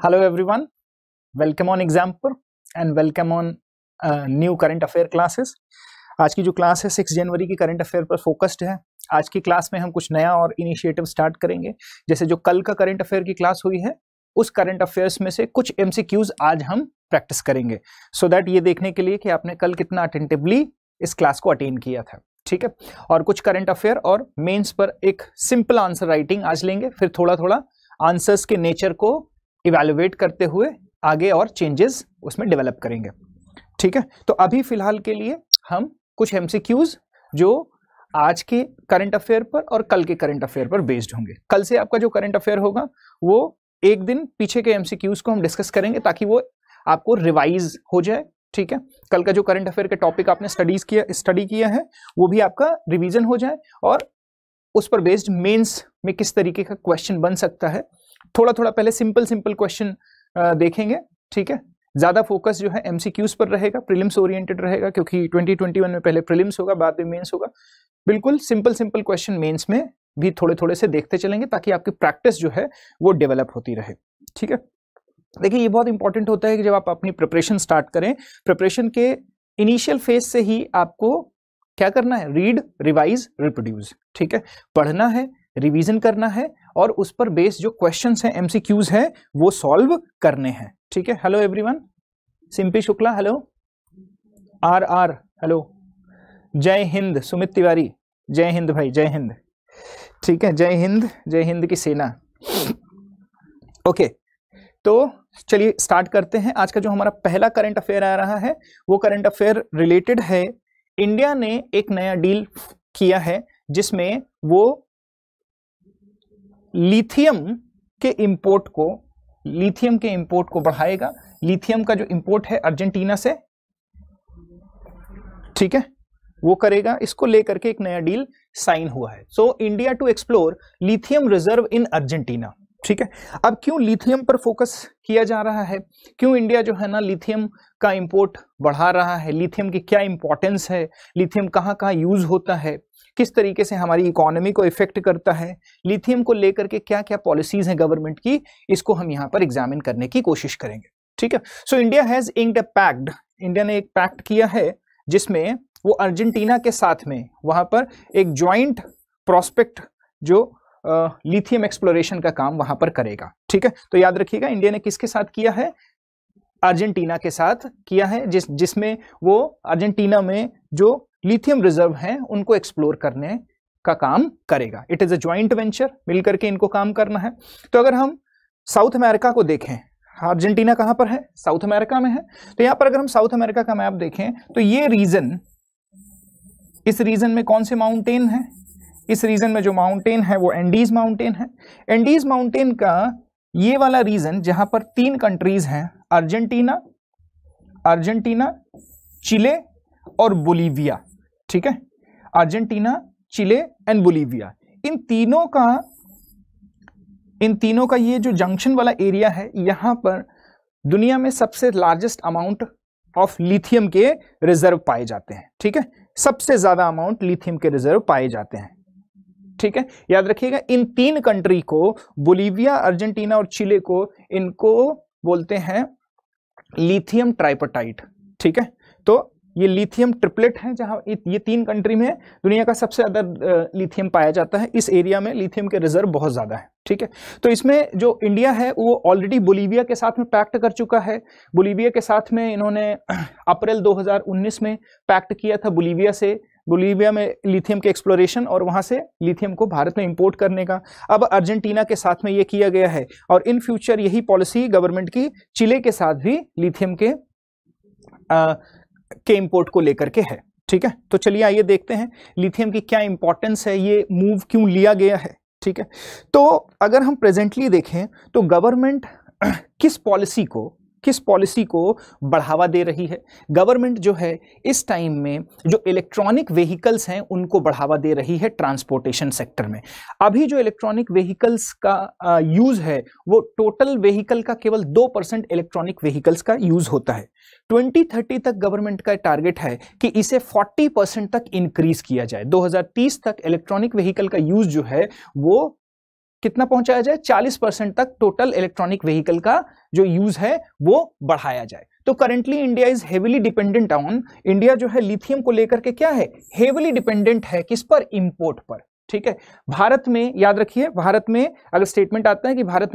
Hello everyone, welcome on Example and welcome on uh, new current affair classes. आज की जो class है six जनवरी की करंट अफेयर पर फोकस्ड है आज की क्लास में हम कुछ नया और इनिशिएटिव स्टार्ट करेंगे जैसे जो कल का करंट अफेयर की क्लास हुई है उस करंट अफेयर्स में से कुछ एमसीक्यूज आज हम प्रैक्टिस करेंगे सो so दैट ये देखने के लिए कि आपने कल कितना अटेंटिवली इस क्लास को अटेंड किया था ठीक है और कुछ करंट अफेयर और मेंस पर एक सिंपल आंसर राइटिंग आज लेंगे फिर थोड़ा थोड़ा आंसर्स के नेचर को इवेलुएट करते हुए आगे और चेंजेस उसमें डेवलप करेंगे ठीक है तो अभी फ़िलहाल के लिए हम कुछ एम जो आज के करंट अफेयर पर और कल के करंट अफेयर पर बेस्ड होंगे कल से आपका जो करंट अफेयर होगा वो एक दिन पीछे के एम को हम डिस्कस करेंगे ताकि वो आपको रिवाइज हो जाए ठीक है कल का जो करंट अफेयर के टॉपिक आपने स्टडीज किया स्टडी किया है वो भी आपका रिवीजन हो जाए और उस पर बेस्ड मेंस में किस तरीके का क्वेश्चन बन सकता है थोड़ा थोड़ा पहले सिंपल सिंपल क्वेश्चन देखेंगे ठीक है ज़्यादा फोकस जो है एमसीक्यूज पर रहेगा प्रीलिम्स ओरिएंटेड रहेगा क्योंकि 2021 में पहले प्रीलिम्स होगा बाद में मेंस होगा बिल्कुल सिंपल सिंपल क्वेश्चन मेंस में भी थोड़े थोड़े से देखते चलेंगे ताकि आपकी प्रैक्टिस जो है वो डेवलप होती रहे ठीक है देखिए ये बहुत इंपॉर्टेंट होता है कि जब आप अपनी प्रिपरेशन स्टार्ट करें प्रिपरेशन के इनिशियल फेज से ही आपको क्या करना है रीड रिवाइज रिप्रोड्यूस ठीक है पढ़ना है रिवीजन करना है और उस पर बेस जो क्वेश्चंस हैं एमसीक्यूज हैं वो सॉल्व करने हैं ठीक है hello everyone Simpy Shukla hello आर आर हेलो जय हिंद सुमित तिवारी जय हिंद भाई जय हिंद ठीक है जय हिंद जय हिंद की सेना ओके तो चलिए स्टार्ट करते हैं आज का जो हमारा पहला करंट अफेयर आ रहा है वो करंट अफेयर रिलेटेड है इंडिया ने एक नया डील किया है जिसमें वो लिथियम के इंपोर्ट को लिथियम के इंपोर्ट को बढ़ाएगा लिथियम का जो इंपोर्ट है अर्जेंटीना से ठीक है वो करेगा इसको लेकर के एक नया डील साइन हुआ है so India to explore lithium reserve in Argentina ठीक है अब क्यों लिथियम पर फोकस किया जा रहा है क्यों इंडिया जो है ना लिथियम का इंपोर्ट बढ़ा रहा है लिथियम की क्या इंपॉर्टेंस है लिथियम कहाँ कहाँ यूज होता है किस तरीके से हमारी इकोनॉमी को इफेक्ट करता है लिथियम को लेकर के क्या क्या पॉलिसीज हैं गवर्नमेंट की इसको हम यहाँ पर एग्जामिन करने की कोशिश करेंगे ठीक है so India has inked a pact India ने एक पैक्ट किया है जिसमें वो अर्जेंटीना के साथ में वहाँ पर एक ज्वाइंट प्रोस्पेक्ट जो लिथियम एक्सप्लोरेशन का काम वहां पर करेगा ठीक है तो याद रखिएगा इंडिया ने किसके साथ किया है अर्जेंटीना के साथ किया है जिस जिसमें वो अर्जेंटीना में जो लिथियम रिजर्व हैं उनको एक्सप्लोर करने का काम करेगा it is a joint venture मिलकर के इनको काम करना है तो अगर हम साउथ अमेरिका को देखें अर्जेंटीना कहां पर है साउथ अमेरिका में है तो यहां पर अगर हम साउथ अमेरिका का मैप देखें तो ये रीजन इस रीजन में कौन से माउंटेन है इस रीजन में जो माउंटेन है वो एंडीज माउंटेन है एंडीज माउंटेन का ये वाला रीजन जहां पर तीन कंट्रीज हैं अर्जेंटीना अर्जेंटीना चिले और बोलीविया ठीक है अर्जेंटीना चिले एंड बोलीविया इन तीनों का इन तीनों का ये जो जंक्शन वाला एरिया है यहां पर दुनिया में सबसे लार्जेस्ट अमाउंट ऑफ लिथियम के रिजर्व पाए जाते हैं ठीक है सबसे ज़्यादा अमाउंट लिथियम के रिजर्व पाए जाते हैं ठीक है याद रखिएगा इन तीन कंट्री को बोलीविया अर्जेंटीना और चिले को इनको बोलते हैं लिथियम ट्राइपोटाइट ठीक है तो ये लिथियम ट्रिपलेट है जहां ये तीन कंट्री में दुनिया का सबसे ज़्यादा लिथियम पाया जाता है इस एरिया में लिथियम के रिजर्व बहुत ज़्यादा है ठीक है तो इसमें जो इंडिया है वो ऑलरेडी बोलीविया के साथ में पैक्ट कर चुका है बोलीविया के साथ में इन्होंने अप्रैल 2019 में पैक्ट किया था बोलीविया से बोलीविया में लिथियम के एक्सप्लोरेशन और वहाँ से लिथियम को भारत में इम्पोर्ट करने का अब अर्जेंटीना के साथ में ये किया गया है और इन फ्यूचर यही पॉलिसी गवर्नमेंट की चिले के साथ भी लिथियम के आ, के इम्पोर्ट को लेकर के है ठीक है तो चलिए आइए देखते हैं लिथियम की क्या इंपॉर्टेंस है ये मूव क्यों लिया गया है ठीक है तो अगर हम प्रेजेंटली देखें तो गवर्नमेंट किस पॉलिसी को किस पॉलिसी को बढ़ावा दे रही है गवर्नमेंट जो है इस टाइम में जो इलेक्ट्रॉनिक व्हीकल्स हैं उनको बढ़ावा दे रही है ट्रांसपोर्टेशन सेक्टर में अभी जो इलेक्ट्रॉनिक व्हीकल्स का यूज़ है वो टोटल व्हीकल का केवल दो परसेंट इलेक्ट्रॉनिक व्हीकल्स का यूज़ होता है 2030 तक गवर्नमेंट का टारगेट है कि इसे 40 परसेंट तक इंक्रीज किया जाए 2030 तक इलेक्ट्रॉनिक व्हीकल का यूज जो है वो कितना पहुंचाया जाए 40 परसेंट तक टोटल इलेक्ट्रॉनिक व्हीकल का जो यूज है वो बढ़ाया जाए तो currently India is heavily dependent on India जो है लिथियम को लेकर के क्या है हेविली डिपेंडेंट है किस पर इंपोर्ट पर ठीक है भारत में याद रखिए भारत में अगर स्टेटमेंट आता है कि भारत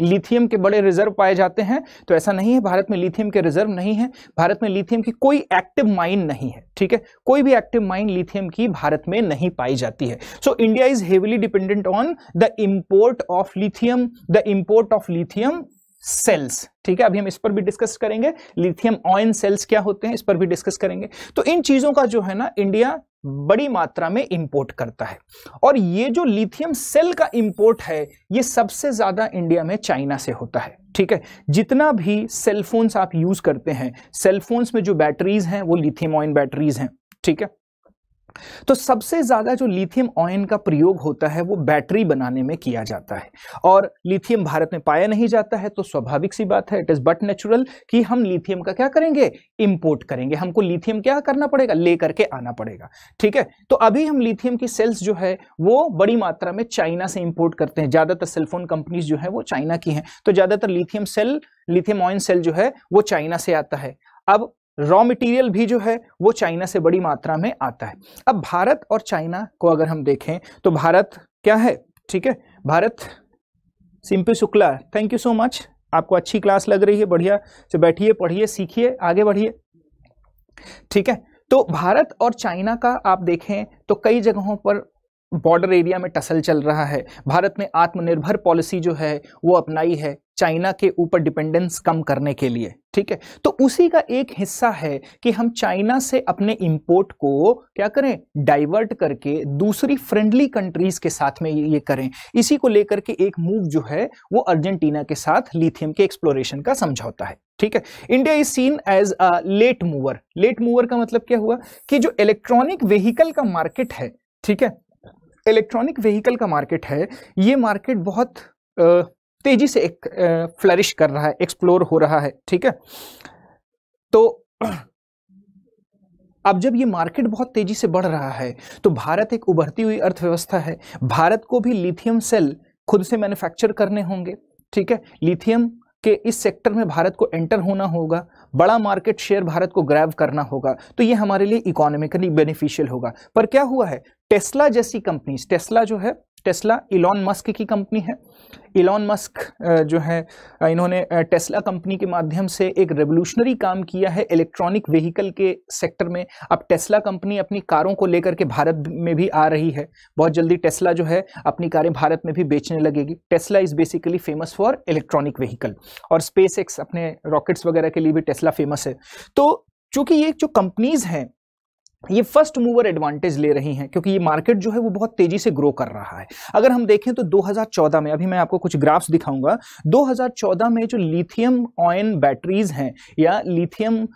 लिथियम के बड़े रिजर्व पाए जाते हैं तो ऐसा नहीं है भारत में लिथियम के रिजर्व नहीं है भारत में लिथियम की कोई एक्टिव माइन नहीं है ठीक है कोई भी एक्टिव माइन लिथियम की भारत में नहीं पाई जाती है so India is heavily dependent on the import of lithium the import of lithium cells ठीक है अभी हम इस पर भी डिस्कस करेंगे लिथियम ऑयन सेल्स क्या होते हैं इस पर भी डिस्कस करेंगे तो इन चीजों का जो है ना इंडिया बड़ी मात्रा में इंपोर्ट करता है और ये जो लिथियम सेल का इंपोर्ट है ये सबसे ज़्यादा इंडिया में चाइना से होता है ठीक है जितना भी सेलफोन्स आप यूज़ करते हैं सेलफोन्स में जो बैटरीज हैं वो लिथियम ऑयन बैटरीज हैं ठीक है तो सबसे ज़्यादा जो लिथियम ऑयन का प्रयोग होता है वो बैटरी बनाने में किया जाता है और लिथियम भारत में पाया नहीं जाता है तो स्वाभाविक सी बात है इट इज़ बट नेचुरल कि हम लिथियम का क्या करेंगे इंपोर्ट करेंगे हमको लिथियम क्या करना पड़ेगा ले करके आना पड़ेगा ठीक है तो अभी हम लिथियम की सेल्स जो है वो बड़ी मात्रा में चाइना से इम्पोर्ट करते हैं ज़्यादातर सेलफोन कंपनीज जो है वो चाइना की हैं तो ज़्यादातर lithium cell lithium ion cell जो है वो चाइना से आता है अब रॉ मटेरियल भी जो है वो चाइना से बड़ी मात्रा में आता है अब भारत और चाइना को अगर हम देखें तो भारत क्या है ठीक है Bharat Simpy Shukla thank you so much आपको अच्छी क्लास लग रही है बढ़िया से तो बैठिए पढ़िए सीखिए आगे बढ़िए ठीक है तो भारत और चाइना का आप देखें तो कई जगहों पर बॉर्डर एरिया में टसल चल रहा है भारत ने आत्मनिर्भर पॉलिसी जो है वो अपनाई है चाइना के ऊपर डिपेंडेंस कम करने के लिए ठीक है तो उसी का एक हिस्सा है कि हम चाइना से अपने इंपोर्ट को क्या करें डाइवर्ट करके दूसरी फ्रेंडली कंट्रीज के साथ में ये करें इसी को लेकर के एक मूव जो है वो अर्जेंटीना के साथ लिथियम के एक्सप्लोरेशन का समझौता है ठीक है India is seen as a late mover late mover का मतलब क्या हुआ कि जो इलेक्ट्रॉनिक व्हीकल का मार्केट है ठीक है इलेक्ट्रॉनिक व्हीकल का मार्केट है ये मार्केट बहुत आ, तेजी से एक फ्लरिश कर रहा है एक्सप्लोर हो रहा है ठीक है तो अब जब ये मार्केट बहुत तेजी से बढ़ रहा है तो भारत एक उभरती हुई अर्थव्यवस्था है भारत को भी लिथियम सेल खुद से मैन्युफैक्चर करने होंगे ठीक है लिथियम के इस सेक्टर में भारत को एंटर होना होगा बड़ा मार्केट शेयर भारत को ग्रैब करना होगा तो ये हमारे लिए इकोनॉमिकली बेनिफिशियल होगा पर क्या हुआ है टेस्ला जैसी कंपनीज टेस्ला जो है टेस्ला इलॉन मस्क की कंपनी है इलॉन मस्क जो है इन्होंने टेस्ला कंपनी के माध्यम से एक रेवोल्यूशनरी काम किया है इलेक्ट्रॉनिक व्हीकल के सेक्टर में अब टेस्ला कंपनी अपनी कारों को लेकर के भारत में भी आ रही है बहुत जल्दी टेस्ला जो है अपनी कारें भारत में भी बेचने लगेगी Tesla is basically famous for electronic vehicle और स्पेस अपने रॉकेट्स वगैरह के लिए भी टेस्ला फेमस है तो चूँकि ये जो कंपनीज़ हैं ये फर्स्ट मूवर एडवांटेज ले रही हैं क्योंकि ये मार्केट जो है वो बहुत तेजी से ग्रो कर रहा है अगर हम देखें तो 2014 में अभी मैं आपको कुछ ग्राफ्स दिखाऊंगा 2014 में जो लिथियम ऑयन बैटरीज हैं या लिथियम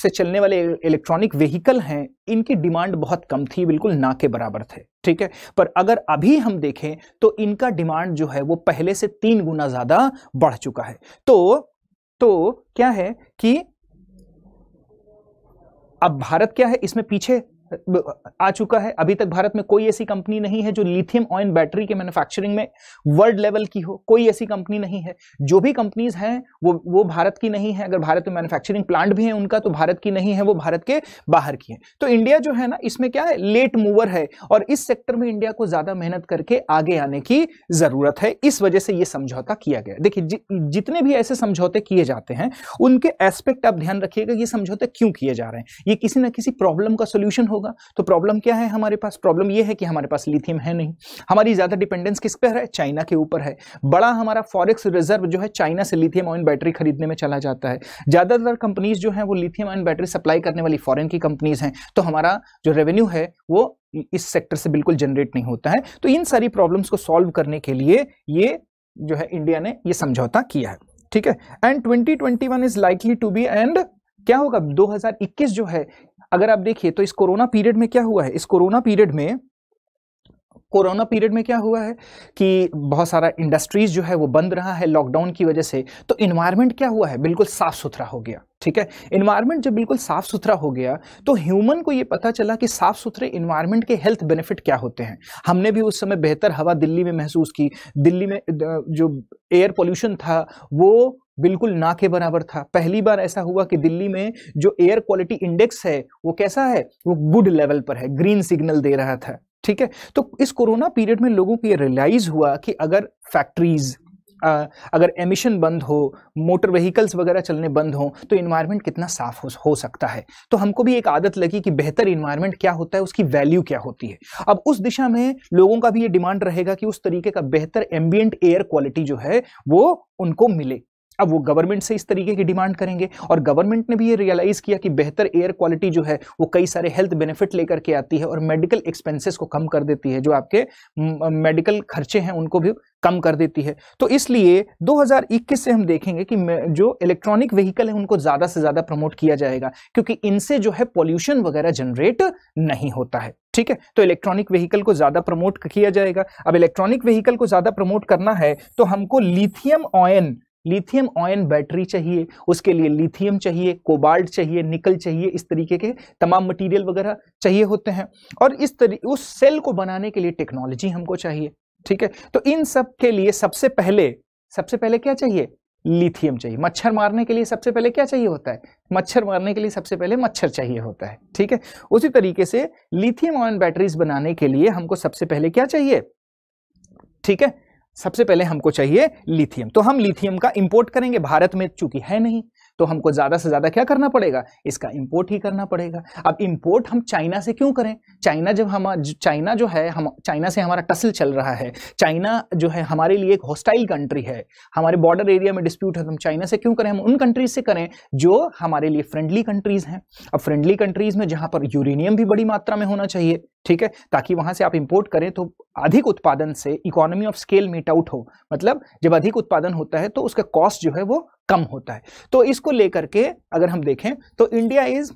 से चलने वाले इलेक्ट्रॉनिक व्हीकल हैं इनकी डिमांड बहुत कम थी बिल्कुल ना के बराबर थे ठीक है पर अगर अभी हम देखें तो इनका डिमांड जो है वो पहले से तीन गुना ज़्यादा बढ़ चुका है तो, तो क्या है कि अब भारत क्या है इसमें पीछे आ चुका है अभी तक भारत में कोई ऐसी कंपनी नहीं है जो लिथियम ऑयन बैटरी के मैन्युफैक्चरिंग में वर्ल्ड लेवल की हो कोई ऐसी कंपनी नहीं है जो भी कंपनीज हैं वो वो भारत की नहीं है अगर भारत में मैन्युफैक्चरिंग प्लांट भी है उनका तो भारत की नहीं है वो भारत के बाहर की है तो इंडिया जो है ना इसमें क्या है लेट मूवर है और इस सेक्टर में इंडिया को ज्यादा मेहनत करके आगे आने की जरूरत है इस वजह से यह समझौता किया गया देखिए जि, जितने भी ऐसे समझौते किए जाते हैं उनके एस्पेक्ट आप ध्यान रखिएगा ये समझौते क्यों किए जा रहे हैं ये किसी ना किसी प्रॉब्लम का सोल्यूशन हो होगा तो प्रॉब्लम क्या है हमारे पास प्रॉब्लम ये है कि हमारे पास लिथियम है नहीं हमारी ज़्यादा डिपेंडेंस किस पर है चाइना के ऊपर है बड़ा हमारा फॉरेक्स रिजर्व जो है चाइना से लिथियम ऑयन बैटरी खरीदने में चला जाता है ज़्यादातर कंपनीज जो है वो लिथियम ऑयन बैटरी सप्लाई करने वाली फॉरन की कंपनीज हैं तो हमारा जो रेवेन्यू है वो इस सेक्टर से बिल्कुल जनरेट नहीं होता है तो इन सारी प्रॉब्लम्स को सॉल्व करने के लिए ये जो है इंडिया ने ये समझौता किया है ठीक है and 2021 is likely to be and क्या होगा 2021 जो है अगर आप देखिए तो इस कोरोना पीरियड में क्या हुआ है इस कोरोना पीरियड में कोरोना पीरियड में क्या हुआ है कि बहुत सारा इंडस्ट्रीज जो है वो बंद रहा है लॉकडाउन की वजह से तो इन्वायरमेंट क्या हुआ है बिल्कुल साफ सुथरा हो गया ठीक है इन्वायरमेंट जब बिल्कुल साफ सुथरा हो गया तो ह्यूमन को ये पता चला कि साफ सुथरे इन्वायरमेंट के हेल्थ बेनिफिट क्या होते हैं हमने भी उस समय बेहतर हवा दिल्ली में महसूस की दिल्ली में जो एयर पोल्यूशन था वो बिल्कुल ना के बराबर था पहली बार ऐसा हुआ कि दिल्ली में जो एयर क्वालिटी इंडेक्स है वो कैसा है वो गुड लेवल पर है ग्रीन सिग्नल दे रहा था ठीक है तो इस कोरोना पीरियड में लोगों को ये रियलाइज हुआ कि अगर फैक्ट्रीज अगर एमिशन बंद हो मोटर व्हीकल्स वगैरह चलने बंद हो तो इन्वायरमेंट कितना साफ हो, हो सकता है तो हमको भी एक आदत लगी कि बेहतर इन्वायरमेंट क्या होता है उसकी वैल्यू क्या होती है अब उस दिशा में लोगों का भी ये डिमांड रहेगा कि उस तरीके का बेहतर एम्बियंट एयर क्वालिटी जो है वो उनको मिले अब वो गवर्नमेंट से इस तरीके की डिमांड करेंगे और गवर्नमेंट ने भी ये रियलाइज़ किया कि बेहतर एयर क्वालिटी जो है वो कई सारे हेल्थ बेनिफिट लेकर के आती है और मेडिकल एक्सपेंसेस को कम कर देती है जो आपके मेडिकल खर्चे हैं उनको भी कम कर देती है तो इसलिए 2021 से हम देखेंगे कि जो इलेक्ट्रॉनिक व्हीकल है उनको ज़्यादा से ज़्यादा प्रमोट किया जाएगा क्योंकि इनसे जो है पॉल्यूशन वगैरह जनरेट नहीं होता है ठीक है तो इलेक्ट्रॉनिक व्हीकल को ज़्यादा प्रमोट किया जाएगा अब इलेक्ट्रॉनिक व्हीकल को ज़्यादा प्रमोट करना है तो हमको lithium ion lithium ion battery चाहिए उसके लिए लिथियम चाहिए कोबाल्ट चाहिए निकल चाहिए इस तरीके के तमाम मटेरियल वगैरह चाहिए होते हैं और इस उस सेल को बनाने के लिए टेक्नोलॉजी हमको चाहिए ठीक है तो इन सब के लिए सबसे पहले सबसे पहले क्या चाहिए लिथियम चाहिए मच्छर मारने के लिए सबसे पहले क्या चाहिए होता है मच्छर मारने के लिए सबसे पहले मच्छर चाहिए होता है ठीक है उसी तरीके से लिथियम ऑयन बैटरीज बनाने के लिए हमको सबसे पहले क्या चाहिए ठीक है सबसे पहले हमको चाहिए लिथियम तो हम लिथियम का इंपोर्ट करेंगे भारत में चूंकि है नहीं तो हमको ज्यादा से ज्यादा क्या करना पड़ेगा इसका इंपोर्ट ही करना पड़ेगा अब इंपोर्ट हम चाइना से क्यों करें चाइना जब हम चाइना जो है हम चाइना से हमारा टसल चल रहा है चाइना जो है हमारे लिए एक हॉस्टाइल कंट्री है हमारे बॉर्डर एरिया में डिस्प्यूट है तो हम चाइना से क्यों करें हम उन कंट्रीज से करें जो हमारे लिए फ्रेंडली कंट्रीज हैं अब फ्रेंडली कंट्रीज में जहां पर यूरेनियम भी बड़ी मात्रा में होना चाहिए ठीक है ताकि वहां से आप इंपोर्ट करें तो अधिक उत्पादन से economy of scale meet out हो मतलब जब अधिक उत्पादन होता है तो उसका कॉस्ट जो है वो कम होता है तो इसको लेकर के अगर हम देखें तो India is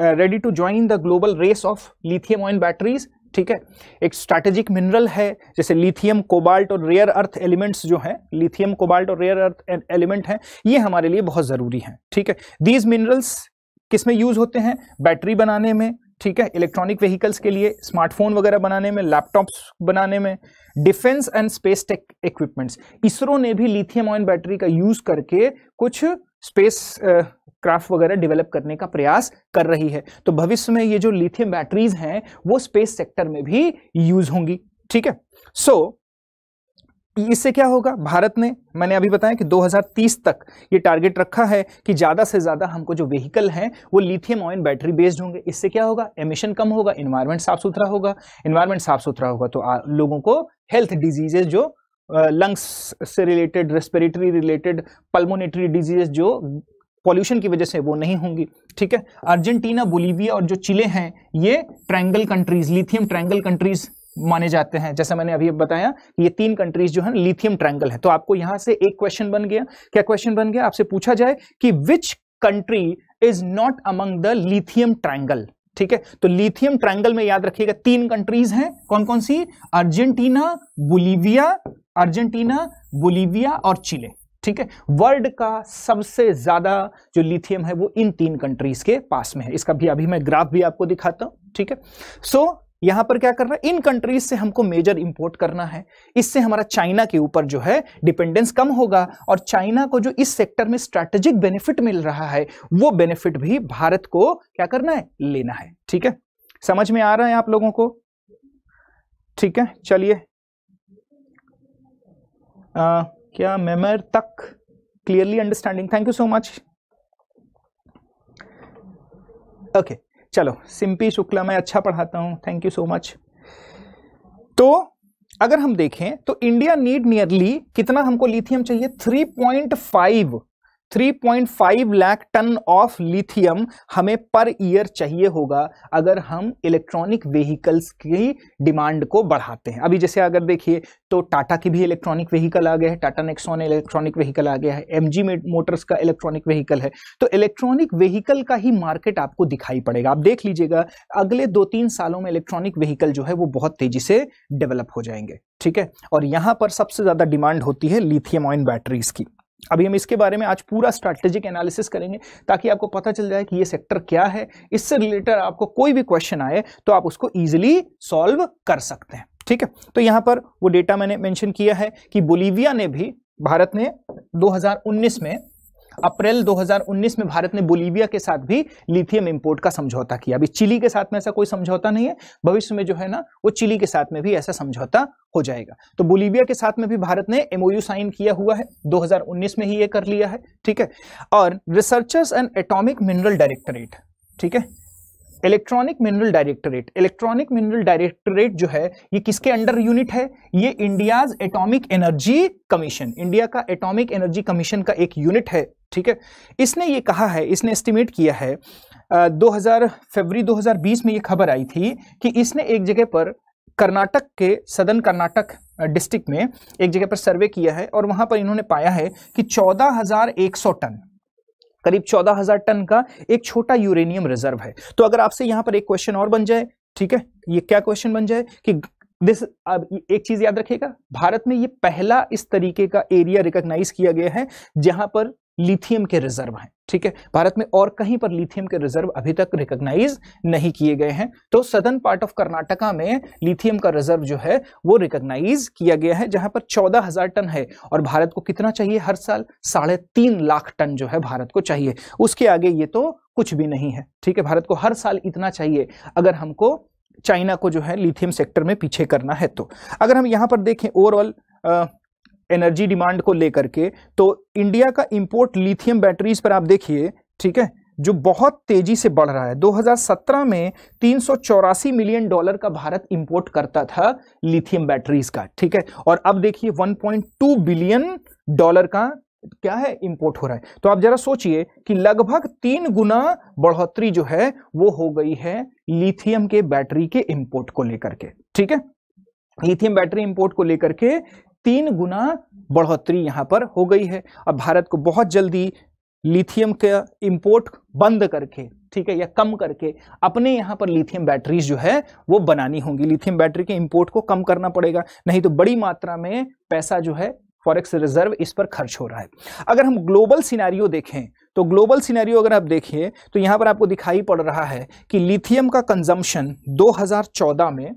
ready to join the global race of lithium oil batteries ठीक है एक स्ट्रैटेजिक मिनरल है जैसे लिथियम कोबाल्ट और रेयर अर्थ एलिमेंट्स जो हैं लिथियम कोबाल्ट और रेयर अर्थ एलिमेंट हैं ये हमारे लिए बहुत ज़रूरी हैं ठीक है दीज मिनरल्स किस में यूज़ होते हैं बैटरी बनाने में ठीक है इलेक्ट्रॉनिक व्हीकल्स के लिए स्मार्टफोन वगैरह बनाने में लैपटॉप्स बनाने में defence and space tech equipments ISRO ने भी लिथियम ऑयन बैटरी का यूज करके कुछ स्पेस क्राफ्ट वगैरह डेवलप करने का प्रयास कर रही है तो भविष्य में ये जो लिथियम बैटरीज हैं वो स्पेस सेक्टर में भी यूज होंगी ठीक है सो so, इससे क्या होगा भारत ने मैंने अभी बताया कि 2030 तक ये टारगेट रखा है कि ज़्यादा से ज़्यादा हमको जो व्हीकल हैं वो लिथियम ऑयन बैटरी बेस्ड होंगे इससे क्या होगा एमिशन कम होगा इन्वायरमेंट साफ सुथरा होगा इन्वायरमेंट साफ सुथरा होगा तो आ, लोगों को हेल्थ डिजीजेज जो लंग्स से related respiratory related pulmonary diseases जो पॉल्यूशन की वजह से वो नहीं होंगी ठीक है अर्जेंटीना बोलीविया और जो चिले हैं ये triangle countries lithium triangle countries माने जाते हैं जैसे मैंने अभी बताया कि ये तीन कंट्रीज जो है लिथियम ट्रैंगल है तो आपको यहां से एक क्वेश्चन बन गया क्या क्वेश्चन बन गया आपसे पूछा जाए कि which country is not among the lithium triangle ठीक है तो लिथियम ट्रायंगल में याद रखिएगा तीन कंट्रीज हैं कौन कौन सी अर्जेंटीना बोलीविया अर्जेंटीना बोलीविया और चिले ठीक है वर्ल्ड का सबसे ज्यादा जो लिथियम है वो इन तीन कंट्रीज के पास में है इसका भी अभी मैं ग्राफ भी आपको दिखाता हूं ठीक है सो so, यहां पर क्या करना है इन कंट्रीज से हमको मेजर इंपोर्ट करना है इससे हमारा चाइना के ऊपर जो है डिपेंडेंस कम होगा और चाइना को जो इस सेक्टर में स्ट्रैटेजिक बेनिफिट मिल रहा है वो बेनिफिट भी भारत को क्या करना है लेना है ठीक है समझ में आ रहा है आप लोगों को ठीक है चलिए क्या मेमर तक clearly understanding thank you so much okay चलो सिंपी शुक्ला मैं अच्छा पढ़ाता हूं थैंक यू सो मच तो अगर हम देखें तो इंडिया नीड नियरली कितना हमको लिथियम चाहिए 3.5 3.5 लाख टन ऑफ लिथियम हमें पर ईयर चाहिए होगा अगर हम इलेक्ट्रॉनिक व्हीकल्स की डिमांड को बढ़ाते हैं अभी जैसे अगर देखिए तो टाटा की भी इलेक्ट्रॉनिक व्हीकल आ गया है टाटा नेक्सॉन इलेक्ट्रॉनिक व्हीकल आ गया है एमजी मोटर्स का इलेक्ट्रॉनिक व्हीकल है तो इलेक्ट्रॉनिक व्हीकल का ही मार्केट आपको दिखाई पड़ेगा आप देख लीजिएगा अगले दो तीन सालों में इलेक्ट्रॉनिक व्हीकल जो है वो बहुत तेजी से डेवलप हो जाएंगे ठीक है और यहाँ पर सबसे ज़्यादा डिमांड होती है लिथियम ऑयन बैटरीज की अभी हम इसके बारे में आज पूरा स्ट्रैटेजिक एनालिसिस करेंगे ताकि आपको पता चल जाए कि ये सेक्टर क्या है इससे रिलेटेड आपको कोई भी क्वेश्चन आए तो आप उसको ईजिली सॉल्व कर सकते हैं ठीक है तो यहां पर वो डेटा मैंने मेंशन किया है कि बोलीविया ने भी भारत ने 2019 में अप्रैल 2019 में भारत ने बोलीविया के साथ भी लिथियम इंपोर्ट का समझौता किया अभी चिली के साथ में ऐसा कोई समझौता नहीं है भविष्य में जो है ना वो चिली के साथ में भी ऐसा समझौता हो जाएगा तो बोलीविया के साथ में भी भारत ने एमओयू साइन किया हुआ है 2019 में ही ये कर लिया है ठीक है और researchers and atomic mineral directorate ठीक है electronic mineral directorate electronic mineral directorate जो है ये किसके अंडर यूनिट है ये India's atomic energy commission India का एटॉमिक एनर्जी कमीशन का एक यूनिट है ठीक है इसने ये कहा है इसने एस्टिमेट किया है आ, 2000 फरवरी 2020 में ये खबर आई थी कि इसने एक जगह पर कर्नाटक के सदन कर्नाटक डिस्ट्रिक्ट में एक जगह पर सर्वे किया है और वहाँ पर इन्होंने पाया है कि सौ टन करीब चौदह हजार टन का एक छोटा यूरेनियम रिजर्व है तो अगर आपसे यहां पर एक क्वेश्चन और बन जाए ठीक है ये क्या क्वेश्चन बन जाए कि दिस अब एक चीज याद रखिएगा भारत में ये पहला इस तरीके का एरिया रिकॉग्नाइज किया गया है जहां पर लिथियम के रिजर्व हैं ठीक है भारत में और कहीं पर लिथियम के रिजर्व अभी तक रिकॉग्नाइज नहीं किए गए हैं तो सदर्न पार्ट ऑफ कर्नाटका में लिथियम का रिजर्व जो है वो रिकॉग्नाइज किया गया है जहां पर चौदह हजार टन है और भारत को कितना चाहिए हर साल साढ़े तीन लाख टन जो है भारत को चाहिए उसके आगे ये तो कुछ भी नहीं है ठीक है भारत को हर साल इतना चाहिए अगर हमको चाइना को जो है लिथियम सेक्टर में पीछे करना है तो अगर हम यहां पर देखें ओवरऑल एनर्जी डिमांड को लेकर के तो इंडिया का इंपोर्ट लिथियम बैटरीज पर आप देखिए ठीक है जो बहुत तेजी से बढ़ रहा है 2017 में तीन मिलियन डॉलर का भारत इंपोर्ट करता था लिथियम बैटरीज का ठीक है और अब देखिए 1.2 बिलियन डॉलर का क्या है इंपोर्ट हो रहा है तो आप जरा सोचिए कि लगभग तीन गुना बढ़ोतरी जो है वो हो गई है लिथियम के बैटरी के इंपोर्ट को लेकर के ठीक है लिथियम बैटरी इंपोर्ट को लेकर के तीन गुना बढ़ोतरी यहाँ पर हो गई है अब भारत को बहुत जल्दी लिथियम का इंपोर्ट बंद करके ठीक है या कम करके अपने यहाँ पर लिथियम बैटरीज जो है वो बनानी होंगी लिथियम बैटरी के इंपोर्ट को कम करना पड़ेगा नहीं तो बड़ी मात्रा में पैसा जो है फॉरेक्स रिजर्व इस पर खर्च हो रहा है अगर हम ग्लोबल सिनारियो देखें तो ग्लोबल सिनेरियो अगर आप देखिए तो यहाँ पर आपको दिखाई पड़ रहा है कि लिथियम का कंजम्पशन 2014 में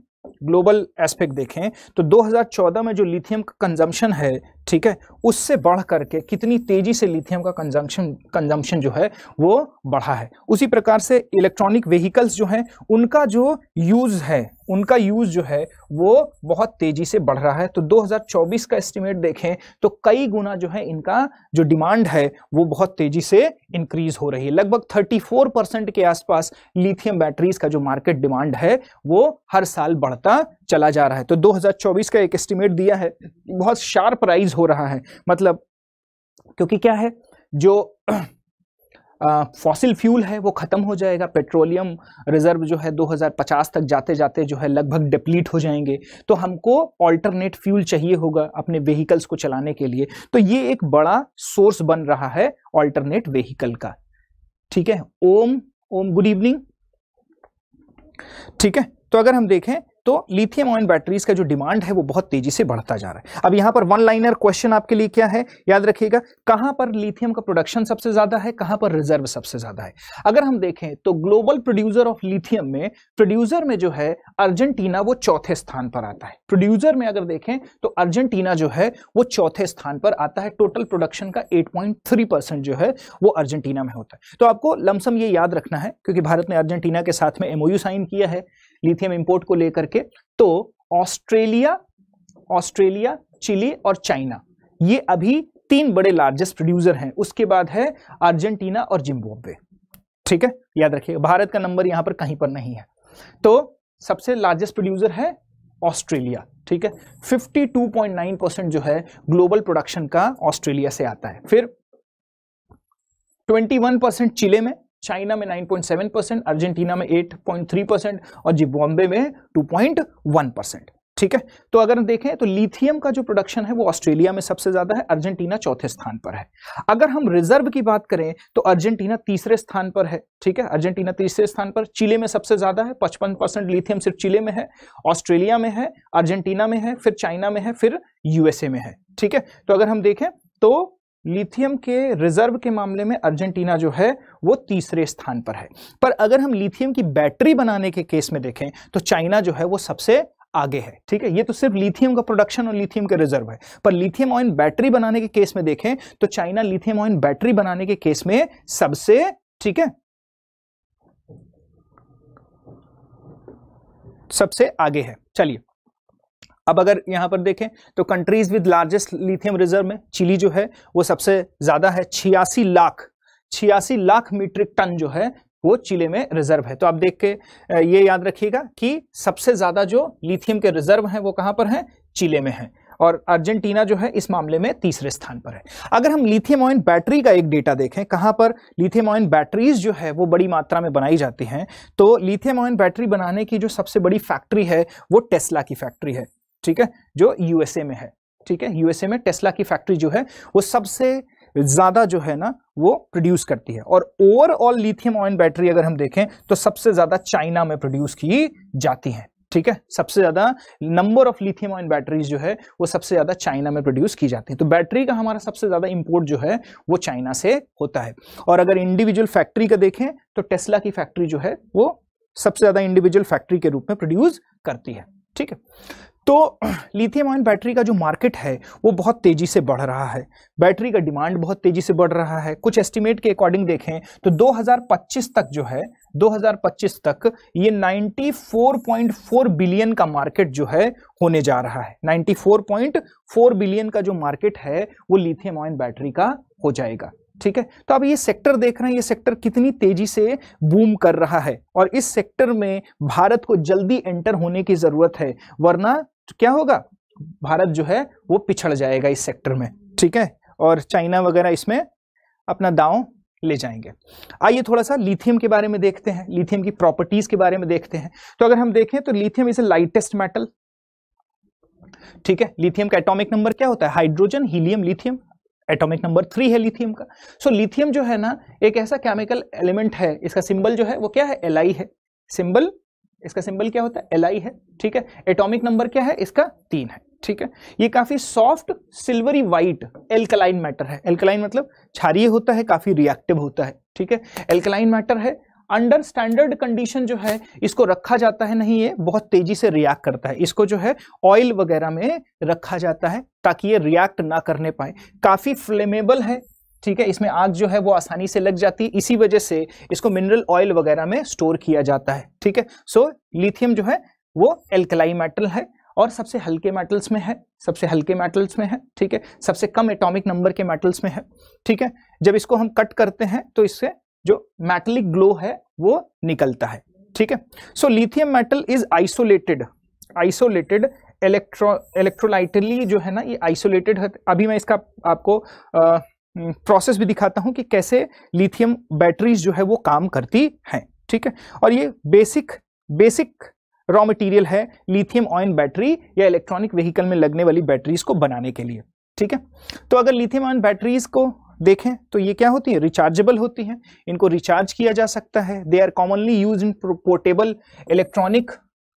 ग्लोबल एस्पेक्ट देखें तो 2014 में जो लिथियम का कंजम्पशन है ठीक है उससे बढ़ करके कितनी तेजी से लिथियम का कंजम्पशन कंजम्पशन जो है वो बढ़ा है उसी प्रकार से इलेक्ट्रॉनिक व्हीकल्स जो हैं उनका जो यूज़ है उनका यूज़ जो है वो बहुत तेज़ी से बढ़ रहा है तो 2024 का एस्टिमेट देखें तो कई गुना जो है इनका जो डिमांड है वो बहुत तेज़ी से इंक्रीज हो रही है लगभग 34 परसेंट के आसपास लिथियम बैटरीज का जो मार्केट डिमांड है वो हर साल बढ़ता चला जा रहा है तो 2024 का एक एस्टिमेट दिया है बहुत शार्प राइज हो रहा है मतलब क्योंकि क्या है जो फॉसिल फ्यूल है वो ख़त्म हो जाएगा पेट्रोलियम रिजर्व जो है 2050 तक जाते जाते जो है लगभग डिप्लीट हो जाएंगे तो हमको ऑल्टरनेट फ्यूल चाहिए होगा अपने व्हीकल्स को चलाने के लिए तो ये एक बड़ा सोर्स बन रहा है ऑल्टरनेट व्हीकल का ठीक है ओम ओम गुड इवनिंग ठीक है तो अगर हम देखें तो लिथियम ऑयन बैटरीज का जो डिमांड है वो बहुत तेजी से बढ़ता जा रहा है अब यहां पर वन लाइनर क्वेश्चन आपके लिए क्या है याद रखिएगा कहां पर लिथियम का प्रोडक्शन सबसे ज्यादा है कहां पर रिजर्व सबसे ज्यादा है अगर हम देखें तो ग्लोबल प्रोड्यूसर ऑफ लिथियम में प्रोड्यूसर में जो है अर्जेंटीना वो चौथे स्थान पर आता है प्रोड्यूसर में अगर देखें तो अर्जेंटीना जो है वो चौथे स्थान पर आता है टोटल प्रोडक्शन का एट परसेंट जो है वो अर्जेंटीना में होता है तो आपको लमसम ये याद रखना है क्योंकि भारत ने अर्जेंटीना के साथ में एमओयू साइन किया है लिथियम इंपोर्ट को लेकर के तो ऑस्ट्रेलिया ऑस्ट्रेलिया चिली और चाइना ये अभी तीन बड़े लार्जेस्ट प्रोड्यूसर हैं उसके बाद है अर्जेंटीना और जिम्बाब्वे ठीक है याद रखिएगा भारत का नंबर यहां पर कहीं पर नहीं है तो सबसे लार्जेस्ट प्रोड्यूसर है ऑस्ट्रेलिया ठीक है 52.9 परसेंट जो है ग्लोबल प्रोडक्शन का ऑस्ट्रेलिया से आता है फिर 21 परसेंट चिले में चाइना में 9.7 परसेंट अर्जेंटीना में 8.3 परसेंट और जिम्बाब्वे में 2.1 परसेंट ठीक है तो अगर देखें तो लिथियम का जो प्रोडक्शन है वो ऑस्ट्रेलिया में सबसे ज्यादा है अर्जेंटीना चौथे स्थान पर है अगर हम रिजर्व की बात करें तो अर्जेंटीना तीसरे स्थान पर है ठीक है अर्जेंटीना तीसरे स्थान पर चिले में सबसे ज्यादा है पचपन परसेंट लिथियम सिर्फ चिले में है ऑस्ट्रेलिया में है अर्जेंटीना में है फिर चाइना में है फिर यूएसए में है ठीक है तो अगर हम देखें तो लिथियम के रिजर्व के मामले में अर्जेंटीना जो है वो तीसरे स्थान पर है पर अगर हम लिथियम की बैटरी बनाने के केस में देखें तो चाइना जो है वो सबसे आगे है ठीक है ये तो सिर्फ लिथियम का प्रोडक्शन और लिथियम का रिजर्व है पर लिथियम ऑयन बैटरी बनाने के केस में देखें तो चाइना लिथियम ऑयन बैटरी बनाने के केस में सबसे ठीक है सबसे आगे है चलिए अब अगर यहाँ पर देखें तो countries with largest lithium reserve में चिली जो है वो सबसे ज़्यादा है छियासी लाख छियासी लाख मीट्रिक टन जो है वो चिले में रिजर्व है तो आप देख के ये याद रखिएगा कि सबसे ज़्यादा जो लिथियम के रिजर्व हैं वो कहाँ पर हैं चिले में हैं और अर्जेंटीना जो है इस मामले में तीसरे स्थान पर है अगर हम लिथियम ऑयन बैटरी का एक डेटा देखें कहाँ पर लिथियम ऑयन बैटरीज जो है वो बड़ी मात्रा में बनाई जाती हैं तो लिथियम ऑयन बैटरी बनाने की जो सबसे बड़ी फैक्ट्री है वो टेस्ला की फैक्ट्री है ठीक है जो यूएसए में है ठीक है यूएसए में टेस्ला की फैक्ट्री जो है वो सबसे ज़्यादा जो है ना वो प्रोड्यूस करती है और ओवरऑल लिथियम ऑयन बैटरी अगर हम देखें तो सबसे ज़्यादा चाइना में प्रोड्यूस की जाती है ठीक है सबसे ज़्यादा number of lithium ion batteries जो है वो सबसे ज़्यादा चाइना में प्रोड्यूस की जाती है तो बैटरी का हमारा सबसे ज़्यादा इंपोर्ट जो है वो चाइना से होता है और अगर इंडिविजुअल फैक्ट्री का देखें तो टेस्ला की फैक्ट्री जो है वो सबसे ज़्यादा इंडिविजुअल फैक्ट्री के रूप में प्रोड्यूस करती है ठीक है तो लिथियम आयन बैटरी का जो मार्केट है वो बहुत तेज़ी से बढ़ रहा है बैटरी का डिमांड बहुत तेज़ी से बढ़ रहा है कुछ एस्टिमेट के अकॉर्डिंग देखें तो 2025 तक जो है 2025 तक ये 94.4 बिलियन का मार्केट जो है होने जा रहा है 94.4 बिलियन का जो मार्केट है वो लिथियम आयन बैटरी का हो जाएगा ठीक है तो अब ये सेक्टर देख रहे हैं ये सेक्टर कितनी तेजी से बूम कर रहा है और इस सेक्टर में भारत को जल्दी एंटर होने की जरूरत है वरना तो क्या होगा भारत जो है वो पिछड़ जाएगा इस सेक्टर में ठीक है और चाइना वगैरह इसमें अपना दांव ले जाएंगे आइए थोड़ा सा लिथियम के बारे में देखते हैं लिथियम की प्रॉपर्टीज के बारे में देखते हैं तो अगर हम देखें तो lithium is a lightest metal ठीक है लिथियम का एटॉमिक नंबर क्या होता है hydrogen helium lithium atomic number three है लिथियम का सो so, लिथियम जो है ना एक ऐसा केमिकल एलिमेंट है इसका सिंबल जो है वो क्या है एल है सिंबल इसका सिंबल क्या होता है एल है ठीक है एटॉमिक नंबर क्या है इसका तीन है ठीक है ये काफी soft silvery white alkaline matter है एल्कलाइन मतलब क्षारिय होता है काफी रिएक्टिव होता है ठीक है एल्कलाइन मैटर है अंडर स्टैंडर्ड कंडीशन जो है इसको रखा जाता है नहीं ये बहुत तेजी से रिएक्ट करता है इसको जो है ऑयल वगैरह में रखा जाता है ताकि ये रिएक्ट ना करने पाए काफ़ी फ्लेमेबल है ठीक है इसमें आग जो है वो आसानी से लग जाती है इसी वजह से इसको मिनरल ऑयल वगैरह में स्टोर किया जाता है ठीक है सो लिथियम जो है वो एल्कलाई मेटल है और सबसे हल्के मेटल्स में है सबसे हल्के मेटल्स में है ठीक है सबसे कम एटॉमिक नंबर के मेटल्स में है ठीक है जब इसको हम कट करते हैं तो इससे जो मेटलिक ग्लो है वो निकलता है ठीक है so lithium metal is isolated isolated electro electrolytically जो है ना ये आइसोलेटेड है अभी मैं इसका आपको आ, प्रोसेस हम्म, भी दिखाता हूं कि कैसे लिथियम बैटरीज जो है वो काम करती हैं ठीक है और ये बेसिक बेसिक रॉ मटेरियल है लिथियम ऑयन बैटरी या इलेक्ट्रॉनिक व्हीकल में लगने वाली बैटरीज को बनाने के लिए ठीक है तो अगर लिथियम ऑयन बैटरीज को देखें तो ये क्या होती है रिचार्जेबल होती हैं इनको रिचार्ज किया जा सकता है they are commonly use in portable electronic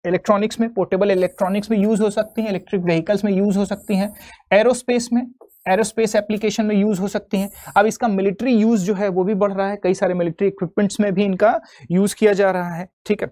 electronics में पोर्टेबल इलेक्ट्रॉनिक्स में यूज हो सकती हैं इलेक्ट्रिक व्हीकल्स में यूज हो सकती हैं एरोस्पेस में एरोस्पेस एप्लीकेशन में यूज हो सकती हैं अब इसका मिलिट्री यूज जो है वो भी बढ़ रहा है कई सारे मिलिट्री इक्विपमेंट्स में भी इनका यूज किया जा रहा है ठीक है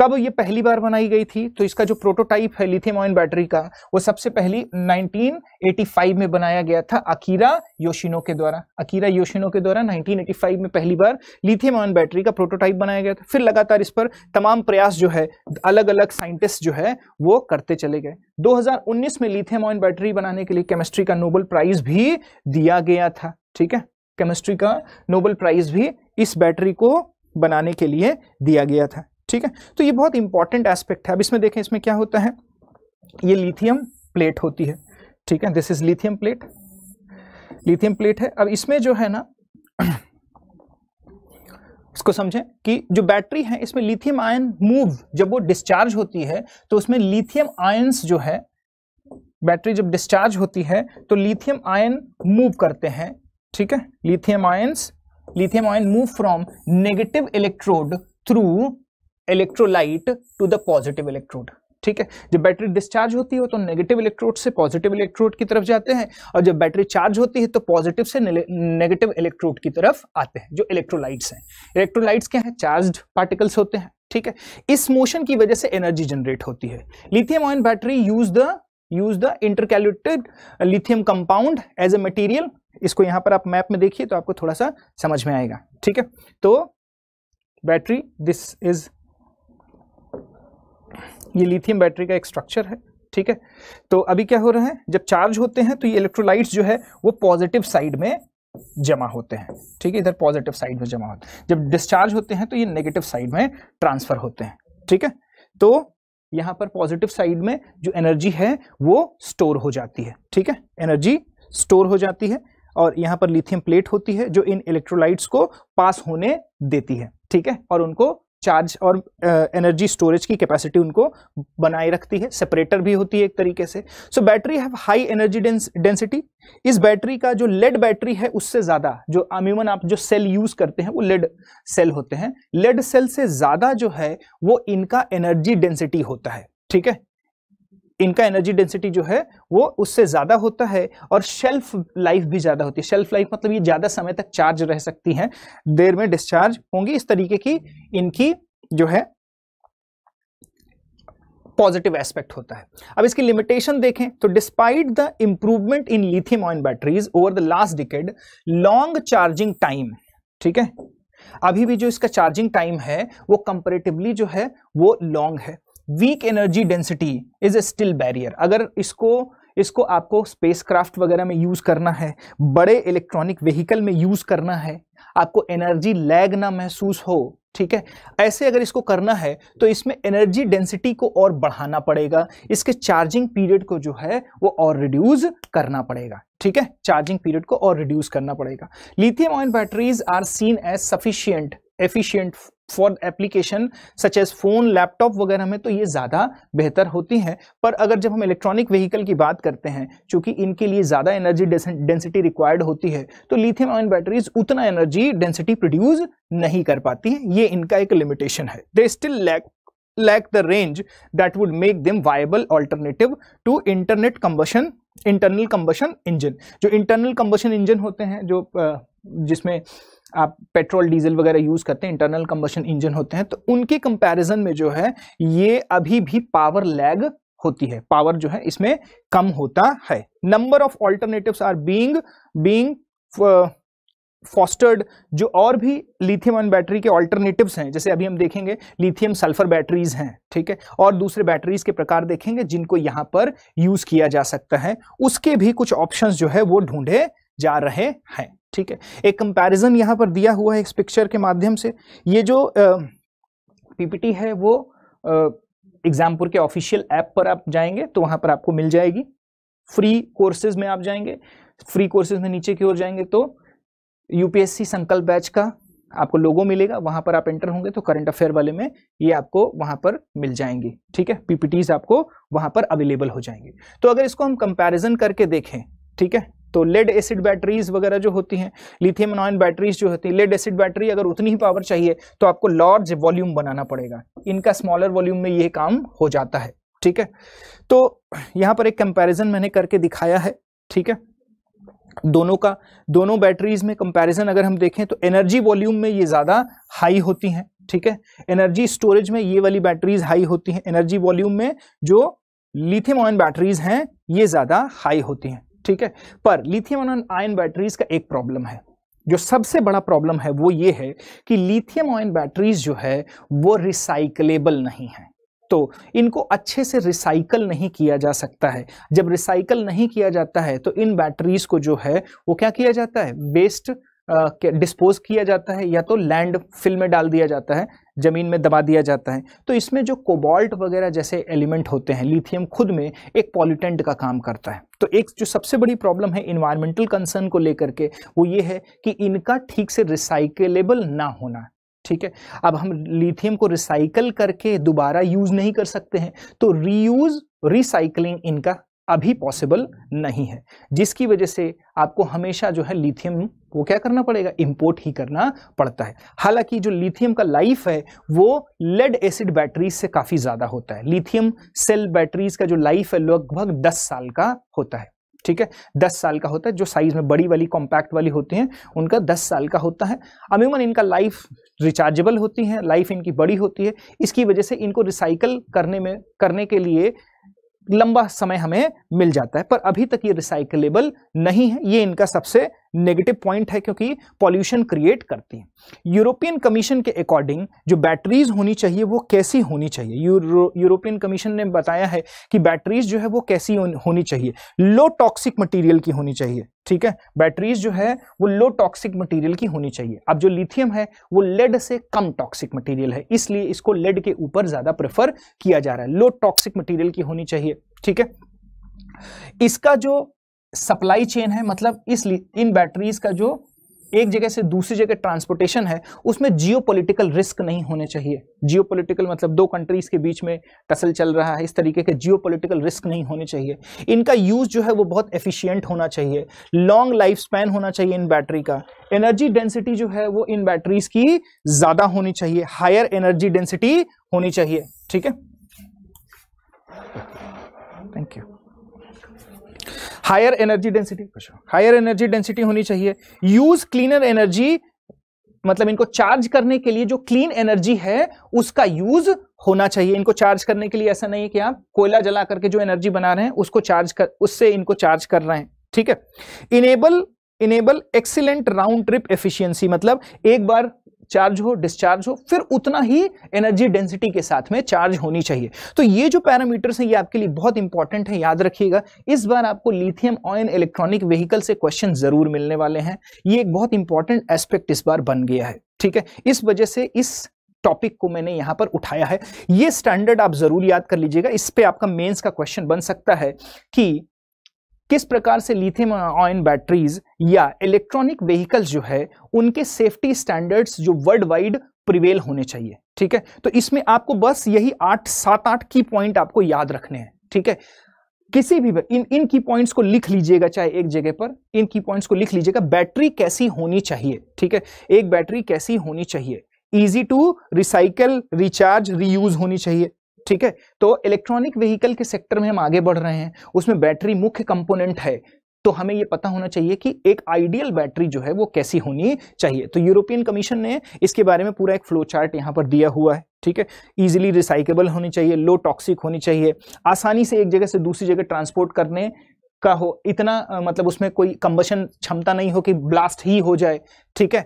कब ये पहली बार बनाई गई थी तो इसका जो प्रोटोटाइप है लिथियम ऑयन बैटरी का वो सबसे पहली 1985 में बनाया गया था अकीरा योशिनो के द्वारा अकीरा योशिनो के द्वारा 1985 में पहली बार लिथियम ऑयन बैटरी का प्रोटोटाइप बनाया गया था फिर लगातार इस पर तमाम प्रयास जो है अलग अलग साइंटिस्ट जो है वो करते चले गए 2019 में लिथियम ऑयन बैटरी बनाने के लिए केमिस्ट्री का नोबल प्राइज भी दिया गया था ठीक है केमिस्ट्री का नोबल प्राइज भी इस बैटरी को बनाने के लिए दिया गया था ठीक है तो ये बहुत इंपॉर्टेंट एस्पेक्ट है अब इसमें देखें इसमें क्या होता है ये लिथियम प्लेट होती है ठीक है this is lithium plate lithium plate है अब इसमें जो है ना इसको समझें कि जो बैटरी है इसमें लिथियम आयन मूव जब वो डिस्चार्ज होती है तो उसमें लिथियम आयंस जो है बैटरी जब डिस्चार्ज होती है तो लिथियम आयन मूव करते हैं ठीक है lithium ions lithium ion move from negative electrode through electrolyte to the positive electrode ठीक है जब बैटरी डिस्चार्ज होती है तो नेगेटिव इलेक्ट्रोड से पॉजिटिव इलेक्ट्रोड की तरफ जाते हैं और जब बैटरी चार्ज होती है तो पॉजिटिव से नेगेटिव इलेक्ट्रोड की तरफ आते हैं जो इलेक्ट्रोलाइट्स हैं इलेक्ट्रोलाइट्स क्या है चार्ज पार्टिकल्स होते हैं ठीक है इस मोशन की वजह से एनर्जी जनरेट होती है lithium ion battery use the use the intercalated lithium compound as a material इसको यहां पर आप मैप में देखिए तो आपको थोड़ा सा समझ में आएगा ठीक है तो बैटरी दिस इज ये लिथियम बैटरी का एक स्ट्रक्चर है ठीक है तो अभी क्या हो रहा है जब चार्ज होते हैं तो ये इलेक्ट्रोलाइट्स जो है वो पॉजिटिव साइड में जमा होते हैं ठीक है इधर पॉजिटिव साइड में जमा होते हैं जब डिस्चार्ज होते हैं तो ये नेगेटिव साइड में ट्रांसफर होते हैं ठीक है तो यहाँ पर पॉजिटिव साइड में जो एनर्जी है वो स्टोर हो जाती है ठीक है एनर्जी स्टोर हो जाती है और यहाँ पर लिथियम प्लेट होती है जो इन इलेक्ट्रोलाइट्स को पास होने देती है ठीक है और उनको चार्ज और एनर्जी स्टोरेज की कैपेसिटी उनको बनाए रखती है सेपरेटर भी होती है एक तरीके से so battery have high energy density इस बैटरी का जो लेड बैटरी है उससे ज़्यादा जो अमूमन आप जो सेल यूज़ करते हैं वो लेड सेल होते हैं लेड सेल से ज़्यादा जो है वो इनका एनर्जी डेंसिटी होता है ठीक है इनका एनर्जी डेंसिटी जो है वो उससे ज़्यादा होता है और शेल्फ लाइफ भी ज़्यादा होती है शेल्फ लाइफ मतलब ये ज़्यादा समय तक चार्ज रह सकती हैं देर में डिस्चार्ज होंगी इस तरीके की इनकी जो है पॉजिटिव एस्पेक्ट होता है अब इसकी लिमिटेशन देखें तो despite the improvement in lithium ion batteries over the last decade long charging time ठीक है अभी भी जो इसका चार्जिंग टाइम है वो कंपेरेटिवली जो है वो लॉन्ग है weak energy density is a still barrier अगर इसको इसको आपको स्पेसक्राफ्ट वगैरह में यूज़ करना है बड़े इलेक्ट्रॉनिक व्हीकल में यूज़ करना है आपको एनर्जी लैग ना महसूस हो ठीक है ऐसे अगर इसको करना है तो इसमें एनर्जी डेंसिटी को और बढ़ाना पड़ेगा इसके चार्जिंग पीरियड को जो है वो और रिड्यूस करना पड़ेगा ठीक है चार्जिंग पीरियड को और रिड्यूस करना पड़ेगा lithium ion batteries are seen as sufficient efficient for application such as phone laptop वगैरह में तो ये ज़्यादा बेहतर होती हैं पर अगर जब हम इलेक्ट्रॉनिक व्हीकल की बात करते हैं चूंकि इनके लिए ज़्यादा एनर्जी डेंसिटी रिक्वायर्ड होती है तो लिथियम आयन बैटरीज उतना एनर्जी डेंसिटी प्रोड्यूस नहीं कर पाती हैं ये इनका एक लिमिटेशन है they still lack lack the range that would make them viable alternative to internet combustion internal combustion engine जो इंटरनल कम्बशन इंजन होते हैं जो जिसमें आप पेट्रोल डीजल वगैरह यूज़ करते हैं इंटरनल कम्बशन इंजन होते हैं तो उनके कंपैरिजन में जो है ये अभी भी पावर लैग होती है पावर जो है इसमें कम होता है number of alternative are being being fostered जो और भी लिथियम ऑन बैटरी के ऑल्टरनेटिव हैं जैसे अभी हम देखेंगे लिथियम सल्फर बैटरीज हैं ठीक है और दूसरे बैटरीज के प्रकार देखेंगे जिनको यहाँ पर यूज़ किया जा सकता है उसके भी कुछ ऑप्शंस जो है वो ढूंढे जा रहे हैं ठीक है एक कंपैरिजन यहाँ पर दिया हुआ है इस पिक्चर के माध्यम से ये जो पीपीटी है वो एग्जामपुर के ऑफिशियल ऐप पर आप जाएंगे तो वहाँ पर आपको मिल जाएगी फ्री कोर्सेज में आप जाएंगे फ्री कोर्सेज में नीचे की ओर जाएंगे तो यूपीएससी संकल्प बैच का आपको लोगो मिलेगा वहाँ पर आप एंटर होंगे तो करंट अफेयर वाले में ये आपको वहाँ पर मिल जाएंगे ठीक है पीपीटीज आपको वहाँ पर अवेलेबल हो जाएंगे तो अगर इसको हम कंपैरिजन करके देखें ठीक है तो लेड एसिड बैटरीज वगैरह जो होती हैं लिथियम आयन बैटरीज जो होती हैं लेड एसिड बैटरी अगर उतनी ही पावर चाहिए तो आपको लार्ज वॉल्यूम बनाना पड़ेगा इनका स्मॉलर वॉल्यूम में ये काम हो जाता है ठीक है तो यहाँ पर एक कंपेरिजन मैंने करके दिखाया है ठीक है दोनों का दोनों बैटरीज में कंपैरिजन अगर हम देखें तो एनर्जी वॉल्यूम में ये ज़्यादा हाई होती हैं ठीक है एनर्जी स्टोरेज में ये वाली बैटरीज हाई होती हैं एनर्जी वॉल्यूम में जो लिथियम आयन बैटरीज हैं ये ज़्यादा हाई होती हैं ठीक है पर लिथियम आयन बैटरीज का एक प्रॉब्लम है जो सबसे बड़ा प्रॉब्लम है वो ये है कि लिथियम आयन बैटरीज जो है वो रिसाइकलेबल नहीं है तो इनको अच्छे से रिसाइकल नहीं किया जा सकता है जब रिसाइकल नहीं किया जाता है तो इन बैटरीज को जो है वो क्या किया जाता है वेस्ट डिस्पोज किया जाता है या तो लैंड फिल में डाल दिया जाता है ज़मीन में दबा दिया जाता है तो इसमें जो कोबाल्ट वगैरह जैसे एलिमेंट होते हैं लिथियम खुद में एक पॉलिटेंट का काम करता है तो एक जो सबसे बड़ी प्रॉब्लम है इन्वायरमेंटल कंसर्न को लेकर के वो ये है कि इनका ठीक से रिसाइकलेबल ना होना ठीक है अब हम लिथियम को रिसाइकल करके दोबारा यूज़ नहीं कर सकते हैं तो रीयूज़ रिसाइकलिंग इनका अभी पॉसिबल नहीं है जिसकी वजह से आपको हमेशा जो है लिथियम वो क्या करना पड़ेगा इंपोर्ट ही करना पड़ता है हालांकि जो लिथियम का लाइफ है वो लेड एसिड बैटरीज से काफ़ी ज़्यादा होता है लिथियम सेल बैटरीज का जो लाइफ है लगभग दस साल का होता है ठीक है दस साल का होता है जो साइज में बड़ी वाली कॉम्पैक्ट वाली होती हैं उनका दस साल का होता है अमूमन इनका लाइफ रिचार्जेबल होती है लाइफ इनकी बड़ी होती है इसकी वजह से इनको रिसाइकल करने में करने के लिए लंबा समय हमें मिल जाता है पर अभी तक ये रिसाइकलेबल नहीं है ये इनका सबसे नेगेटिव पॉइंट है क्योंकि पॉल्यूशन क्रिएट करती है यूरोपियन कमीशन के अकॉर्डिंग जो बैटरीज होनी चाहिए वो कैसी होनी चाहिए यूरोपियन कमीशन ने बताया है कि बैटरीज जो है वो कैसी होनी चाहिए लो टॉक्सिक मटेरियल की होनी चाहिए ठीक है बैटरीज जो है वो लो टॉक्सिक मटेरियल की होनी चाहिए अब जो लिथियम है वो लेड से कम टॉक्सिक मटेरियल है इसलिए इसको लेड के ऊपर ज़्यादा प्रेफर किया जा रहा है लो टॉक्सिक मटेरियल की होनी चाहिए ठीक है इसका जो सप्लाई चेन है मतलब इस इन बैटरीज का जो एक जगह से दूसरी जगह ट्रांसपोर्टेशन है उसमें जियोपॉलिटिकल रिस्क नहीं होने चाहिए जियोपॉलिटिकल मतलब दो कंट्रीज के बीच में टसल चल रहा है इस तरीके के जियोपॉलिटिकल रिस्क नहीं होने चाहिए इनका यूज़ जो है वो बहुत एफिशिएंट होना चाहिए लॉन्ग लाइफ स्पैन होना चाहिए इन बैटरी का एनर्जी डेंसिटी जो है वो इन बैटरीज की ज़्यादा होनी चाहिए हायर एनर्जी डेंसिटी होनी चाहिए ठीक है thank you higher energy density higher energy density होनी चाहिए यूज क्लीनर एनर्जी मतलब इनको चार्ज करने के लिए जो क्लीन एनर्जी है उसका यूज होना चाहिए इनको चार्ज करने के लिए ऐसा नहीं है कि आप कोयला जला करके जो एनर्जी बना रहे हैं उसको चार्ज कर उससे इनको चार्ज कर रहे हैं ठीक है enable enable excellent round trip efficiency मतलब एक बार चार्ज हो डिस्चार्ज हो फिर उतना ही एनर्जी डेंसिटी के साथ में चार्ज होनी चाहिए तो ये जो पैरामीटर्स हैं ये आपके लिए बहुत इंपॉर्टेंट है याद रखिएगा इस बार आपको लिथियम ऑयन इलेक्ट्रॉनिक व्हीकल से क्वेश्चन जरूर मिलने वाले हैं ये एक बहुत इंपॉर्टेंट एस्पेक्ट इस बार बन गया है ठीक है इस वजह से इस टॉपिक को मैंने यहां पर उठाया है ये स्टैंडर्ड आप जरूर याद कर लीजिएगा इस पर आपका मेन्स का क्वेश्चन बन सकता है कि किस प्रकार से लिथियम ऑयन बैटरीज या इलेक्ट्रॉनिक व्हीकल्स जो है उनके सेफ्टी स्टैंडर्ड्स जो वर्ल्ड वाइड प्रिवेल होने चाहिए ठीक है तो इसमें आपको बस यही आठ सात आठ की पॉइंट आपको याद रखने हैं ठीक है किसी भी इन इन की पॉइंट्स को लिख लीजिएगा चाहे एक जगह पर इन की पॉइंट्स को लिख लीजिएगा बैटरी कैसी होनी चाहिए ठीक है एक बैटरी कैसी होनी चाहिए easy to recycle recharge reuse होनी चाहिए ठीक है तो इलेक्ट्रॉनिक व्हीकल के सेक्टर में हम आगे बढ़ रहे हैं उसमें बैटरी मुख्य कंपोनेंट है तो हमें यह पता होना चाहिए कि एक आइडियल बैटरी जो है वो कैसी होनी चाहिए तो यूरोपियन कमीशन ने इसके बारे में पूरा एक फ्लो चार्ट यहां पर दिया हुआ है ठीक है इजीली रिसाइकेबल होनी चाहिए लो टॉक्सिक होनी चाहिए आसानी से एक जगह से दूसरी जगह ट्रांसपोर्ट करने का हो इतना मतलब उसमें कोई कंबशन क्षमता नहीं हो कि ब्लास्ट ही हो जाए ठीक है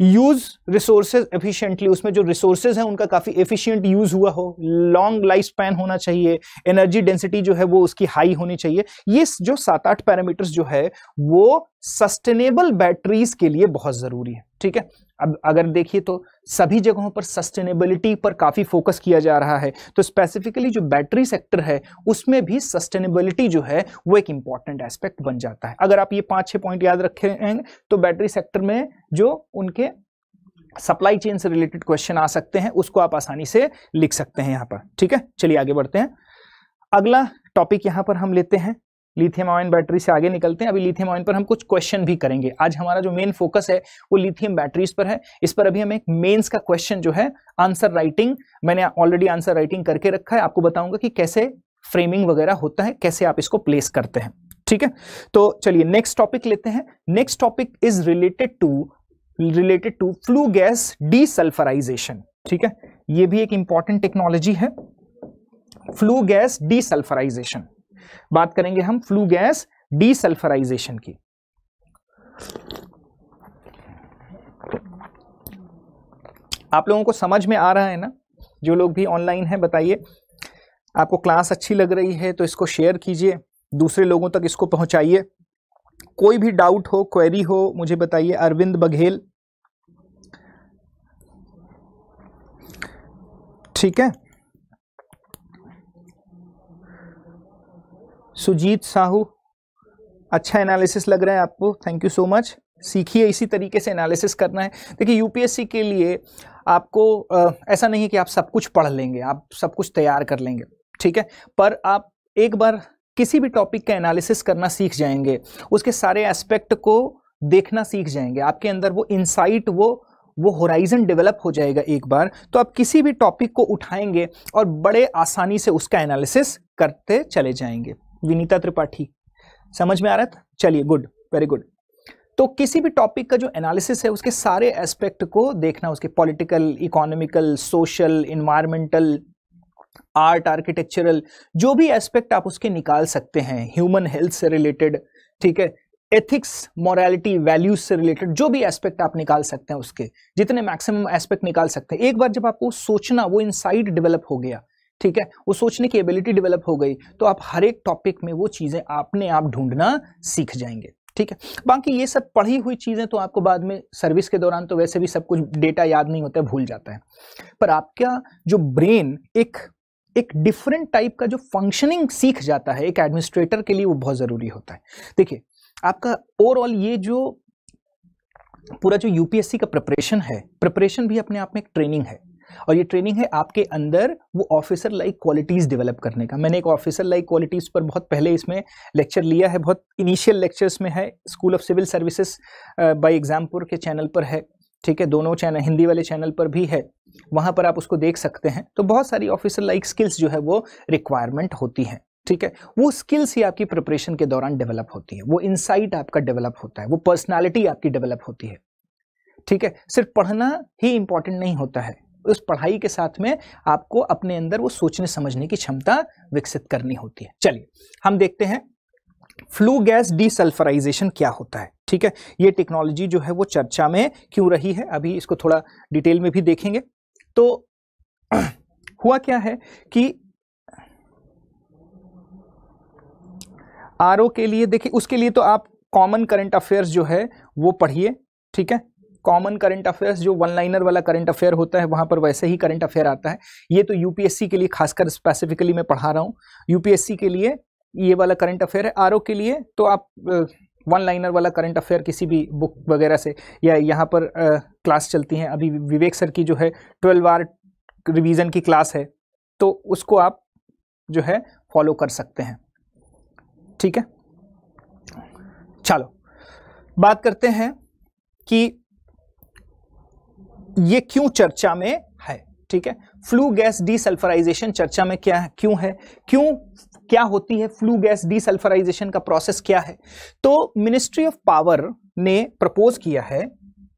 यूज रिसोर्सेज एफिशिएंटली उसमें जो रिसोर्सेज हैं उनका काफी एफिशिएंट यूज हुआ हो लॉन्ग लाइफ स्पैन होना चाहिए एनर्जी डेंसिटी जो है वो उसकी हाई होनी चाहिए ये जो सात आठ पैरामीटर्स जो है वो सस्टेनेबल बैटरीज के लिए बहुत जरूरी है ठीक है अब अगर देखिए तो सभी जगहों पर सस्टेनेबिलिटी पर काफ़ी फोकस किया जा रहा है तो स्पेसिफिकली जो बैटरी सेक्टर है उसमें भी सस्टेनेबिलिटी जो है वो एक इम्पॉर्टेंट एस्पेक्ट बन जाता है अगर आप ये पांच छह पॉइंट याद हैं तो बैटरी सेक्टर में जो उनके सप्लाई चेन से रिलेटेड क्वेश्चन आ सकते हैं उसको आप आसानी से लिख सकते हैं यहाँ पर ठीक है चलिए आगे बढ़ते हैं अगला टॉपिक यहाँ पर हम लेते हैं लिथियम आयन बैटरी से आगे निकलते हैं अभी लिथियम आयन पर हम कुछ क्वेश्चन भी करेंगे आज हमारा जो मेन फोकस है वो लिथियम बैटरीज पर है इस पर अभी हम एक मेंस का क्वेश्चन जो है आंसर राइटिंग मैंने ऑलरेडी आंसर राइटिंग करके रखा है आपको बताऊंगा कि कैसे फ्रेमिंग वगैरह होता है कैसे आप इसको प्लेस करते हैं ठीक है तो चलिए नेक्स्ट टॉपिक लेते हैं next topic is related to related to flue gas desulphurisation ठीक है ये भी एक इंपॉर्टेंट टेक्नोलॉजी है फ्लू गैस डीसल्फराइजेशन बात करेंगे हम फ्लू गैस डीसल्फराइजेशन की आप लोगों को समझ में आ रहा है ना जो लोग भी ऑनलाइन हैं बताइए आपको क्लास अच्छी लग रही है तो इसको शेयर कीजिए दूसरे लोगों तक इसको पहुंचाइए कोई भी डाउट हो क्वेरी हो मुझे बताइए अरविंद बघेल ठीक है सुजीत साहू अच्छा एनालिसिस लग रहा है आपको थैंक यू सो मच सीखिए इसी तरीके से एनालिसिस करना है देखिए यूपीएससी के लिए आपको आ, ऐसा नहीं है कि आप सब कुछ पढ़ लेंगे आप सब कुछ तैयार कर लेंगे ठीक है पर आप एक बार किसी भी टॉपिक का एनालिसिस करना सीख जाएंगे उसके सारे एस्पेक्ट को देखना सीख जाएंगे आपके अंदर वो इंसाइट वो वो होराइजन डेवलप हो जाएगा एक बार तो आप किसी भी टॉपिक को उठाएंगे और बड़े आसानी से उसका एनालिसिस करते चले जाएंगे विनीता त्रिपाठी समझ में आ रहा था चलिए गुड वेरी गुड तो किसी भी टॉपिक का जो एनालिसिस है उसके सारे एस्पेक्ट को देखना उसके political economical social environmental art architectural जो भी एस्पेक्ट आप उसके निकाल सकते हैं ह्यूमन हेल्थ से रिलेटेड ठीक है एथिक्स मॉरलिटी वैल्यूज से रिलेटेड जो भी एस्पेक्ट आप निकाल सकते हैं उसके जितने मैक्सिमम एस्पेक्ट निकाल सकते हैं एक बार जब आपको सोचना वो इनसाइट डेवलप हो गया ठीक है वो सोचने की एबिलिटी डेवलप हो गई तो आप हर एक टॉपिक में वो चीज़ें अपने आप ढूंढना सीख जाएंगे ठीक है बाकी ये सब पढ़ी हुई चीज़ें तो आपको बाद में सर्विस के दौरान तो वैसे भी सब कुछ डेटा याद नहीं होता है भूल जाता है पर आपका जो ब्रेन एक एक डिफरेंट टाइप का जो फंक्शनिंग सीख जाता है एक एडमिनिस्ट्रेटर के लिए वो बहुत ज़रूरी होता है देखिए आपका ओवरऑल ये जो पूरा जो यूपीएससी का प्रिपरेशन है प्रिपरेशन भी अपने आप में एक ट्रेनिंग है और ये ट्रेनिंग है आपके अंदर वो ऑफिसर लाइक क्वालिटीज़ डेवलप करने का मैंने एक ऑफिसर लाइक क्वालिटीज़ पर बहुत पहले इसमें लेक्चर लिया है बहुत इनिशियल लेक्चर्स में है school of civil services by Exampur के चैनल पर है ठीक है दोनों चैनल हिंदी वाले चैनल पर भी है वहाँ पर आप उसको देख सकते हैं तो बहुत सारी ऑफिसर लाइक स्किल्स जो है वो रिक्वायरमेंट होती हैं ठीक है वो स्किल्स ही आपकी प्रिपरेशन के दौरान डेवलप होती है वो इनसाइट आपका डेवलप होता है वो पर्सनालिटी आपकी डेवलप होती है ठीक है सिर्फ पढ़ना ही इंपॉर्टेंट नहीं होता है उस पढ़ाई के साथ में आपको अपने अंदर वो सोचने समझने की क्षमता विकसित करनी होती है चलिए हम देखते हैं फ्लू गैस डिसल्फराइजेशन क्या होता है ठीक है ये टेक्नोलॉजी जो है वो चर्चा में क्यों रही है अभी इसको थोड़ा डिटेल में भी देखेंगे तो हुआ क्या है कि आर के लिए देखिए उसके लिए तो आप कॉमन करंट अफेयर्स जो है वो पढ़िए ठीक है कॉमन करंट अफेयर्स जो वन लाइनर वाला करंट अफेयर होता है वहाँ पर वैसे ही करंट अफेयर आता है ये तो यूपीएससी के लिए खासकर स्पेसिफिकली मैं पढ़ा रहा हूँ यूपीएससी के लिए ये वाला करंट अफेयर है आर के लिए तो आप वन लाइनर वाला करंट अफेयर किसी भी बुक वगैरह से या यहाँ पर क्लास चलती हैं अभी विवेक सर की जो है ट्वेल्व आर रिविजन की क्लास है तो उसको आप जो है फॉलो कर सकते हैं ठीक है चलो बात करते हैं कि ये क्यों चर्चा में है ठीक है फ्लू गैस डीसल्फराइजेशन चर्चा में क्या है क्यों है क्यों क्या होती है फ्लू गैस डीसल्फराइजेशन का प्रोसेस क्या है तो मिनिस्ट्री ऑफ पावर ने प्रपोज किया है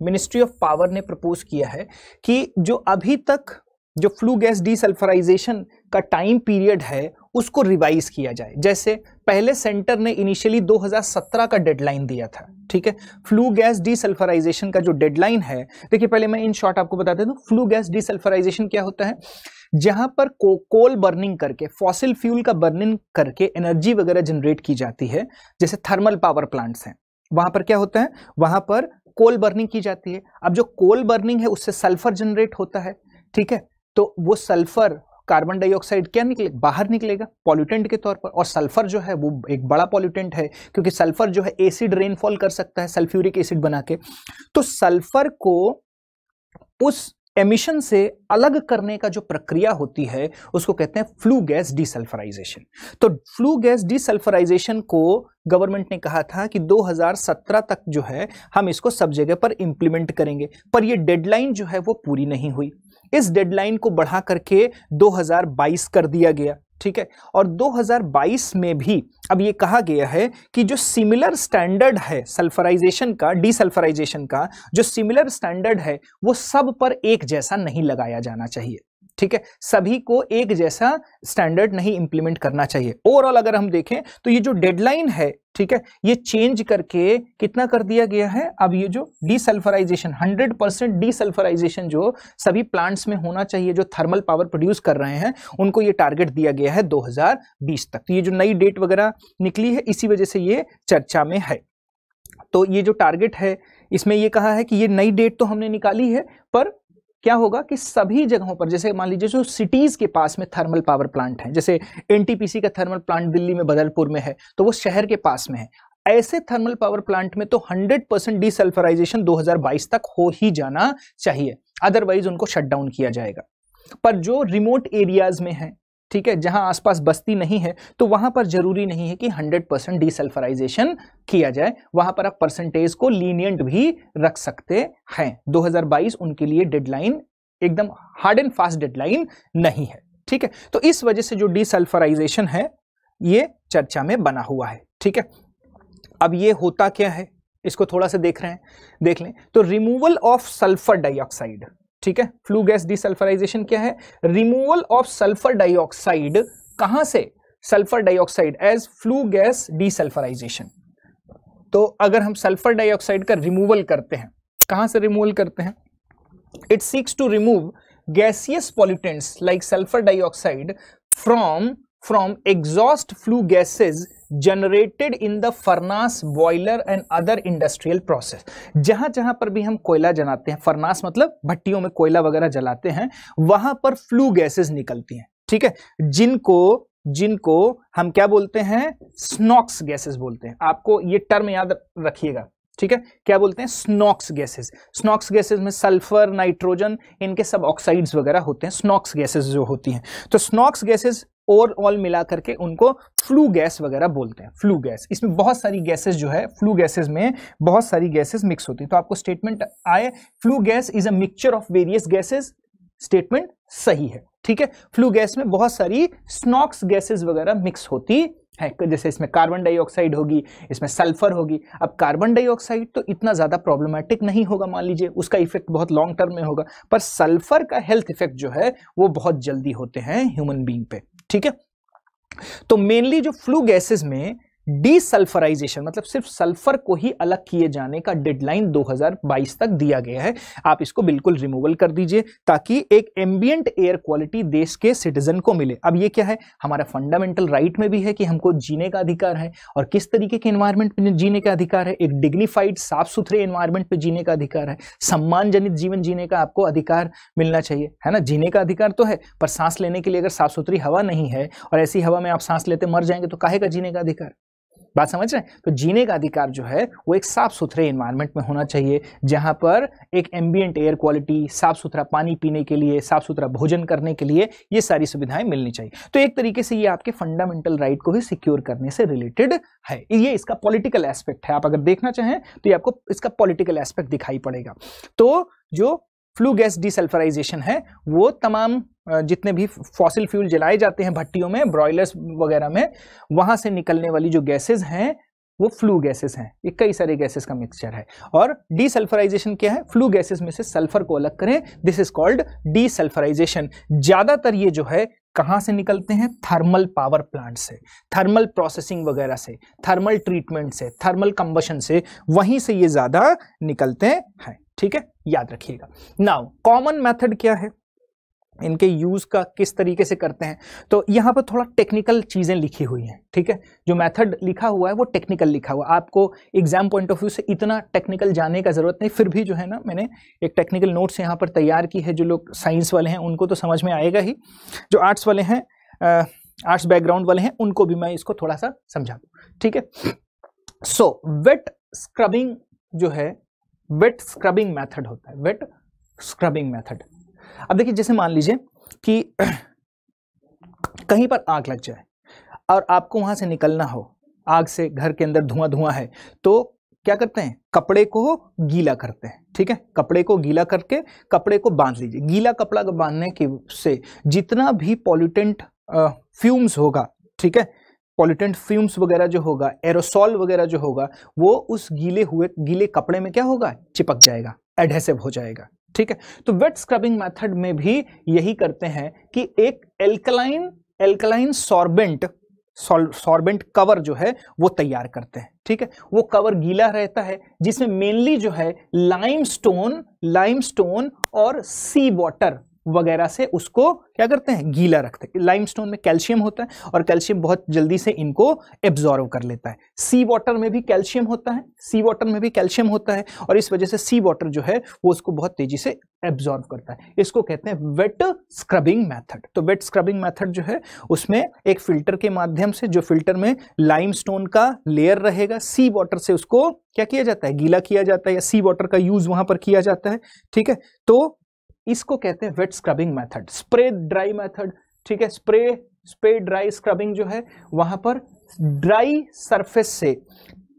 मिनिस्ट्री ऑफ पावर ने प्रपोज किया है कि जो अभी तक जो फ्लू गैस डीसल्फराइजेशन का टाइम पीरियड है उसको रिवाइज किया जाए जैसे पहले सेंटर ने इनिशियली 2017 का डेडलाइन दिया था ठीक है फ्लू गैस डीसल्फराइजेशन का जो डेडलाइन है देखिए पहले मैं इन शॉर्ट आपको बता देता हूँ फ्लू गैस डीसल्फराइजेशन क्या होता है जहां पर को, कोल बर्निंग करके फॉसिल फ्यूल का बर्निंग करके एनर्जी वगैरह जनरेट की जाती है जैसे थर्मल पावर प्लांट्स हैं वहां पर क्या होता है वहां पर कोल बर्निंग की जाती है अब जो कोल बर्निंग है उससे सल्फर जनरेट होता है ठीक है तो वो सल्फर कार्बन डाइऑक्साइड क्या निकले बाहर निकलेगा पॉल्यूटेंट के तौर पर और सल्फर जो है वो एक बड़ा पॉल्यूटेंट है क्योंकि सल्फर जो है एसिड रेनफॉल कर सकता है सल्फ्यूरिक एसिड बना के तो सल्फर को उस एमिशन से अलग करने का जो प्रक्रिया होती है उसको कहते हैं फ्लू गैस डिसल्फराइजेशन तो फ्लू गैस डिसल्फराइजेशन को गवर्नमेंट ने कहा था कि 2017 तक जो है हम इसको सब जगह पर इंप्लीमेंट करेंगे पर यह डेडलाइन जो है वो पूरी नहीं हुई इस डेडलाइन को बढ़ा करके 2022 कर दिया गया ठीक है और 2022 में भी अब ये कहा गया है कि जो सिमिलर स्टैंडर्ड है सल्फराइजेशन का सल्फराइजेशन का जो सिमिलर स्टैंडर्ड है वो सब पर एक जैसा नहीं लगाया जाना चाहिए ठीक है सभी को एक जैसा स्टैंडर्ड नहीं इंप्लीमेंट करना चाहिए ओवरऑल अगर हम देखें तो ये जो डेडलाइन है ठीक है ये चेंज करके कितना कर दिया गया है अब ये जो डीसल्फराइजेशन 100 परसेंट डीसल्फराइजेशन जो सभी प्लांट्स में होना चाहिए जो थर्मल पावर प्रोड्यूस कर रहे हैं उनको ये टारगेट दिया गया है 2020 तक तो ये जो नई डेट वगैरह निकली है इसी वजह से ये चर्चा में है तो ये जो टारगेट है इसमें ये कहा है कि ये नई डेट तो हमने निकाली है पर क्या होगा कि सभी जगहों पर जैसे मान लीजिए जो सिटीज़ के पास में थर्मल पावर प्लांट है जैसे एनटीपीसी का थर्मल प्लांट दिल्ली में बदलपुर में है तो वो शहर के पास में है ऐसे थर्मल पावर प्लांट में तो 100 परसेंट डिसल्फराइजेशन 2022 तक हो ही जाना चाहिए अदरवाइज उनको शटडाउन किया जाएगा पर जो रिमोट एरियाज में है ठीक है जहां आसपास बस्ती नहीं है तो वहां पर जरूरी नहीं है कि 100 परसेंट डिसल्फराइजेशन किया जाए वहां पर आप परसेंटेज को लीनियंट भी रख सकते हैं 2022 उनके लिए डेडलाइन एकदम हार्ड एंड फास्ट डेडलाइन नहीं है ठीक है तो इस वजह से जो डिसल्फराइजेशन है ये चर्चा में बना हुआ है ठीक है अब ये होता क्या है इसको थोड़ा सा देख रहे हैं देख लें तो रिमूवल ऑफ सल्फर डाइऑक्साइड ठीक है फ्लू गैस डिसल्फराइजेशन क्या है रिमूवल ऑफ सल्फर डाइऑक्साइड कहां से sulphur dioxide as flue gas desulphurisation तो अगर हम सल्फर डाइऑक्साइड का रिमूवल करते हैं कहां से रिमूवल करते हैं it seeks to remove gaseous pollutants like sulphur dioxide from from exhaust flue gases generated in the furnace boiler and other industrial process जहां जहां पर भी हम कोयला जलाते हैं फरनास मतलब भट्टियों में कोयला वगैरह जलाते हैं वहां पर फ्लू गैसेस निकलती हैं ठीक है जिनको जिनको हम क्या बोलते हैं स्नॉक्स गैसेस बोलते हैं आपको ये टर्म याद रखिएगा ठीक है क्या बोलते हैं स्नॉक्स गैसेस स्नॉक्स गैसेस में सल्फर नाइट्रोजन इनके सब ऑक्साइड्स वगैरह होते हैं स्नॉक्स गैसेस जो होती हैं तो स्नॉक्स गैसेस और ऑल मिला करके उनको फ्लू गैस वगैरह बोलते हैं फ्लू गैस इसमें बहुत सारी गैसेस जो है फ्लू गैसेस में बहुत सारी गैसेस मिक्स होती है तो आपको स्टेटमेंट आए flue gas is a mixture of various gases statement सही है ठीक है फ्लू गैस में बहुत सारी स्नॉक्स गैसेस वगैरह मिक्स होती है जैसे इसमें कार्बन डाइऑक्साइड होगी इसमें सल्फर होगी अब कार्बन डाइऑक्साइड तो इतना ज़्यादा प्रॉब्लमेटिक नहीं होगा मान लीजिए उसका इफेक्ट बहुत लॉन्ग टर्म में होगा पर सल्फर का हेल्थ इफेक्ट जो है वो बहुत जल्दी होते हैं ह्यूमन बींग पे ठीक है तो मेनली जो फ्लू गैसेस में डिसल्फराइजेशन मतलब सिर्फ सल्फर को ही अलग किए जाने का डेडलाइन 2022 तक दिया गया है आप इसको बिल्कुल रिमूवल कर दीजिए ताकि एक एम्बियंट एयर क्वालिटी देश के सिटीजन को मिले अब ये क्या है हमारा फंडामेंटल राइट में भी है कि हमको जीने का अधिकार है और किस तरीके के एन्वायरमेंट में जीने का अधिकार है एक डिग्निफाइड साफ सुथरे एन्वायरमेंट पर जीने का अधिकार है सम्मानजनित जीवन जीने का आपको अधिकार मिलना चाहिए है ना जीने का अधिकार तो है पर सांस लेने के लिए अगर साफ सुथरी हवा नहीं है और ऐसी हवा में आप सांस लेते मर जाएंगे तो काहे का जीने का अधिकार बात समझ रहे हैं तो जीने का अधिकार जो है वो एक साफ सुथरे इन्वायरमेंट में होना चाहिए जहां पर एक एम्बियंट एयर क्वालिटी साफ सुथरा पानी पीने के लिए साफ सुथरा भोजन करने के लिए ये सारी सुविधाएं मिलनी चाहिए तो एक तरीके से ये आपके फंडामेंटल राइट को भी सिक्योर करने से रिलेटेड है ये इसका पॉलिटिकल एस्पेक्ट है आप अगर देखना चाहें तो ये आपको इसका पॉलिटिकल एस्पेक्ट दिखाई पड़ेगा तो जो फ्लू गैस डिसल्फराइजेशन है वो तमाम जितने भी फॉसिल फ्यूल जलाए जाते हैं भट्टियों में ब्रॉयलर्स वगैरह में वहाँ से निकलने वाली जो गैसेज हैं वो फ्लू गैसेस हैं ये कई सारे गैसेस का मिक्सचर है और डीसल्फराइजेशन क्या है फ्लू गैसेस में से सल्फर को अलग करें दिस इज कॉल्ड डीसल्फराइजेशन ज़्यादातर ये जो है कहाँ से निकलते हैं थर्मल पावर प्लांट से थर्मल प्रोसेसिंग वगैरह से थर्मल ट्रीटमेंट से थर्मल कंबशन से वहीं से ये ज़्यादा निकलते हैं ठीक है याद रखिएगा नाउ कॉमन मेथड क्या है इनके यूज़ का किस तरीके से करते हैं तो यहाँ पर थोड़ा टेक्निकल चीज़ें लिखी हुई हैं ठीक है जो मेथड लिखा हुआ है वो टेक्निकल लिखा हुआ है आपको एग्जाम पॉइंट ऑफ व्यू से इतना टेक्निकल जाने का ज़रूरत नहीं फिर भी जो है ना मैंने एक टेक्निकल नोट्स यहाँ पर तैयार की है जो लोग साइंस वाले हैं उनको तो समझ में आएगा ही जो आर्ट्स वाले हैं आर्ट्स बैकग्राउंड वाले हैं उनको भी मैं इसको थोड़ा सा समझा दूँ ठीक है सो वेट स्क्रबिंग जो है वेट स्क्रबिंग मेथड होता है वेट स्क्रबिंग मेथड अब देखिए जैसे मान लीजिए कि कहीं पर आग लग जाए और आपको वहां से निकलना हो आग से घर के अंदर धुआं धुआं है तो क्या करते हैं कपड़े को गीला करते हैं ठीक है कपड़े को गीला करके कपड़े को बांध लीजिए गीला कपड़ा बांधने के से जितना भी पॉल्यूटेंट फ्यूम्स होगा ठीक है पॉलिटेंट फ्यूम्स वगैरह जो होगा एरोसॉल वगैरह जो होगा वो उस गीले हुए गीले कपड़े में क्या होगा चिपक जाएगा एडहेसिव हो जाएगा ठीक है तो वेट स्क्रबिंग मेथड में भी यही करते हैं कि एक alkaline alkaline sorbent sorbent cover जो है वो तैयार करते हैं ठीक है वो कवर गीला रहता है जिसमें मेनली जो है लाइमस्टोन लाइमस्टोन और सी वाटर वगैरह से उसको क्या करते हैं गीला रखते हैं लाइमस्टोन में कैल्शियम होता है और कैल्शियम बहुत जल्दी से इनको एब्जॉर्व कर लेता है सी वाटर में भी कैल्शियम होता है सी वाटर में भी कैल्शियम होता है और इस वजह से सी वाटर जो है वो उसको बहुत तेजी से एब्जॉर्व करता है इसको कहते हैं वेट स्क्रबिंग मैथड तो वेट स्क्रबिंग मैथड जो है उसमें एक फिल्टर के माध्यम से जो फिल्टर में लाइम का लेयर रहेगा सी वाटर से उसको क्या किया जाता है गीला किया जाता है या सी वाटर का यूज वहां पर किया जाता है ठीक है तो इसको कहते हैं wet scrubbing method spray dry method ठीक है स्प्रे स्प्रे ड्राई स्क्रबिंग जो है वहां पर ड्राई सरफेस से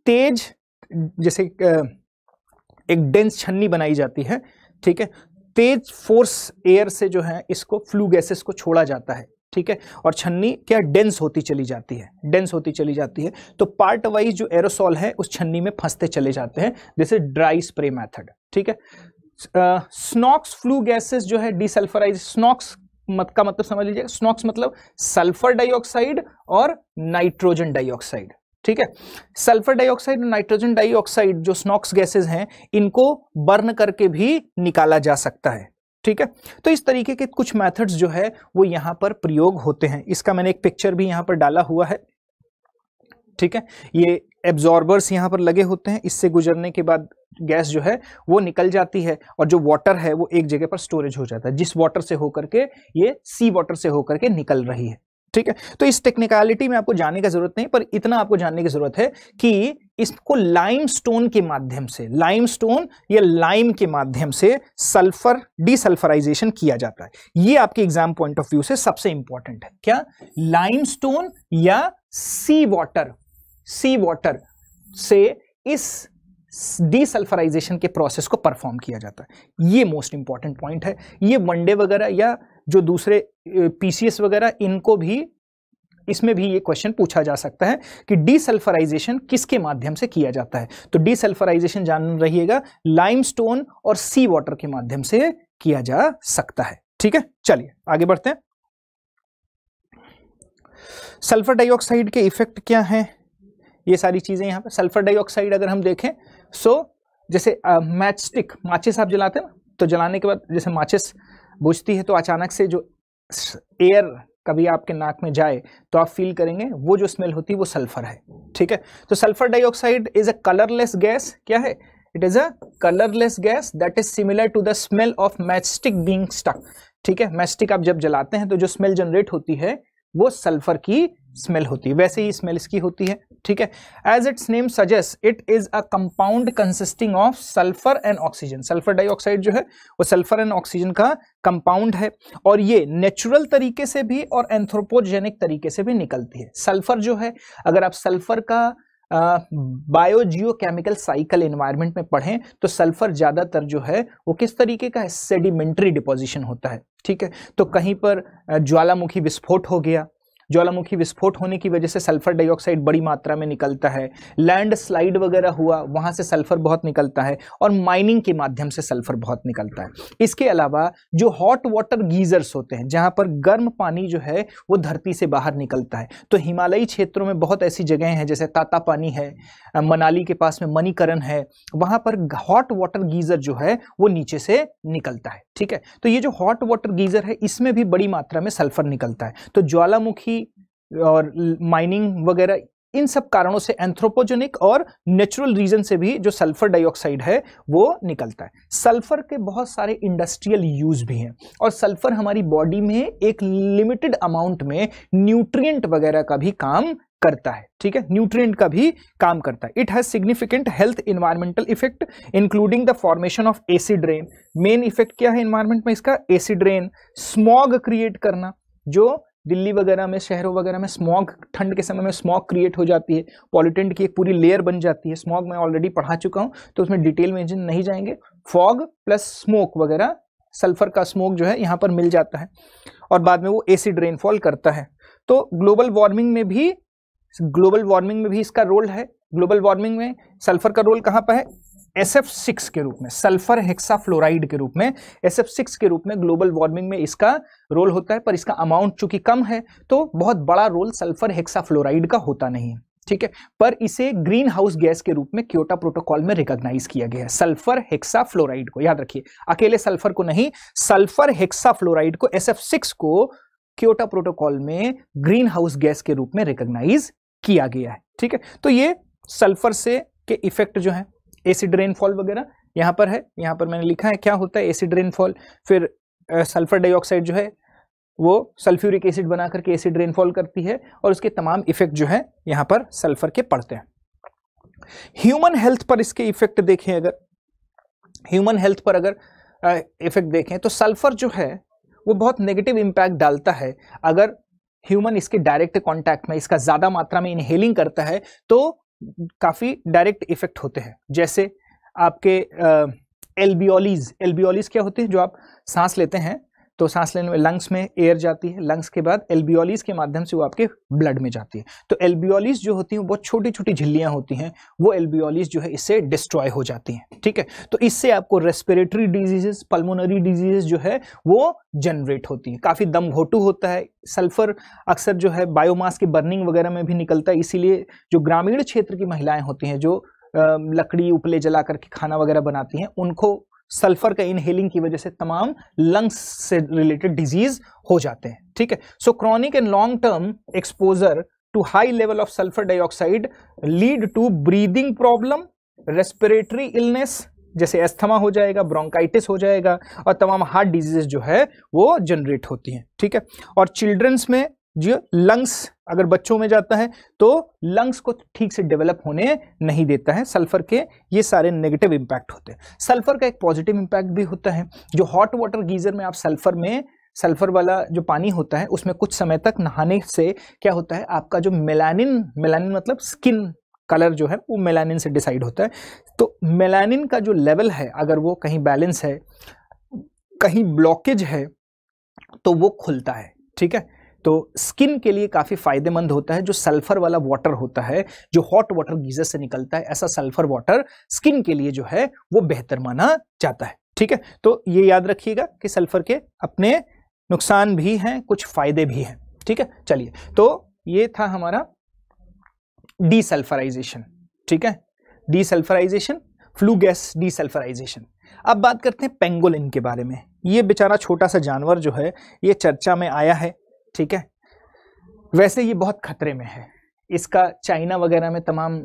तेज जैसे एक डेंस छन्नी बनाई जाती है ठीक है तेज फोर्स एयर से जो है इसको फ्लू गैसेस को छोड़ा जाता है ठीक है और छन्नी क्या डेंस होती चली जाती है डेंस होती चली जाती है तो पार्ट वाइज जो एरोसोल है उस छन्नी में फंसते चले जाते हैं जैसे ड्राई स्प्रे मेथड ठीक है स्नॉक्स फ्लू गैसेस जो है डिसल्फराइज स्नॉक्स मत का मतलब समझ लीजिए स्नॉक्स मतलब सल्फर डाइऑक्साइड और नाइट्रोजन डाइऑक्साइड ठीक है सल्फर डाइऑक्साइड और नाइट्रोजन डाइऑक्साइड जो स्नॉक्स गैसेस हैं इनको बर्न करके भी निकाला जा सकता है ठीक है तो इस तरीके के कुछ मेथड्स जो है वो यहां पर प्रयोग होते हैं इसका मैंने एक पिक्चर भी यहां पर डाला हुआ है ठीक है ये एब्जॉर्बर्स यहाँ पर लगे होते हैं इससे गुजरने के बाद गैस जो है वो निकल जाती है और जो वाटर है वो एक जगह पर स्टोरेज हो जाता है जिस वाटर से होकर के ये सी वाटर से होकर के निकल रही है ठीक है तो इस टेक्निकलिटी में आपको जाने की जरूरत नहीं पर इतना आपको जानने की जरूरत है कि इसको लाइमस्टोन के माध्यम से लाइमस्टोन या लाइम के माध्यम से सल्फर डिसल्फराइजेशन किया जाता है ये आपके एग्जाम पॉइंट ऑफ व्यू से सबसे इंपॉर्टेंट है क्या लाइमस्टोन या सी वाटर सी वाटर से इस डीसल्फराइजेशन के प्रोसेस को परफॉर्म किया जाता है ये मोस्ट इंपॉर्टेंट पॉइंट है ये वनडे वगैरह या जो दूसरे पीसीएस वगैरह इनको भी इसमें भी ये क्वेश्चन पूछा जा सकता है कि डीसल्फराइजेशन किसके माध्यम से किया जाता है तो डीसल्फराइजेशन जान रहिएगा लाइमस्टोन और सी वाटर के माध्यम से किया जा सकता है ठीक है चलिए आगे बढ़ते हैं सल्फर डाइऑक्साइड के इफेक्ट क्या हैं ये सारी चीज़ें यहाँ पे सल्फर डाइऑक्साइड अगर हम देखें सो जैसे मैच स्टिक माचिस आप जलाते हैं तो जलाने के बाद जैसे माचिस बुझती है तो अचानक से जो एयर कभी आपके नाक में जाए तो आप फील करेंगे वो जो स्मेल होती है वो सल्फर है ठीक है तो sulphur dioxide is a colourless gas क्या है it is a colourless gas that is similar to the smell of match stick being stuck ठीक है मैच आप जब जलाते हैं तो जो स्मेल जनरेट होती है वो सल्फर की स्मेल होती है वैसे ही स्मेल इसकी होती है ठीक है as its name suggest it is a compound consisting of sulphur and oxygen sulphur dioxide जो है वो सल्फर एंड ऑक्सीजन का कंपाउंड है और ये नेचुरल तरीके से भी और एंथ्रोपोजेनिक तरीके से भी निकलती है सल्फर जो है अगर आप सल्फर का बायोजियो केमिकल साइकिल इन्वायरमेंट में पढ़ें तो सल्फर ज़्यादातर जो है वो किस तरीके का है सेडिमेंट्री डिपोजिशन होता है ठीक है तो कहीं पर ज्वालामुखी विस्फोट हो गया ज्वालामुखी विस्फोट होने की वजह से सल्फर डाइऑक्साइड बड़ी मात्रा में निकलता है लैंड स्लाइड वगैरह हुआ वहाँ से सल्फर बहुत निकलता है और माइनिंग के माध्यम से सल्फर बहुत निकलता है इसके अलावा जो हॉट वाटर गीजर्स होते हैं जहाँ पर गर्म पानी जो है वो धरती से बाहर निकलता है तो हिमालयी क्षेत्रों में बहुत ऐसी जगह हैं जैसे ताता पानी है मनाली के पास में मणिकरण है वहाँ पर हॉट वाटर गीजर जो है वो नीचे से निकलता है ठीक है तो ये जो हॉट वाटर गीजर है इसमें भी बड़ी मात्रा में सल्फर निकलता है तो ज्वालामुखी और माइनिंग वगैरह इन सब कारणों से एंथ्रोपोजेनिक और नेचुरल रीजन से भी जो सल्फर डाइऑक्साइड है वो निकलता है सल्फर के बहुत सारे इंडस्ट्रियल यूज भी हैं और सल्फर हमारी बॉडी में एक लिमिटेड अमाउंट में न्यूट्रिएंट वगैरह का भी काम करता है ठीक है न्यूट्रिएंट का भी काम करता है it has significant health environmental effect including the formation of acid rain main effect क्या है इन्वायरमेंट में इसका एसिड रेन स्मॉग क्रिएट करना जो दिल्ली वगैरह में शहरों वगैरह में स्मॉग ठंड के समय में स्मॉग क्रिएट हो जाती है पॉलिटेंट की एक पूरी लेयर बन जाती है स्मॉग मैं ऑलरेडी पढ़ा चुका हूँ तो उसमें डिटेल में इंजन नहीं जाएंगे फॉग प्लस स्मोक वगैरह सल्फर का स्मोक जो है यहाँ पर मिल जाता है और बाद में वो एसिड रेनफॉल करता है तो ग्लोबल वार्मिंग में भी ग्लोबल वार्मिंग में भी इसका रोल है ग्लोबल वार्मिंग में सल्फर का रोल कहाँ पर है एस एफ सिक्स के रूप में सल्फर हेक्साफ्लोराइड के रूप में एस एफ सिक्स के रूप में ग्लोबल वार्मिंग में इसका रोल होता है पर इसका अमाउंट चूंकि कम है तो बहुत बड़ा रोल सल्फर हेक्साफ्लोराइड का होता नहीं है ठीक है पर इसे ग्रीन हाउस गैस के रूप में क्योटा प्रोटोकॉल में रिकॉग्नाइज किया गया है सल्फर हेक्साफ्लोराइड को याद रखिए अकेले सल्फर को नहीं सल्फर हेक्साफ्लोराइड को एस एफ सिक्स को क्योटा प्रोटोकॉल में ग्रीन हाउस गैस के रूप में रिकॉग्नाइज किया गया है ठीक है तो ये सल्फर से के इफेक्ट जो है एसिड रेनफॉल वगैरह यहाँ पर है यहाँ पर मैंने लिखा है क्या होता है एसिड रेनफॉल फिर सल्फर डाइऑक्साइड जो है वो सल्फ्यूरिक एसिड बना करके एसिड रेनफॉल करती है और उसके तमाम इफेक्ट जो है यहाँ पर सल्फर के पड़ते हैं ह्यूमन हेल्थ पर इसके इफेक्ट देखें अगर ह्यूमन हेल्थ पर अगर इफेक्ट देखें तो सल्फर जो है वो बहुत नेगेटिव इम्पैक्ट डालता है अगर ह्यूमन इसके डायरेक्ट कांटेक्ट में इसका ज़्यादा मात्रा में इनहेलिंग करता है तो काफ़ी डायरेक्ट इफेक्ट होते हैं जैसे आपके एल्बियोलीज एल्बियोलीज क्या होते हैं जो आप सांस लेते हैं तो सांस लेने में लंग्स में एयर जाती है लंग्स के बाद एल्बियोलिस के माध्यम से वो आपके ब्लड में जाती है तो एल्बियोलिस जो होती हैं बहुत छोटी छोटी झिल्लियाँ होती हैं वो एल्बियोलिस जो है इससे डिस्ट्रॉय हो जाती हैं ठीक है तो इससे आपको रेस्पिरेटरी डिजीजेस पल्मोनरी डिजीजेस जो है वो जनरेट होती हैं काफ़ी दम घोटू होता है सल्फर अक्सर जो है बायोमास की बर्निंग वगैरह में भी निकलता है इसीलिए जो ग्रामीण क्षेत्र की महिलाएं होती हैं जो लकड़ी उपले जला करके खाना वगैरह बनाती हैं उनको सल्फर का इनहेलिंग की वजह से तमाम लंग्स से रिलेटेड डिजीज हो जाते हैं ठीक है so chronic and long term exposure to high level of sulphur dioxide lead to breathing problem respiratory illness जैसे एस्थमा हो जाएगा ब्रोंकाइटिस हो जाएगा और तमाम हार्ट डिजीज जो है वो जनरेट होती हैं ठीक है और चिल्ड्रंस में जो लंग्स अगर बच्चों में जाता है तो लंग्स को ठीक से डेवलप होने नहीं देता है सल्फर के ये सारे नेगेटिव इम्पैक्ट होते हैं सल्फर का एक पॉजिटिव इम्पैक्ट भी होता है जो हॉट वाटर गीजर में आप सल्फर में सल्फर वाला जो पानी होता है उसमें कुछ समय तक नहाने से क्या होता है आपका जो मेलानिन मेलानिन मतलब स्किन कलर जो है वो मेलानिन से डिसाइड होता है तो मेलानिन का जो लेवल है अगर वो कहीं बैलेंस है कहीं ब्लॉकेज है तो वो खुलता है ठीक है तो स्किन के लिए काफ़ी फायदेमंद होता है जो सल्फर वाला वाटर होता है जो हॉट वाटर गीजर से निकलता है ऐसा सल्फर वाटर स्किन के लिए जो है वो बेहतर माना जाता है ठीक है तो ये याद रखिएगा कि सल्फर के अपने नुकसान भी हैं कुछ फायदे भी हैं ठीक है चलिए तो ये था हमारा डीसल्फराइजेशन ठीक है डीसल्फराइजेशन फ्लू गैस डीसल्फराइजेशन अब बात करते हैं पेंगोलिन के बारे में ये बेचारा छोटा सा जानवर जो है ये चर्चा में आया है ठीक है वैसे ये बहुत खतरे में है इसका चाइना वगैरह में तमाम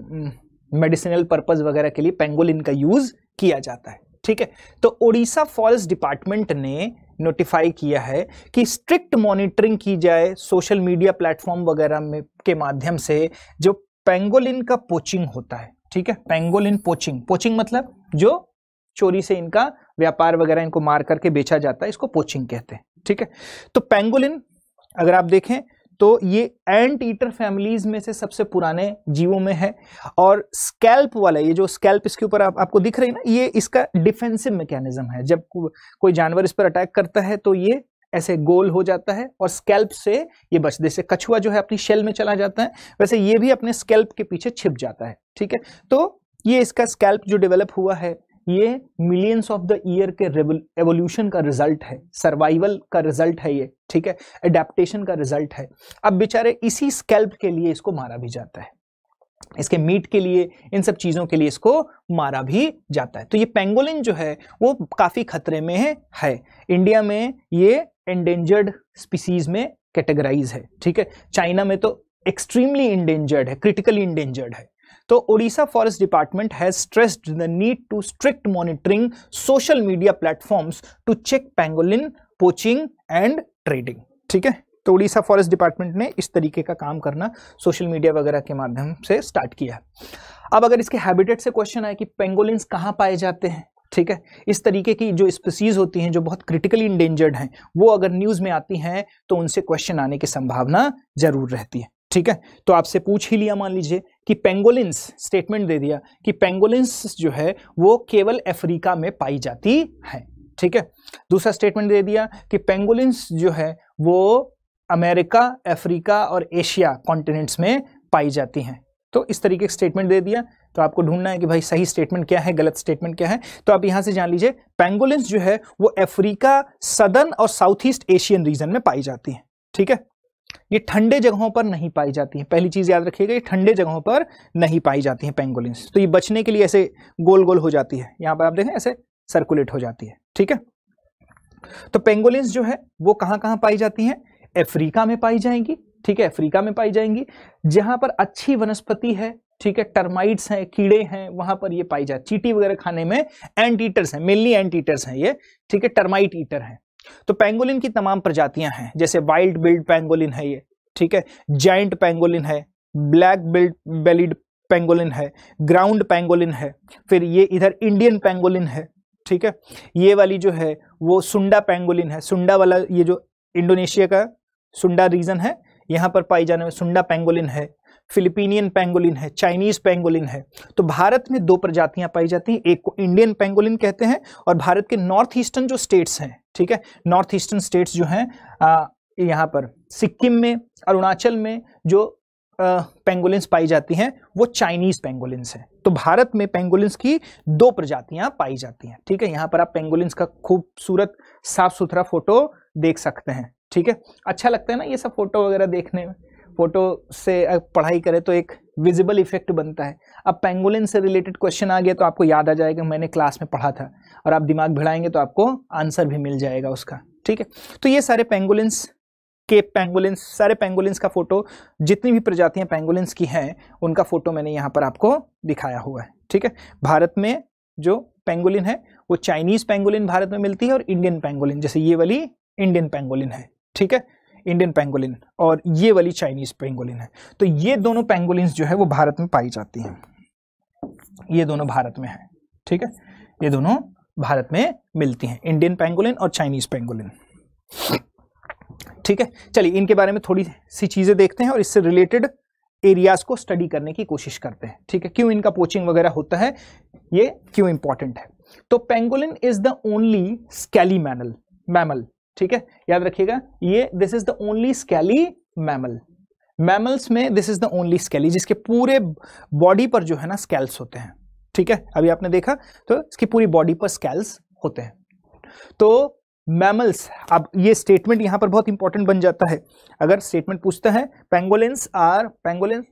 मेडिसिनल पर्पज वगैरह के लिए पेंगोलिन का यूज किया जाता है ठीक है तो ओडिशा फॉरेस्ट डिपार्टमेंट ने नोटिफाई किया है कि स्ट्रिक्ट मॉनिटरिंग की जाए सोशल मीडिया प्लेटफॉर्म वगैरह में के माध्यम से जो पेंगोलिन का पोचिंग होता है ठीक है पेंगोलिन पोचिंग पोचिंग मतलब जो चोरी से इनका व्यापार वगैरह इनको मार करके बेचा जाता है इसको पोचिंग कहते हैं ठीक है तो पेंगोलिन अगर आप देखें तो ये एंट ईटर फैमिलीज में से सबसे पुराने जीवों में है और स्कैल्प वाला ये जो स्कैल्प इसके ऊपर आप, आपको दिख रही है ना ये इसका डिफेंसिव मैकेनिज्म है जब को, कोई जानवर इस पर अटैक करता है तो ये ऐसे गोल हो जाता है और स्कैल्प से ये बच जैसे कछुआ जो है अपनी शेल में चला जाता है वैसे ये भी अपने स्कैल्प के पीछे छिप जाता है ठीक है तो ये इसका स्कैल्प जो डेवलप हुआ है ये मिलियंस ऑफ द ईयर के एवोल्यूशन का रिजल्ट है सर्वाइवल का रिजल्ट है ये ठीक है एडेप्टेशन का रिजल्ट है अब बेचारे इसी स्केल्प के लिए इसको मारा भी जाता है इसके मीट के लिए इन सब चीज़ों के लिए इसको मारा भी जाता है तो ये पेंगोलिन जो है वो काफ़ी खतरे में है, है इंडिया में ये एंडेंजर्ड स्पीसीज में कैटेगराइज है ठीक है चाइना में तो एक्सट्रीमली इंडेंजर्ड है क्रिटिकली इंडेंजर्ड है तो Orissa forest department has stressed the need to strict monitoring social media platforms to check pangolin poaching and trading ठीक है तो उड़ीसा फॉरेस्ट डिपार्टमेंट ने इस तरीके का काम करना सोशल मीडिया वगैरह के माध्यम से स्टार्ट किया अब अगर इसके हैबिटेट से क्वेश्चन आए कि पेंगोलिन कहाँ पाए जाते हैं ठीक है इस तरीके की जो स्पीसीज होती हैं जो बहुत क्रिटिकली इंडेंजर्ड हैं वो अगर न्यूज़ में आती हैं तो उनसे क्वेश्चन आने की संभावना जरूर रहती है ठीक है तो आपसे पूछ ही लिया मान लीजिए कि पेंगोलिन्स स्टेटमेंट दे दिया कि पेंगोलिन्स जो है वो केवल अफ्रीका में पाई जाती है ठीक है दूसरा स्टेटमेंट दे दिया कि पेंगोलिन्स जो है वो अमेरिका अफ्रीका और एशिया कॉन्टिनेंट्स में पाई जाती हैं तो इस तरीके का स्टेटमेंट दे दिया तो आपको ढूंढना है कि भाई सही स्टेटमेंट क्या है गलत स्टेटमेंट क्या है तो आप यहां से जान लीजिए पेंगोलिन्स जो है वो अफ्रीका सदर्न और साउथ ईस्ट एशियन रीजन में पाई जाती है ठीक है ये ठंडे जगहों पर नहीं पाई जाती हैं पहली चीज़ याद रखिएगा ये ठंडे जगहों पर नहीं पाई जाती हैं पेंगोलिन तो ये बचने के लिए ऐसे गोल गोल हो जाती है यहाँ पर आप देखें ऐसे सर्कुलेट हो जाती है ठीक है तो पेंगोलिन जो है वो कहाँ कहाँ पाई जाती हैं अफ्रीका में पाई जाएंगी ठीक है अफ्रीका में पाई जाएंगी जहाँ पर अच्छी वनस्पति है ठीक है टर्माइट्स हैं कीड़े हैं वहां पर ये पाई जाए चीटी वगैरह खाने में एंटीटर्स हैं मेनली एंटीटर्स हैं ये ठीक है टर्माइट ईटर हैं तो पेंगोलिन की तमाम प्रजातियां हैं जैसे वाइल्ड बिल्ड पेंगोलिन है ये ठीक है जाइंट पेंगोलिन है ब्लैक बिल्ड बेलिड पेंगोलिन है ग्राउंड पेंगोलिन है फिर ये इधर इंडियन पेंगोलिन है ठीक है ये वाली जो है वो सुंडा पेंगोलिन है सुंडा वाला ये जो इंडोनेशिया का सुंडा रीजन है यहाँ पर पाई जाने में सुंडा पेंगोलिन है फिलिपीनियन पेंगोलिन है चाइनीज पेंगोलिन है तो भारत में दो प्रजातियां पाई जाती हैं एक को इंडियन पेंगोलिन कहते हैं और भारत के नॉर्थ ईस्टर्न जो स्टेट्स हैं ठीक है नॉर्थ ईस्टर्न स्टेट्स जो हैं यहाँ पर सिक्किम में अरुणाचल में जो पेंगोलिन्स पाई जाती हैं वो चाइनीज पेंगुलिन्स हैं तो भारत में पेंगोलिन्स की दो प्रजातियां पाई जाती हैं ठीक है यहाँ पर आप पेंगोलिन्स का खूबसूरत साफ सुथरा फोटो देख सकते हैं ठीक है अच्छा लगता है ना ये सब फोटो वगैरह देखने में फोटो से पढ़ाई करें तो एक विजिबल इफेक्ट बनता है अब पेंगुलिन से रिलेटेड क्वेश्चन आ गया तो आपको याद आ जाएगा मैंने क्लास में पढ़ा था और आप दिमाग भिड़ाएंगे तो आपको आंसर भी मिल जाएगा उसका ठीक है तो ये सारे पेंगुलिन्स के पेंगुलिन्स सारे पेंगुलिन्स का फोटो जितनी भी प्रजातियां पेंगुलिन्स की हैं उनका फोटो मैंने यहाँ पर आपको दिखाया हुआ है ठीक है भारत में जो पेंगुलिन है वो चाइनीज पेंगुलिन भारत में मिलती है और इंडियन पेंगुलिन जैसे ये वाली इंडियन पेंगुलिन है ठीक है इंडियन पेंगोलिन और ये वाली चाइनीज़ पेंगोलिन है तो ये दोनों पेंगोलिन जो है वो भारत में पाई जाती हैं ये दोनों भारत में है ठीक है ये दोनों भारत में मिलती हैं इंडियन पेंगोलिन और चाइनीज़ पेंगोलिन ठीक है चलिए इनके बारे में थोड़ी सी चीज़ें देखते हैं और इससे रिलेटेड एरियाज को स्टडी करने की कोशिश करते हैं ठीक है क्यों इनका पोचिंग वगैरह होता है ये क्यों इंपॉर्टेंट है तो pangolin is the only scaly mammal mammal ठीक है याद रखिएगा ये this is the only scaly mammal mammals में this is the only scaly जिसके पूरे बॉडी पर जो है ना स्कैल्स होते हैं ठीक है अभी आपने देखा तो इसकी पूरी बॉडी पर स्कैल्स होते हैं तो मैमल्स अब ये स्टेटमेंट यहां पर बहुत इंपॉर्टेंट बन जाता है अगर स्टेटमेंट पूछता है pangolin are pangolin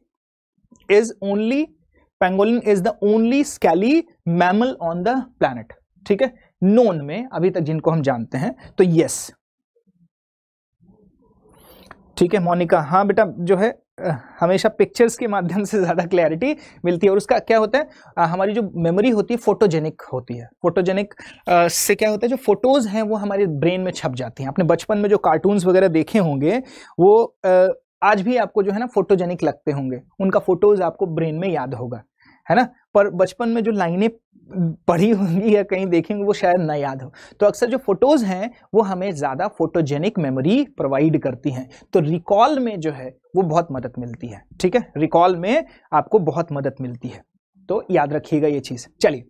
is only pangolin is the only scaly mammal on the planet ठीक है नोन में अभी तक जिनको हम जानते हैं तो यस ठीक है मोनिका हाँ बेटा जो है हमेशा पिक्चर्स के माध्यम से ज़्यादा क्लैरिटी मिलती है और उसका क्या होता है आ, हमारी जो मेमोरी होती है फोटोजेनिक होती है फोटोजेनिक आ, से क्या होता है जो फोटोज़ हैं वो हमारे ब्रेन में छप जाती हैं अपने बचपन में जो कार्टून्स वगैरह देखे होंगे वो आ, आज भी आपको जो है ना फोटोजेनिक लगते होंगे उनका फोटोज़ आपको ब्रेन में याद होगा है ना पर बचपन में जो लाइनें पढ़ी होंगी या कहीं देखेंगे वो शायद ना याद हो तो अक्सर जो फोटोज़ हैं वो हमें ज़्यादा फोटोजेनिक मेमोरी प्रोवाइड करती हैं तो रिकॉल में जो है वो बहुत मदद मिलती है ठीक है रिकॉल में आपको बहुत मदद मिलती है तो याद रखिएगा ये चीज़ चलिए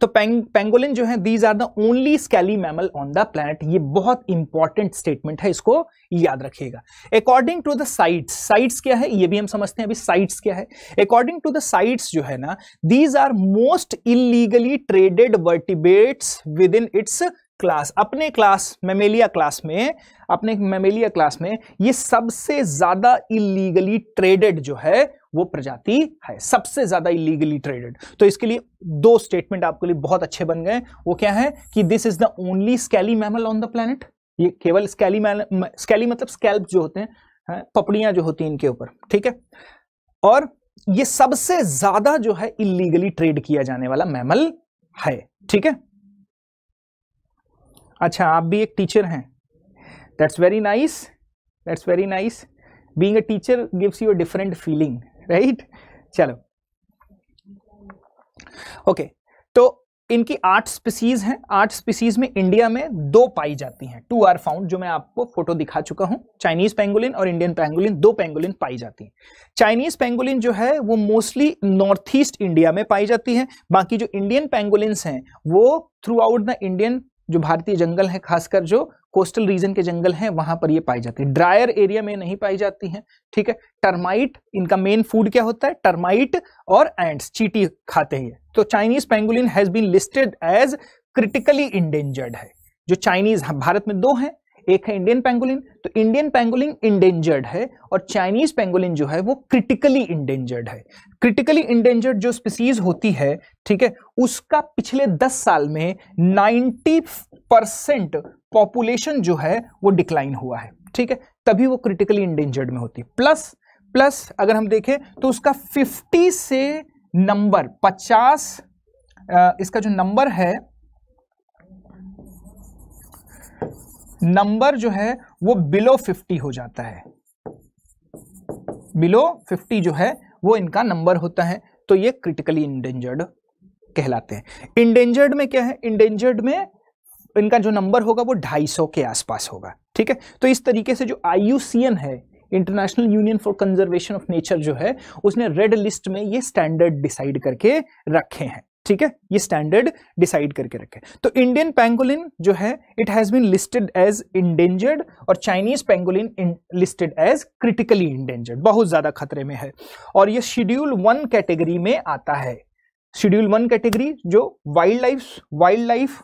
तो पेंग, पेंगोलिन जो है these are the only scaly mammal on the planet ये बहुत इंपॉर्टेंट स्टेटमेंट है इसको याद रखिएगा according to the CITES CITES क्या है ये भी हम समझते हैं अभी साइट्स क्या है अकॉर्डिंग टू द साइट्स जो है ना these are most illegally traded vertebrates within its class अपने क्लास मेमेलिया क्लास में अपने मेमेलिया क्लास में ये सबसे ज्यादा इलीगली ट्रेडेड जो है वो प्रजाति है सबसे ज्यादा इलीगली ट्रेडेड तो इसके लिए दो स्टेटमेंट आपके लिए बहुत अच्छे बन गए वो क्या है कि this is the only scaly mammal on the planet ये केवल स्कैली स्कैली मतलब स्कैल्प जो होते हैं पपड़ियां जो होती हैं इनके ऊपर ठीक है और ये सबसे ज्यादा जो है इलीगली ट्रेड किया जाने वाला मैमल है ठीक है अच्छा आप भी एक टीचर हैं that's very nice that's very nice being a teacher gives you a different feeling right चलो ओके okay, तो इनकी आठ स्पीसीज हैं आठ स्पीसीज में इंडिया में दो पाई जाती हैं टू आर फाउंड जो मैं आपको फोटो दिखा चुका हूं चाइनीज पेंगुलिन और इंडियन पेंगुलिन दो पेंगुलिन पाई जाती हैं चाइनीज पेंगुलिन जो है वो मोस्टली नॉर्थ ईस्ट इंडिया में पाई जाती है बाकी जो इंडियन पेंगुलिन हैं वो थ्रू आउट द इंडियन जो भारतीय जंगल हैं खासकर जो कोस्टल रीजन के जंगल हैं वहां पर ये पाई जाती है ड्रायर एरिया में नहीं पाई जाती हैं ठीक है टर्माइट इनका मेन फूड क्या होता है टर्माइट और एंड्स चीटी खाते हैं तो Chinese pangolin has been listed as critically endangered है जो चाइनीज हाँ, भारत में दो हैं एक है इंडियन पेंगुलिन तो इंडियन पेंगुलिन इंडेंजर्ड है और चाइनीज पेंगुलिन जो है वो क्रिटिकली इंडेंजर्ड है क्रिटिकली इंडेंजर्ड जो स्पीसीज होती है ठीक है उसका पिछले 10 साल में 90 परसेंट पॉपुलेशन जो है वो डिक्लाइन हुआ है ठीक है तभी वो क्रिटिकली इंडेंजर्ड में होती है प्लस प्लस अगर हम देखें तो उसका फिफ्टी से नंबर पचास इसका जो नंबर है नंबर जो है वो बिलो 50 हो जाता है बिलो 50 जो है वो इनका नंबर होता है तो ये क्रिटिकली इंडेंजर्ड कहलाते हैं इंडेंजर्ड में क्या है इंडेंजर्ड में इनका जो नंबर होगा वो 250 के आसपास होगा ठीक है तो इस तरीके से जो आई है International Union for Conservation of Nature जो है उसने रेड लिस्ट में ये स्टैंडर्ड डिसाइड करके रखे हैं ठीक है ये स्टैंडर्ड डिसाइड करके रखे तो इंडियन पेंगोलिन जो है it has been listed as endangered और Chinese pangolin listed as critically endangered बहुत ज्यादा खतरे में है और ये शेड्यूल वन कैटेगरी में आता है शेड्यूल वन कैटेगरी जो wildlife wildlife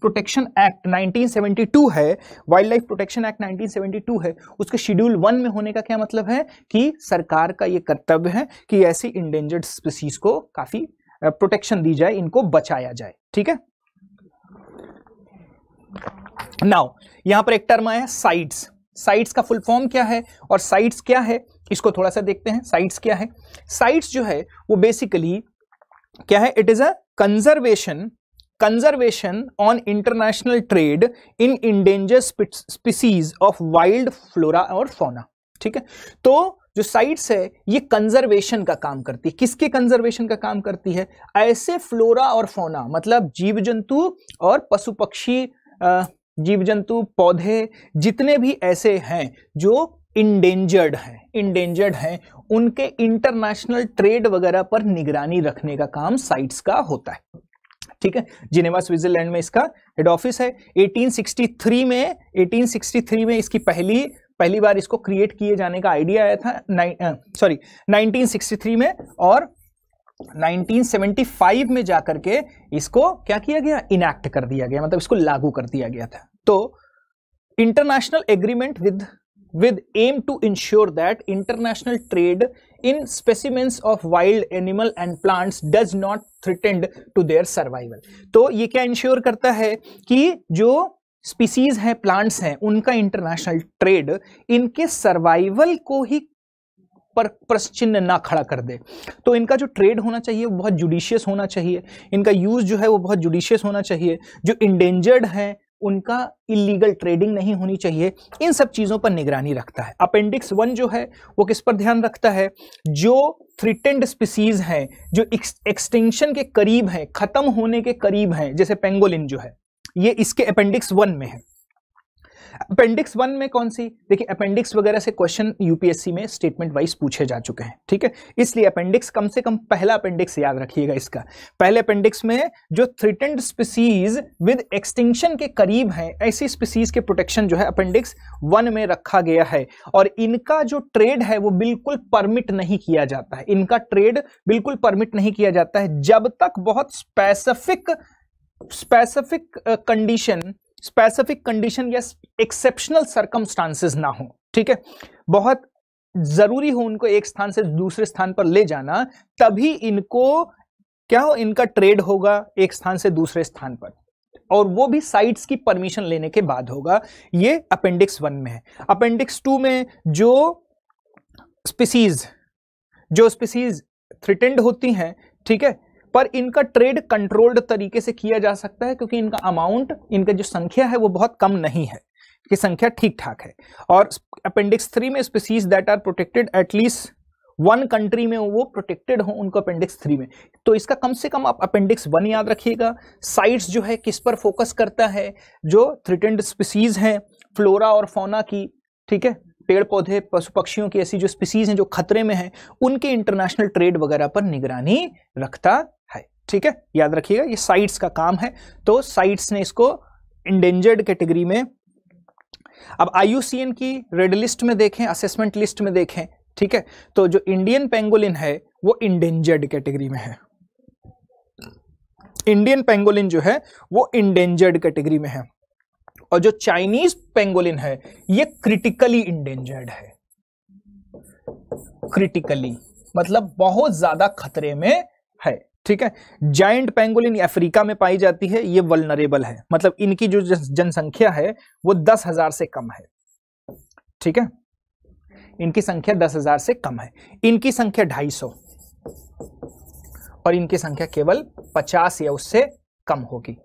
protection act 1972 है वाइल्ड लाइफ प्रोटेक्शन एक्ट 1972 है उसके शेड्यूल वन में होने का क्या मतलब है कि सरकार का ये कर्तव्य है कि ऐसी इंडेंजर्ड स्पीसीज को काफ़ी प्रोटेक्शन दी जाए इनको बचाया जाए ठीक है नाउ यहां पर एक टर्म आया साइट्स साइट्स का फुल फॉर्म क्या है और साइट्स क्या है इसको थोड़ा सा देखते हैं साइट्स क्या है साइट्स जो है वो बेसिकली क्या है it is a conservation conservation on international trade in endanger species of wild flora और फोना ठीक है तो जो साइट्स है ये कंजर्वेशन का काम करती है किसके कंजर्वेशन का काम करती है ऐसे फ्लोरा और फोना मतलब जीव जंतु और पशु पक्षी जीव जंतु पौधे जितने भी ऐसे हैं जो इंडेंजर्ड हैं इंडेंजर्ड हैं उनके इंटरनेशनल ट्रेड वगैरह पर निगरानी रखने का काम साइट्स का होता है ठीक है जिनेवा स्विट्जरलैंड में इसका हेड ऑफिस है 1863 में 1863 में इसकी पहली पहली बार इसको क्रिएट किए जाने का आइडिया आया था सॉरी 1963 में और 1975 में जाकर के इसको क्या किया गया इनैक्ट कर दिया गया मतलब इसको लागू कर दिया गया था तो international agreement with with aim to ensure that international trade in specimens of wild animal and plants does not threatened to their survival तो ये क्या इंश्योर करता है कि जो स्पीसीज हैं प्लांट्स हैं उनका इंटरनेशनल ट्रेड इनके सर्वाइवल को ही पर प्रश्न ना खड़ा कर दे तो इनका जो ट्रेड होना चाहिए वो बहुत जुडिशियस होना चाहिए इनका यूज़ जो है वो बहुत जुडिशियस होना चाहिए जो इंडेंजर्ड हैं उनका इलीगल ट्रेडिंग नहीं होनी चाहिए इन सब चीज़ों पर निगरानी रखता है अपेंडिक्स वन जो है वो किस पर ध्यान रखता है जो थ्रिटेंड स्पीसीज हैं जो एक्सटेंशन के करीब हैं ख़त्म होने के करीब हैं जैसे पेंगोलिन जो है ये इसके अपेंडिक्स वन में है अपेंडिक्स वन में कौन सी देखिए अपेंडिक्स वगैरह से क्वेश्चन यूपीएससी में स्टेटमेंट वाइज पूछे जा चुके हैं ठीक है इसलिए अपेंडिक्स कम से कम पहला अपेंडिक्स याद रखिएगा इसका पहले अपेंडिक्स में जो थ्रिटेंड स्पीसीज विद एक्सटिंक्शन के करीब है ऐसी स्पीसीज के प्रोटेक्शन जो है अपेंडिक्स वन में रखा गया है और इनका जो ट्रेड है वो बिल्कुल परमिट नहीं किया जाता है इनका ट्रेड बिल्कुल परमिट नहीं किया जाता है जब तक बहुत specific specific condition specific condition या एक्सेप्शनल सर्कमस्टांसिस ना हो ठीक है बहुत जरूरी हो उनको एक स्थान से दूसरे स्थान पर ले जाना तभी इनको क्या हो इनका ट्रेड होगा एक स्थान से दूसरे स्थान पर और वो भी साइट्स की परमिशन लेने के बाद होगा ये अपेंडिक्स वन में है अपेंडिक्स टू में जो स्पीसीज जो स्पीसीज थ्रिटेंड होती हैं ठीक है पर इनका ट्रेड कंट्रोल्ड तरीके से किया जा सकता है क्योंकि इनका अमाउंट इनका जो संख्या है वो बहुत कम नहीं है की संख्या ठीक ठाक है और अपेंडिक्स थ्री में species that are protected at least one country में वो प्रोटेक्टेड हो उनको अपेंडिक्स थ्री में तो इसका कम से कम आप अपेंडिक्स वन याद रखिएगा साइट्स जो है किस पर फोकस करता है जो थ्रिटेंड स्पीसीज हैं फ्लोरा और फोना की ठीक है पेड़ पौधे पशु पक्षियों की ऐसी जो स्पीसीज हैं जो खतरे में हैं उनके इंटरनेशनल ट्रेड वगैरह पर निगरानी रखता ठीक है याद रखिएगा ये साइट्स का काम है तो साइट्स ने इसको इंडेंजर्ड कैटेगरी में अब आईयूसीएन की रेड लिस्ट में देखें असेसमेंट लिस्ट में देखें ठीक है तो जो इंडियन पेंगोलिन है वो इंडेंजर्ड कैटेगरी में है इंडियन पेंगोलिन जो है वो इंडेंजर्ड कैटेगरी में है और जो चाइनीज पेंगोलिन है ये क्रिटिकली इंडेंजर्ड है क्रिटिकली मतलब बहुत ज्यादा खतरे में है ठीक है जाइंट पेंगुलिन अफ्रीका में पाई जाती है ये वलनरेबल है मतलब इनकी जो जनसंख्या है वो दस हजार से कम है ठीक है इनकी संख्या दस हजार से कम है इनकी संख्या ढाई सौ और इनकी संख्या केवल पचास या उससे कम होगी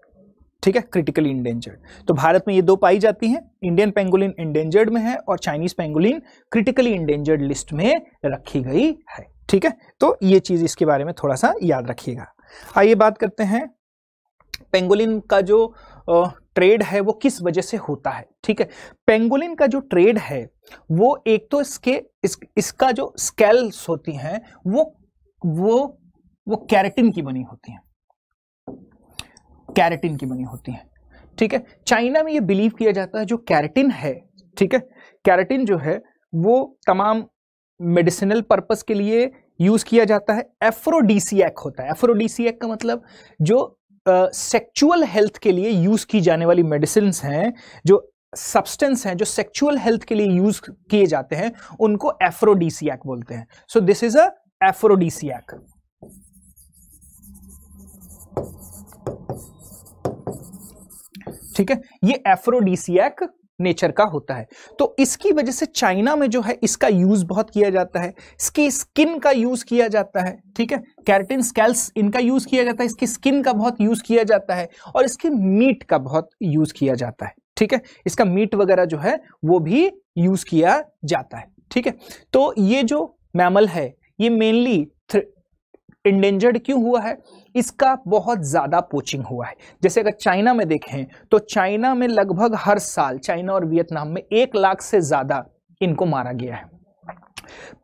ठीक है क्रिटिकली इंडेंजर्ड तो भारत में ये दो पाई जाती हैं इंडियन पेंगोलिन इंडेंजर्ड में है और Chinese pangolin critically endangered list में रखी गई है ठीक है तो ये चीज़ इसके बारे में थोड़ा सा याद रखिएगा आइए बात करते हैं पेंगोलिन का जो ट्रेड है वो किस वजह से होता है ठीक है पेंगोलिन का जो ट्रेड है वो एक तो इसके इस, इसका जो स्केल्स होती हैं वो वो वो कैरेटिन की बनी होती हैं कैरेटिन की बनी होती हैं ठीक है चाइना में ये बिलीव किया जाता है जो कैरेटिन है ठीक है कैरेटिन जो है वो तमाम मेडिसिनल पर्पस के लिए यूज किया जाता है एफ्रोडीसीक होता है एफ्रोडीसीक का मतलब जो सेक्चुअल uh, हेल्थ के लिए यूज की जाने वाली मेडिसिन हैं जो सब्सटेंस हैं जो सेक्चुअल हेल्थ के लिए यूज किए जाते हैं उनको एफ्रोडीसीक बोलते हैं सो दिस इज अ एफ्रोडीसियाक ठीक है ये एफ्रोडीसीक नेचर का होता है तो इसकी वजह से चाइना में जो है इसका यूज बहुत किया जाता है इसकी स्किन का यूज किया जाता है ठीक है कैरेटिन स्कैल्स इनका यूज किया जाता है इसकी स्किन का बहुत यूज किया जाता है और इसकी मीट का बहुत यूज किया जाता है ठीक है इसका मीट वगैरह जो है वो भी यूज किया जाता है ठीक है तो ये जो मैमल है ये मेनली इंडेंजर्ड क्यों हुआ है इसका बहुत ज़्यादा पोचिंग हुआ है जैसे अगर चाइना में देखें तो चाइना में लगभग हर साल चाइना और वियतनाम में एक लाख से ज़्यादा इनको मारा गया है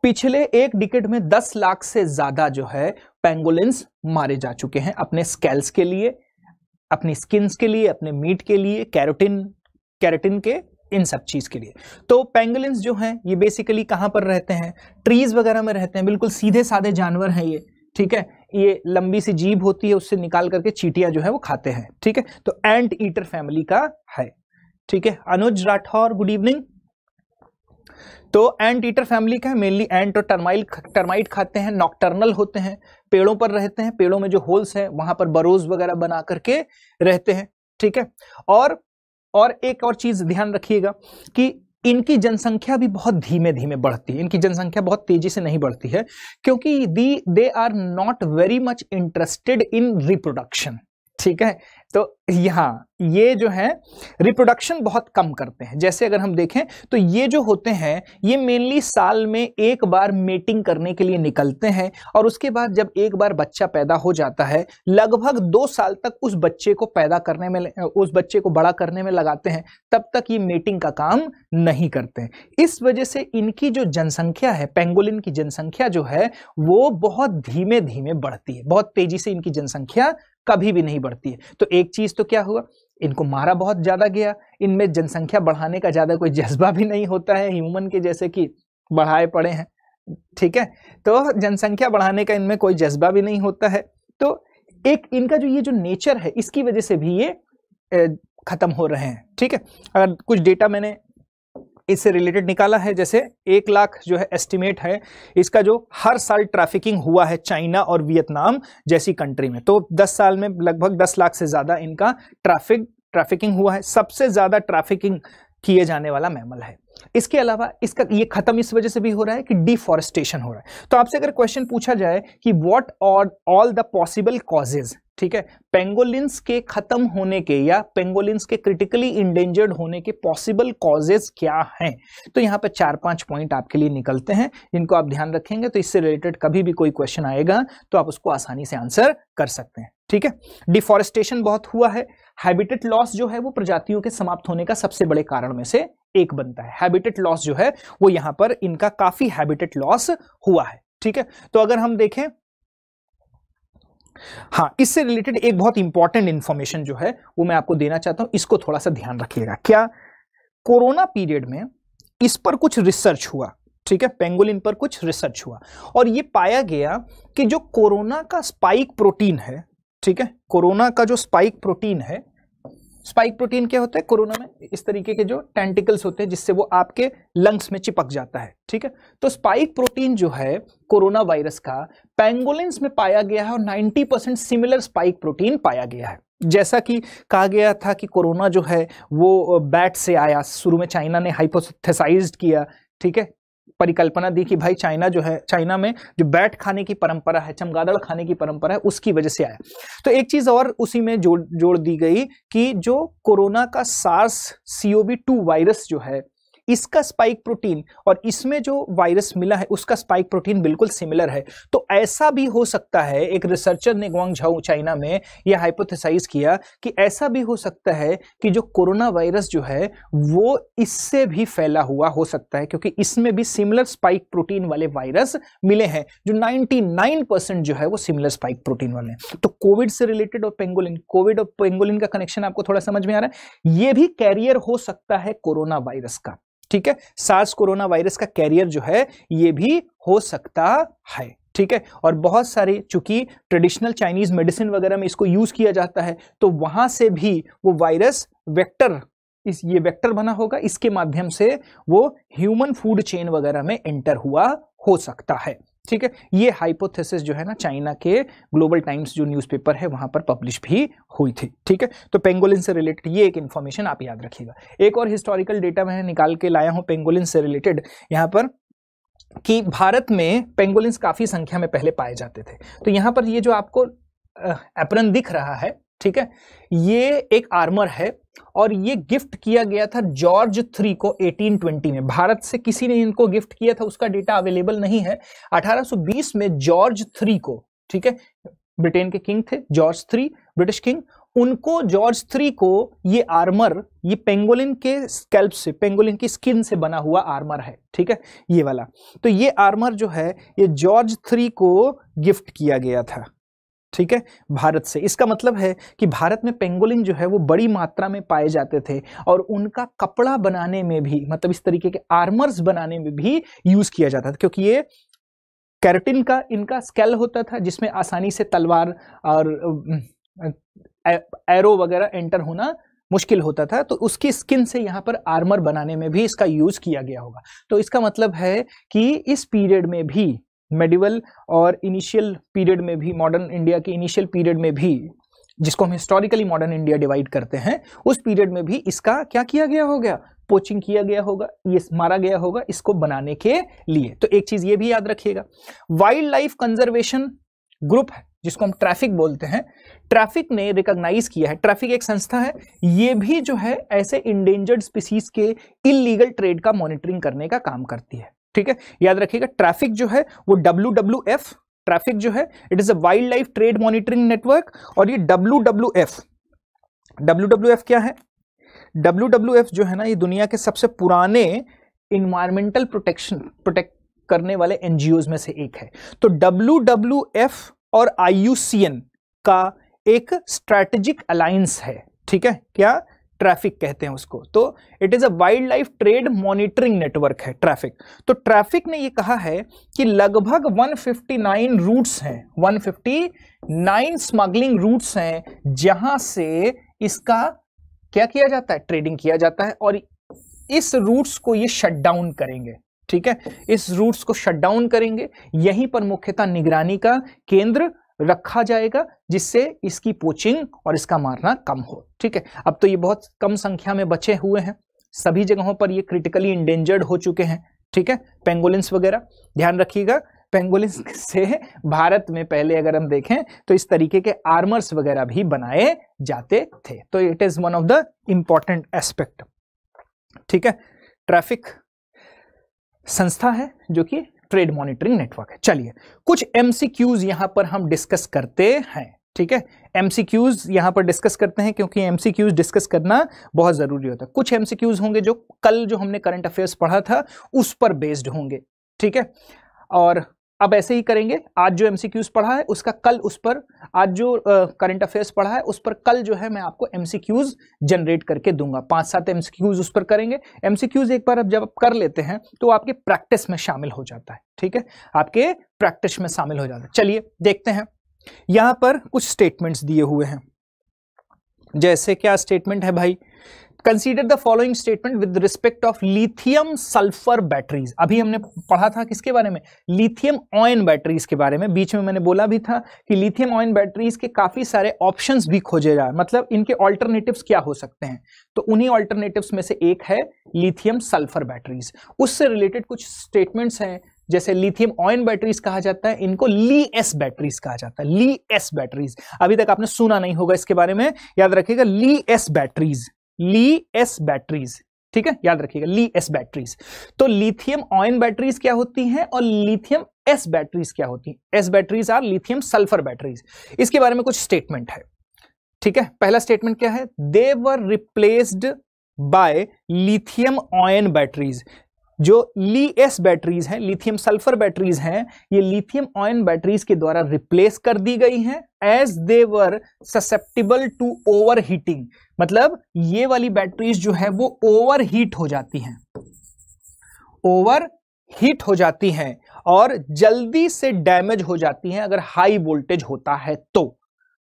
पिछले एक डिकेट में दस लाख से ज़्यादा जो है पेंगोलिन मारे जा चुके हैं अपने स्केल्स के लिए अपनी स्किन्स के लिए अपने मीट के लिए कैरोटिन कैरेटिन के इन सब चीज़ के लिए तो पेंगोलिन जो हैं ये बेसिकली कहां पर रहते हैं ट्रीज वगैरह में रहते हैं बिल्कुल सीधे साधे जानवर हैं ये ठीक है ये लंबी सी जीभ होती है उससे निकाल करके चीटियां जो है वो खाते हैं ठीक है तो एंट ईटर फैमिली का है ठीक है अनुज राठौर गुड इवनिंग तो एंट ईटर फैमिली का है मेनली एंट और टर्माइल टर्माइट खाते हैं नॉक्टर्नल होते हैं पेड़ों पर रहते हैं पेड़ों में जो होल्स हैं वहां पर बरोज वगैरह बना करके रहते हैं ठीक है और और एक और चीज ध्यान रखिएगा कि इनकी जनसंख्या भी बहुत धीमे धीमे बढ़ती है इनकी जनसंख्या बहुत तेजी से नहीं बढ़ती है क्योंकि the they are not very much interested in reproduction ठीक है तो यहाँ ये जो है रिप्रोडक्शन बहुत कम करते हैं जैसे अगर हम देखें तो ये जो होते हैं ये मेनली साल में एक बार मेटिंग करने के लिए निकलते हैं और उसके बाद जब एक बार बच्चा पैदा हो जाता है लगभग दो साल तक उस बच्चे को पैदा करने में उस बच्चे को बड़ा करने में लगाते हैं तब तक ये मेटिंग का काम नहीं करते इस वजह से इनकी जो जनसंख्या है पेंगोलिन की जनसंख्या जो है वो बहुत धीमे धीमे बढ़ती है बहुत तेजी से इनकी जनसंख्या कभी भी नहीं बढ़ती है तो एक चीज़ तो क्या हुआ इनको मारा बहुत ज़्यादा गया इनमें जनसंख्या बढ़ाने का ज़्यादा कोई जज्बा भी नहीं होता है ह्यूमन के जैसे कि बढ़ाए पड़े हैं ठीक है तो जनसंख्या बढ़ाने का इनमें कोई जज्बा भी नहीं होता है तो एक इनका जो ये जो नेचर है इसकी वजह से भी ये ख़त्म हो रहे हैं ठीक है अगर कुछ डेटा मैंने इससे रिलेटेड निकाला है जैसे एक लाख जो है एस्टिमेट है इसका जो हर साल ट्रैफिकिंग हुआ है चाइना और वियतनाम जैसी कंट्री में तो 10 साल में लगभग 10 लाख से ज़्यादा इनका ट्रैफिक ट्रैफिकिंग हुआ है सबसे ज़्यादा ट्रैफिकिंग किए जाने वाला मैमल है इसके अलावा इसका ये खत्म इस वजह से भी हो रहा है कि डिफॉरेस्टेशन हो रहा है तो आपसे अगर क्वेश्चन पूछा जाए कि what all the possible causes ठीक है पेंगोलिन्स के खत्म होने के या पेंगोलिन्स के क्रिटिकली इंडेंजर्ड होने के पॉसिबल कॉजेज क्या हैं तो यहाँ पर चार पांच पॉइंट आपके लिए निकलते हैं जिनको आप ध्यान रखेंगे तो इससे रिलेटेड कभी भी कोई क्वेश्चन आएगा तो आप उसको आसानी से आंसर कर सकते हैं ठीक है डिफॉरेस्टेशन बहुत हुआ है हैबिटेट लॉस जो है वो प्रजातियों के समाप्त होने का सबसे बड़े कारण में से एक बनता है हैबिटेट लॉस जो है वो यहां पर इनका काफी हैबिटेट लॉस हुआ है ठीक है तो अगर हम देखें हाँ इससे रिलेटेड एक बहुत इंपॉर्टेंट इंफॉर्मेशन जो है वो मैं आपको देना चाहता हूं इसको थोड़ा सा ध्यान रखिएगा क्या कोरोना पीरियड में इस पर कुछ रिसर्च हुआ ठीक है पेंगोलिन पर कुछ रिसर्च हुआ और ये पाया गया कि जो कोरोना का स्पाइक प्रोटीन है ठीक है कोरोना का जो स्पाइक प्रोटीन है स्पाइक प्रोटीन क्या होते हैं कोरोना में इस तरीके के जो टेंटिकल्स होते हैं जिससे वो आपके लंग्स में चिपक जाता है ठीक है तो स्पाइक प्रोटीन जो है कोरोना वायरस का पेंगोलिन्स में पाया गया है और 90 परसेंट सिमिलर स्पाइक प्रोटीन पाया गया है जैसा कि कहा गया था कि कोरोना जो है वो बैट से आया शुरू में चाइना ने हाइपोथेसाइज किया ठीक है परिकल्पना दी कि भाई चाइना जो है चाइना में जो बैट खाने की परंपरा है चमगादड़ खाने की परंपरा है उसकी वजह से आया तो एक चीज और उसी में जोड़ जोड़ दी गई कि जो कोरोना का सार्स सीओबी टू वायरस जो है इसका स्पाइक प्रोटीन और इसमें जो वायरस मिला है उसका स्पाइक प्रोटीन बिल्कुल सिमिलर है तो ऐसा भी हो सकता है एक रिसर्चर ने ग्वांग झाऊ चाइना में यह हाइपोथेसाइज किया कि ऐसा भी हो सकता है कि जो कोरोना वायरस जो है वो इससे भी फैला हुआ हो सकता है क्योंकि इसमें भी सिमिलर स्पाइक प्रोटीन वाले वायरस मिले हैं जो नाइनटी जो है वो सिमिलर स्पाइक प्रोटीन वाले तो कोविड से रिलेटेड और पेंगोलिन कोविड और पेंगोलिन का कनेक्शन आपको थोड़ा समझ में आ रहा है यह भी कैरियर हो सकता है कोरोना वायरस का ठीक है सार्स कोरोना वायरस का कैरियर जो है ये भी हो सकता है ठीक है और बहुत सारे चूंकि ट्रेडिशनल चाइनीज मेडिसिन वगैरह में इसको यूज किया जाता है तो वहां से भी वो वायरस वेक्टर इस ये वेक्टर बना होगा इसके माध्यम से वो ह्यूमन फूड चेन वगैरह में एंटर हुआ हो सकता है ठीक है ये हाइपोथेसिस जो है ना चाइना के ग्लोबल टाइम्स जो न्यूज़पेपर है वहां पर पब्लिश भी हुई थी ठीक है तो पेंगोलिन से रिलेटेड ये एक इन्फॉर्मेशन आप याद रखिएगा एक और हिस्टोरिकल डेटा मैं निकाल के लाया हूँ पेंगोलिन से रिलेटेड यहाँ पर कि भारत में पेंगोलिन काफ़ी संख्या में पहले पाए जाते थे तो यहाँ पर ये जो आपको एप्रन दिख रहा है ठीक है ये एक आर्मर है और ये गिफ्ट किया गया था जॉर्ज थ्री को 1820 में भारत से किसी ने इनको गिफ्ट किया था उसका डेटा अवेलेबल नहीं है 1820 में जॉर्ज थ्री को ठीक है ब्रिटेन के किंग थे जॉर्ज थ्री ब्रिटिश किंग उनको जॉर्ज थ्री को ये आर्मर ये पेंगोलिन के स्कैल्प से पेंगोलिन की स्किन से बना हुआ आर्मर है ठीक है ये वाला तो ये आर्मर जो है ये जॉर्ज थ्री को गिफ्ट किया गया था ठीक है भारत से इसका मतलब है कि भारत में पेंगोलिन जो है वो बड़ी मात्रा में पाए जाते थे और उनका कपड़ा बनाने में भी मतलब इस तरीके के आर्मर्स बनाने में भी यूज़ किया जाता था क्योंकि ये कैरेटिन का इनका स्केल होता था जिसमें आसानी से तलवार और एरो वगैरह एंटर होना मुश्किल होता था तो उसकी स्किन से यहाँ पर आर्मर बनाने में भी इसका यूज किया गया होगा तो इसका मतलब है कि इस पीरियड में भी मेडिवल और इनिशियल पीरियड में भी मॉडर्न इंडिया के इनिशियल पीरियड में भी जिसको हम हिस्टोरिकली मॉडर्न इंडिया डिवाइड करते हैं उस पीरियड में भी इसका क्या किया गया होगा पोचिंग किया गया होगा ये मारा गया होगा इसको बनाने के लिए तो एक चीज ये भी याद रखिएगा वाइल्ड लाइफ कंजर्वेशन ग्रुप है जिसको हम ट्रैफिक बोलते हैं ट्रैफिक ने रिकॉग्नाइज किया है ट्रैफिक एक संस्था है ये भी जो है ऐसे इंडेंजर्ड स्पीसीज के इलीगल ट्रेड का मॉनिटरिंग करने का काम करती है ठीक है याद रखिएगा ट्रैफिक जो है वो डब्ल्यू डब्ल्यू एफ ट्रैफिक जो है it is a wildlife trade monitoring network और ये W W F W W F क्या है डब्ल्यू डब्ल्यू एफ जो है ना ये दुनिया के सबसे पुराने इन्वायरमेंटल प्रोटेक्शन प्रोटेक्ट करने वाले एनजीओ में से एक है तो डब्ल्यू डब्ल्यू एफ और आई का एक स्ट्रेटेजिक अलायंस है ठीक है क्या ट्रैफिक कहते हैं उसको तो it is a wildlife trade monitoring network है ट्रैफिक तो ट्रैफिक ने ये कहा है कि लगभग 159 रूट्स हैं 159 स्मगलिंग रूट्स हैं जहां से इसका क्या किया जाता है ट्रेडिंग किया जाता है और इस रूट्स को ये शट डाउन करेंगे ठीक है इस रूट्स को शट डाउन करेंगे यहीं पर मुख्यतः निगरानी का केंद्र रखा जाएगा जिससे इसकी पोचिंग और इसका मारना कम हो ठीक है अब तो ये बहुत कम संख्या में बचे हुए हैं सभी जगहों पर ये क्रिटिकली इंडेंजर्ड हो चुके हैं ठीक है पेंगोलिन्स वगैरह ध्यान रखिएगा पेंगोलिन्स से भारत में पहले अगर हम देखें तो इस तरीके के आर्मर्स वगैरह भी बनाए जाते थे तो it is one of the important aspect ठीक है ट्रैफिक संस्था है जो कि ट्रेड मॉनिटरिंग नेटवर्क है चलिए कुछ एमसीक्यूज यहां पर हम डिस्कस करते हैं ठीक है एमसीक्यूज यहां पर डिस्कस करते हैं क्योंकि एमसीक्यूज डिस्कस करना बहुत जरूरी होता है कुछ एमसीक्यूज होंगे जो कल जो हमने करंट अफेयर्स पढ़ा था उस पर बेस्ड होंगे ठीक है और अब ऐसे ही करेंगे आज जो एमसीक्यूज पढ़ा है उसका कल उस पर आज जो करंट अफेयर्स पढ़ा है उस पर कल जो है मैं आपको एमसीक्यूज जनरेट करके दूंगा पांच सात एमसीक्यूज उस पर करेंगे एमसीक्यूज एक बार अब जब आप कर लेते हैं तो आपके प्रैक्टिस में शामिल हो जाता है ठीक है आपके प्रैक्टिस में शामिल हो जाता है चलिए देखते हैं यहां पर कुछ स्टेटमेंट्स दिए हुए हैं जैसे क्या स्टेटमेंट है भाई consider the following statement with respect of lithium sulphur batteries अभी हमने पढ़ा था किसके बारे में लिथियम ऑयन बैटरीज के बारे में बीच में मैंने बोला भी था कि लिथियम ऑयन बैटरीज के काफ़ी सारे ऑप्शंस भी खोजे जाए मतलब इनके ऑल्टरनेटिव्स क्या हो सकते हैं तो उन्हीं ऑल्टरनेटिव्स में से एक है लिथियम सल्फर बैटरीज उससे रिलेटेड कुछ स्टेटमेंट्स हैं जैसे लिथियम ऑयन बैटरीज कहा जाता है इनको ली एस बैटरीज कहा जाता है ली एस बैटरीज अभी तक आपने सुना नहीं होगा इसके बारे में याद रखिएगा Li S batteries Li S batteries ठीक है याद रखिएगा ली एस बैटरीज तो लिथियम ऑयन बैटरीज क्या होती हैं और लिथियम एस बैटरीज क्या होती हैं S batteries are lithium sulphur batteries इसके बारे में कुछ स्टेटमेंट है ठीक है पहला स्टेटमेंट क्या है they were replaced by lithium ion batteries जो ली एस बैटरीज हैं लिथियम सल्फर बैटरीज हैं ये लिथियम ऑयन बैटरीज के द्वारा रिप्लेस कर दी गई हैं as they were susceptible to overheating मतलब ये वाली बैटरीज जो है वो ओवर हीट हो जाती हैं ओवर हीट हो जाती हैं और जल्दी से डैमेज हो जाती हैं अगर हाई वोल्टेज होता है तो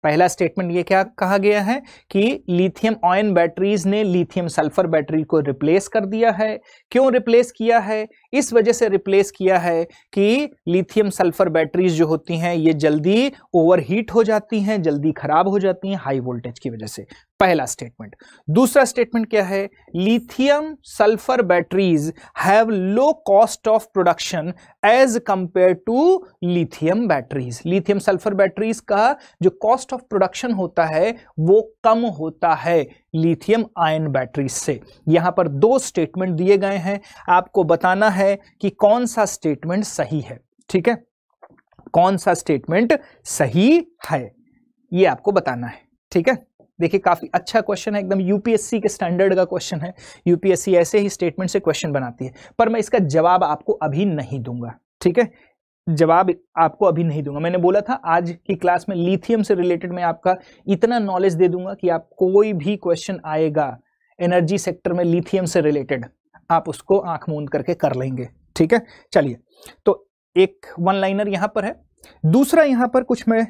पहला स्टेटमेंट ये क्या कहा गया है कि लिथियम ऑयन बैटरीज ने लिथियम सल्फर बैटरी को रिप्लेस कर दिया है क्यों रिप्लेस किया है इस वजह से रिप्लेस किया है कि लिथियम सल्फर बैटरीज जो होती हैं ये जल्दी ओवरहीट हो जाती हैं जल्दी खराब हो जाती हैं हाई वोल्टेज की वजह से पहला स्टेटमेंट दूसरा स्टेटमेंट क्या है lithium sulphur batteries have low cost of production as compare to lithium batteries lithium sulphur batteries का जो कॉस्ट ऑफ प्रोडक्शन होता है वो कम होता है लिथियम आयन बैटरी से यहां पर दो स्टेटमेंट दिए गए हैं आपको बताना है कि कौन सा स्टेटमेंट सही है ठीक है कौन सा स्टेटमेंट सही है ये आपको बताना है ठीक है देखिए काफी अच्छा क्वेश्चन है एकदम यूपीएससी के स्टैंडर्ड का क्वेश्चन है यूपीएससी ऐसे ही स्टेटमेंट से क्वेश्चन बनाती है पर मैं इसका जवाब आपको अभी नहीं दूंगा ठीक है जवाब आपको अभी नहीं दूंगा मैंने बोला था आज की क्लास में लिथियम से रिलेटेड मैं आपका इतना नॉलेज दे दूंगा कि आप कोई भी क्वेश्चन आएगा एनर्जी सेक्टर में लिथियम से रिलेटेड आप उसको आंख मूंद करके कर लेंगे ठीक है चलिए तो एक वन लाइनर यहां पर है दूसरा यहां पर कुछ मैं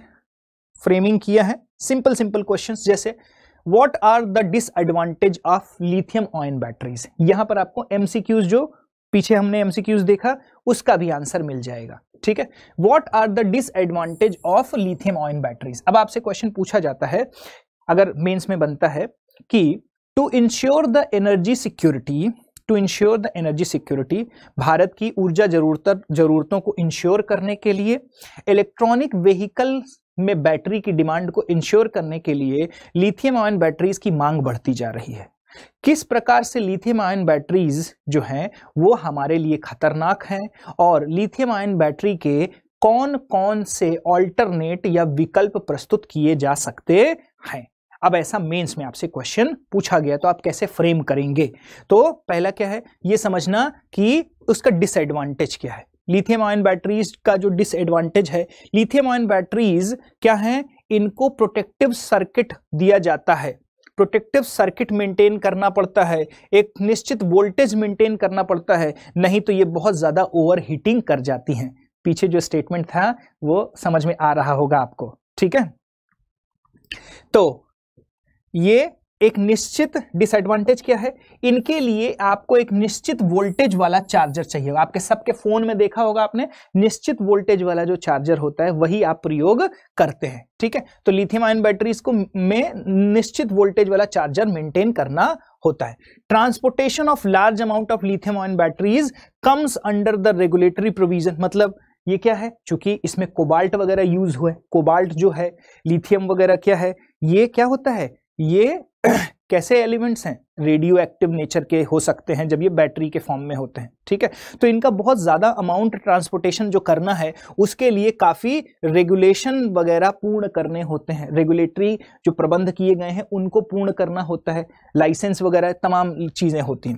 फ्रेमिंग किया है सिंपल सिंपल क्वेश्चन जैसे what are the disadvantage of lithium ion batteries यहां पर आपको एमसीक्यूज जो पीछे हमने एमसीक्यूज देखा उसका भी आंसर मिल जाएगा ठीक है what are the disadvantage of lithium ion batteries अब आपसे क्वेश्चन पूछा जाता है अगर मेन्स में बनता है कि to ensure the energy security to ensure the energy security Bharat की ऊर्जा जरूरत जरूरतों को इंश्योर करने के लिए इलेक्ट्रॉनिक व्हीकल में बैटरी की डिमांड को इंश्योर करने के लिए लिथियम ऑयन बैटरीज की मांग बढ़ती जा रही है किस प्रकार से लिथियम आयन बैटरीज जो हैं वो हमारे लिए खतरनाक हैं और लिथियम आयन बैटरी के कौन कौन से ऑल्टरनेट या विकल्प प्रस्तुत किए जा सकते हैं अब ऐसा मेंस में आपसे क्वेश्चन पूछा गया तो आप कैसे फ्रेम करेंगे तो पहला क्या है ये समझना कि उसका डिसएडवांटेज क्या है लिथियम आयन बैटरीज का जो डिसएडवांटेज है लिथियम आयन बैटरीज क्या हैं इनको प्रोटेक्टिव सर्किट दिया जाता है प्रोटेक्टिव सर्किट मेंटेन करना पड़ता है एक निश्चित वोल्टेज मेंटेन करना पड़ता है नहीं तो ये बहुत ज़्यादा ओवर हीटिंग कर जाती हैं पीछे जो स्टेटमेंट था वो समझ में आ रहा होगा आपको ठीक है तो ये एक निश्चित डिसएडवांटेज क्या है इनके लिए आपको एक निश्चित वोल्टेज वाला चार्जर चाहिए होगा आपके सबके फोन में देखा होगा आपने निश्चित वोल्टेज वाला जो चार्जर होता है वही आप प्रयोग करते हैं ठीक है तो लिथियम आयन बैटरीज को में निश्चित वोल्टेज वाला चार्जर मेंटेन करना होता है transportation of large amount of lithium ion batteries comes under the regulatory provision मतलब ये क्या है चूंकि इसमें कोबाल्ट वगैरह यूज हुए कोबाल्ट जो है लिथियम वगैरह क्या है ये क्या होता है ये कैसे एलिमेंट्स हैं रेडियो एक्टिव नेचर के हो सकते हैं जब ये बैटरी के फॉर्म में होते हैं ठीक है तो इनका बहुत ज़्यादा अमाउंट ट्रांसपोर्टेशन जो करना है उसके लिए काफ़ी रेगुलेशन वगैरह पूर्ण करने होते हैं रेगुलेटरी जो प्रबंध किए गए हैं उनको पूर्ण करना होता है लाइसेंस वगैरह तमाम चीज़ें होती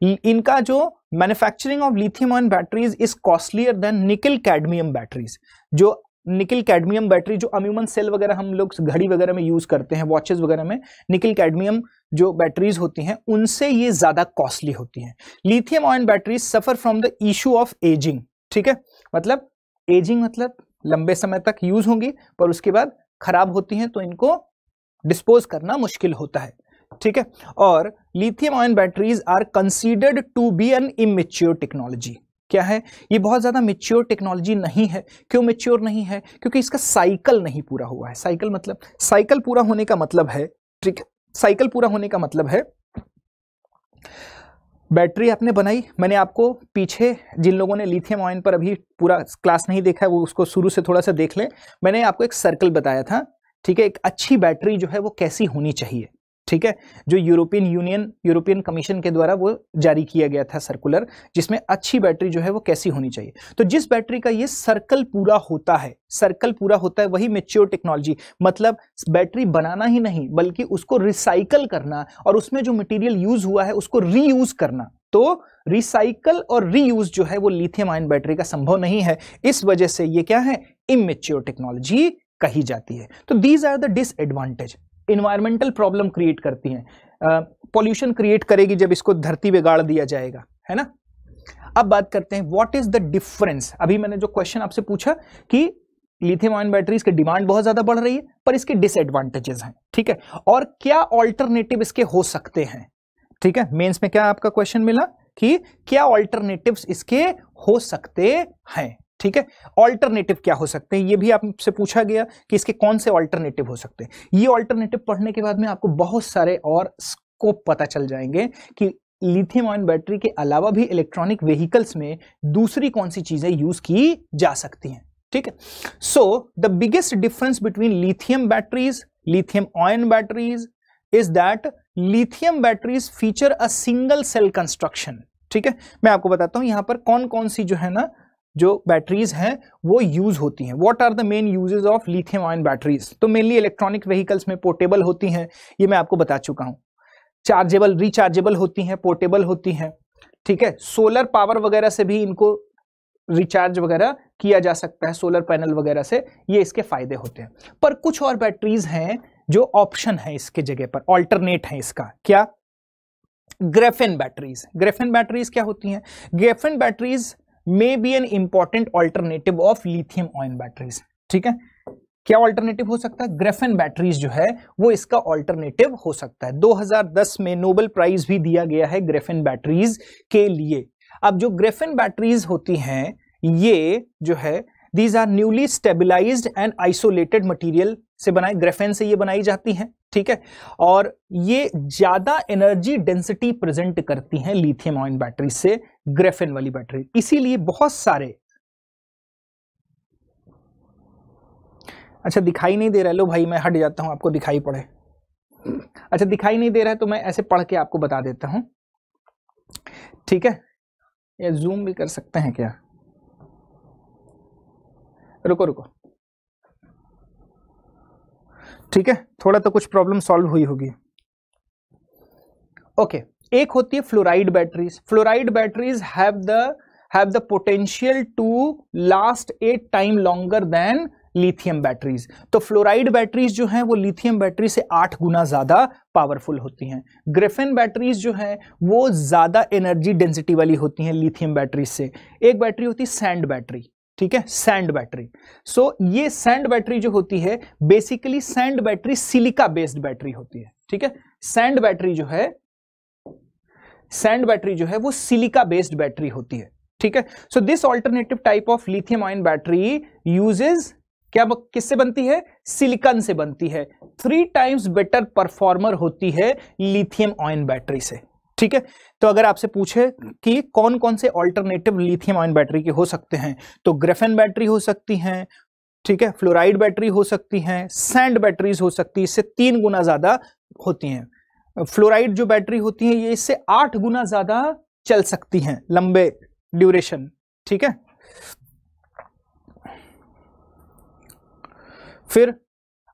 हैं इनका जो manufacturing of lithium ion batteries is costlier than nickel cadmium batteries जो निकिल कैडमियम बैटरी जो अम्यूमन सेल वगैरह हम लोग घड़ी वगैरह में यूज़ करते हैं वॉचेस वगैरह में निकिल कैडमियम जो बैटरीज होती हैं उनसे ये ज़्यादा कॉस्टली होती हैं lithium ion batteries suffer from the issue of ageing ठीक है मतलब एजिंग मतलब लंबे समय तक यूज़ होंगी पर उसके बाद ख़राब होती हैं तो इनको डिस्पोज करना मुश्किल होता है ठीक है और lithium ion batteries are considered to be an immature technology क्या है ये बहुत ज़्यादा मेच्योर टेक्नोलॉजी नहीं है क्यों मेच्योर नहीं है क्योंकि इसका साइकिल नहीं पूरा हुआ है साइकिल मतलब साइकिल पूरा होने का मतलब है ठीक साइकिल पूरा होने का मतलब है बैटरी आपने बनाई मैंने आपको पीछे जिन लोगों ने लिथियम ऑयन पर अभी पूरा क्लास नहीं देखा है वो उसको शुरू से थोड़ा सा देख लें मैंने आपको एक सर्कल बताया था ठीक है एक अच्छी बैटरी जो है वो कैसी होनी चाहिए ठीक है जो यूरोपियन यूनियन यूरोपियन कमीशन के द्वारा वो जारी किया गया था सर्कुलर जिसमें अच्छी बैटरी जो है वो कैसी होनी चाहिए तो जिस बैटरी का ये सर्कल पूरा होता है सर्कल पूरा होता है वही मेच्योर टेक्नोलॉजी मतलब बैटरी बनाना ही नहीं बल्कि उसको रिसाइकल करना और उसमें जो मटीरियल यूज हुआ है उसको रीयूज करना तो रिसाइकल और रीयूज जो है वो लिथियम आयन बैटरी का संभव नहीं है इस वजह से ये क्या है इमेच्योर टेक्नोलॉजी कही जाती है तो these are the disadvantage environmental problem create करती हैं पॉल्यूशन क्रिएट करेगी जब इसको धरती बिगाड़ दिया जाएगा है ना अब बात करते हैं व्हाट इज द डिफरेंस अभी मैंने जो क्वेश्चन आपसे पूछा कि लिथियम आयन बैटरीज की डिमांड बहुत ज्यादा बढ़ रही है पर इसके डिसएडवांटेजेस हैं ठीक है और क्या ऑल्टरनेटिव इसके हो सकते हैं ठीक है मेन्स में क्या आपका क्वेश्चन मिला कि क्या ऑल्टरनेटिव इसके हो सकते हैं ठीक है ऑल्टरनेटिव क्या हो सकते हैं ये भी आपसे पूछा गया कि इसके कौन से ऑल्टरनेटिव हो सकते हैं ये ऑल्टरनेटिव पढ़ने के बाद में आपको बहुत सारे और स्कोप पता चल जाएंगे कि लिथियम आयन बैटरी के अलावा भी इलेक्ट्रॉनिक व्हीकल्स में दूसरी कौन सी चीज़ें यूज़ की जा सकती हैं ठीक है so the biggest difference between lithium batteries lithium ion batteries is that lithium batteries feature a single cell construction ठीक है मैं आपको बताता हूं यहां पर कौन कौन सी जो है ना जो बैटरीज हैं वो यूज़ होती हैं what are the main usages of lithium ion batteries तो मेनली इलेक्ट्रॉनिक व्हीकल्स में पोर्टेबल होती हैं ये मैं आपको बता चुका हूँ चार्जेबल रिचार्जेबल होती हैं पोर्टेबल होती हैं ठीक है सोलर पावर वगैरह से भी इनको रिचार्ज वगैरह किया जा सकता है सोलर पैनल वगैरह से ये इसके फायदे होते हैं पर कुछ और बैटरीज हैं जो ऑप्शन है इसके जगह पर ऑल्टरनेट है इसका क्या ग्रेफिन बैटरीज ग्रेफिन बैटरीज क्या होती हैं graphene batteries may be an important alternative of lithium ion batteries ठीक है क्या ऑल्टरनेटिव हो सकता है ग्रेफेन बैटरीज जो है वो इसका ऑल्टरनेटिव हो सकता है 2010 में नोबेल प्राइज भी दिया गया है ग्रेफेन बैटरीज के लिए अब जो ग्रेफेन बैटरीज होती हैं ये जो है these are newly stabilise and isolated material से बनाए ग्रेफेन से ये बनाई जाती हैं ठीक है और ये ज़्यादा एनर्जी डेंसिटी प्रेजेंट करती हैं लिथियम ऑयन बैटरी से ग्रेफिन वाली बैटरी इसीलिए बहुत सारे अच्छा दिखाई नहीं दे रहा है लो भाई मैं हट जाता हूं आपको दिखाई पड़े अच्छा दिखाई नहीं दे रहा है तो मैं ऐसे पढ़ के आपको बता देता हूं ठीक है या जूम भी कर सकते हैं क्या रुको रुको ठीक है थोड़ा तो कुछ प्रॉब्लम सॉल्व हुई होगी ओके एक होती है fluoride batteries fluoride batteries have the have the potential to last eight time longer than lithium batteries तो फ्लोराइड बैटरीज जो हैं वो लिथियम बैटरी से आठ गुना ज़्यादा पावरफुल होती हैं ग्रेफेन बैटरीज जो हैं वो ज़्यादा एनर्जी डेंसिटी वाली होती हैं लिथियम बैटरीज से एक बैटरी होती है सैंड बैटरी ठीक है सैंड बैटरी सो ये सैंड बैटरी जो होती है basically sand battery silica based battery होती है ठीक है सैंड बैटरी जो है सैंड बैटरी जो है वो सिलिका बेस्ड बैटरी होती है ठीक है so this alternative type of lithium ion battery uses क्या किससे बनती है सिलिकन से बनती है थ्री टाइम्स बेटर परफॉर्मर होती है लिथियम ऑयन बैटरी से ठीक है तो अगर आपसे पूछे कि कौन कौन से ऑल्टरनेटिव लिथियम ऑयन बैटरी के हो सकते हैं तो ग्रेफेन बैटरी हो सकती हैं ठीक है फ्लोराइड बैटरी हो सकती हैं सैंड बैटरीज हो सकती है इससे तीन गुना ज्यादा होती हैं फ्लोराइड जो बैटरी होती है ये इससे आठ गुना ज़्यादा चल सकती हैं लंबे ड्यूरेशन ठीक है फिर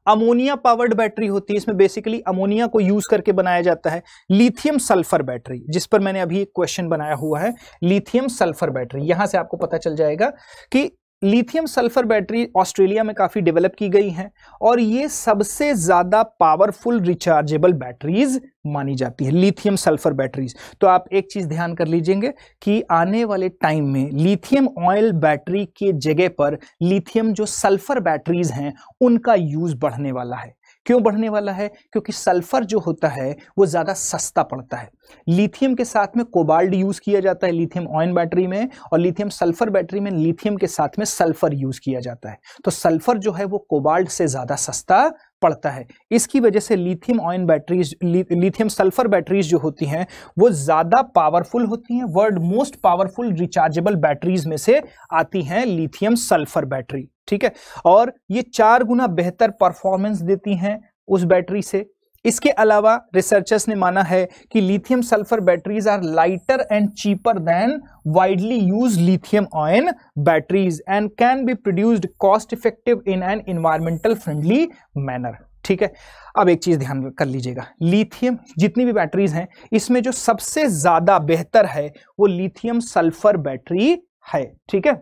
अमोनिया पावर्ड बैटरी होती है इसमें बेसिकली अमोनिया को यूज करके बनाया जाता है लिथियम सल्फर बैटरी जिस पर मैंने अभी एक क्वेश्चन बनाया हुआ है लिथियम सल्फर बैटरी यहां से आपको पता चल जाएगा कि लिथियम सल्फर बैटरी ऑस्ट्रेलिया में काफ़ी डेवलप की गई हैं और ये सबसे ज़्यादा पावरफुल रिचार्जेबल बैटरीज मानी जाती है लिथियम सल्फर बैटरीज तो आप एक चीज़ ध्यान कर लीजिएंगे कि आने वाले टाइम में लिथियम ऑयल बैटरी के जगह पर लिथियम जो सल्फर बैटरीज हैं उनका यूज़ बढ़ने वाला है क्यों बढ़ने वाला है क्योंकि सल्फर जो होता है वो ज़्यादा सस्ता पड़ता है लिथियम के साथ में कोबाल्ट यूज़ किया जाता है लिथियम ऑयन बैटरी में और लिथियम सल्फर बैटरी में लिथियम के साथ में सल्फर यूज़ किया जाता है तो सल्फर जो है वो कोबाल्ट से ज़्यादा सस्ता पड़ता है इसकी वजह से lithium ion batteries lithium sulphur batteries जो होती हैं वो ज़्यादा पावरफुल होती हैं world most powerful rechargeable batteries में से आती हैं लिथियम सल्फर बैटरी ठीक है और ये चार गुना बेहतर परफॉर्मेंस देती हैं उस बैटरी से इसके अलावा रिसर्चर्स ने माना है कि lithium sulphur batteries are lighter and cheaper than widely use lithium ion batteries and can be produced cost effective in an environmental friendly manner ठीक है अब एक चीज ध्यान कर लीजिएगा लिथियम जितनी भी बैटरीज हैं इसमें जो सबसे ज्यादा बेहतर है वो लिथियम सल्फर बैटरी है ठीक है